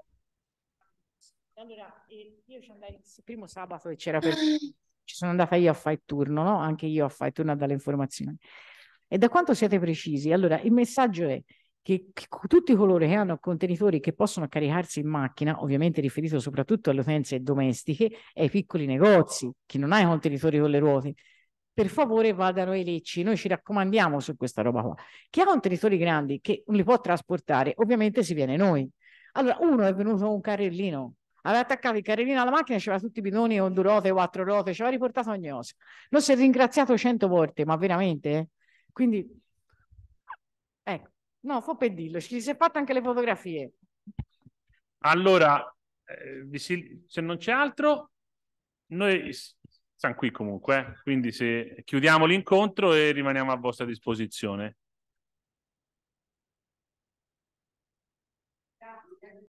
Allora, eh, io ci andai il primo sabato e c'era per... ci sono andata io a fare il turno, no? Anche io a fare il turno a dare informazioni. E da quanto siete precisi? Allora, il messaggio è che, che tutti coloro che hanno contenitori che possono caricarsi in macchina, ovviamente riferito soprattutto alle utenze domestiche e ai piccoli negozi, chi non ha contenitori con le ruote, per favore vadano ai lecci, noi ci raccomandiamo su questa roba qua. Chi ha contenitori grandi che non li può trasportare, ovviamente si viene noi. Allora, uno è venuto con un carrellino, aveva attaccato il carrellino alla macchina, c'era tutti i bidoni con due ruote, quattro ruote, ci aveva riportato ogni cosa. Non si è ringraziato cento volte, ma veramente. Eh? Quindi No, fa per dirlo, ci si è fatte anche le fotografie. Allora, eh, se non c'è altro, noi siamo qui comunque, eh. quindi se chiudiamo l'incontro e rimaniamo a vostra disposizione.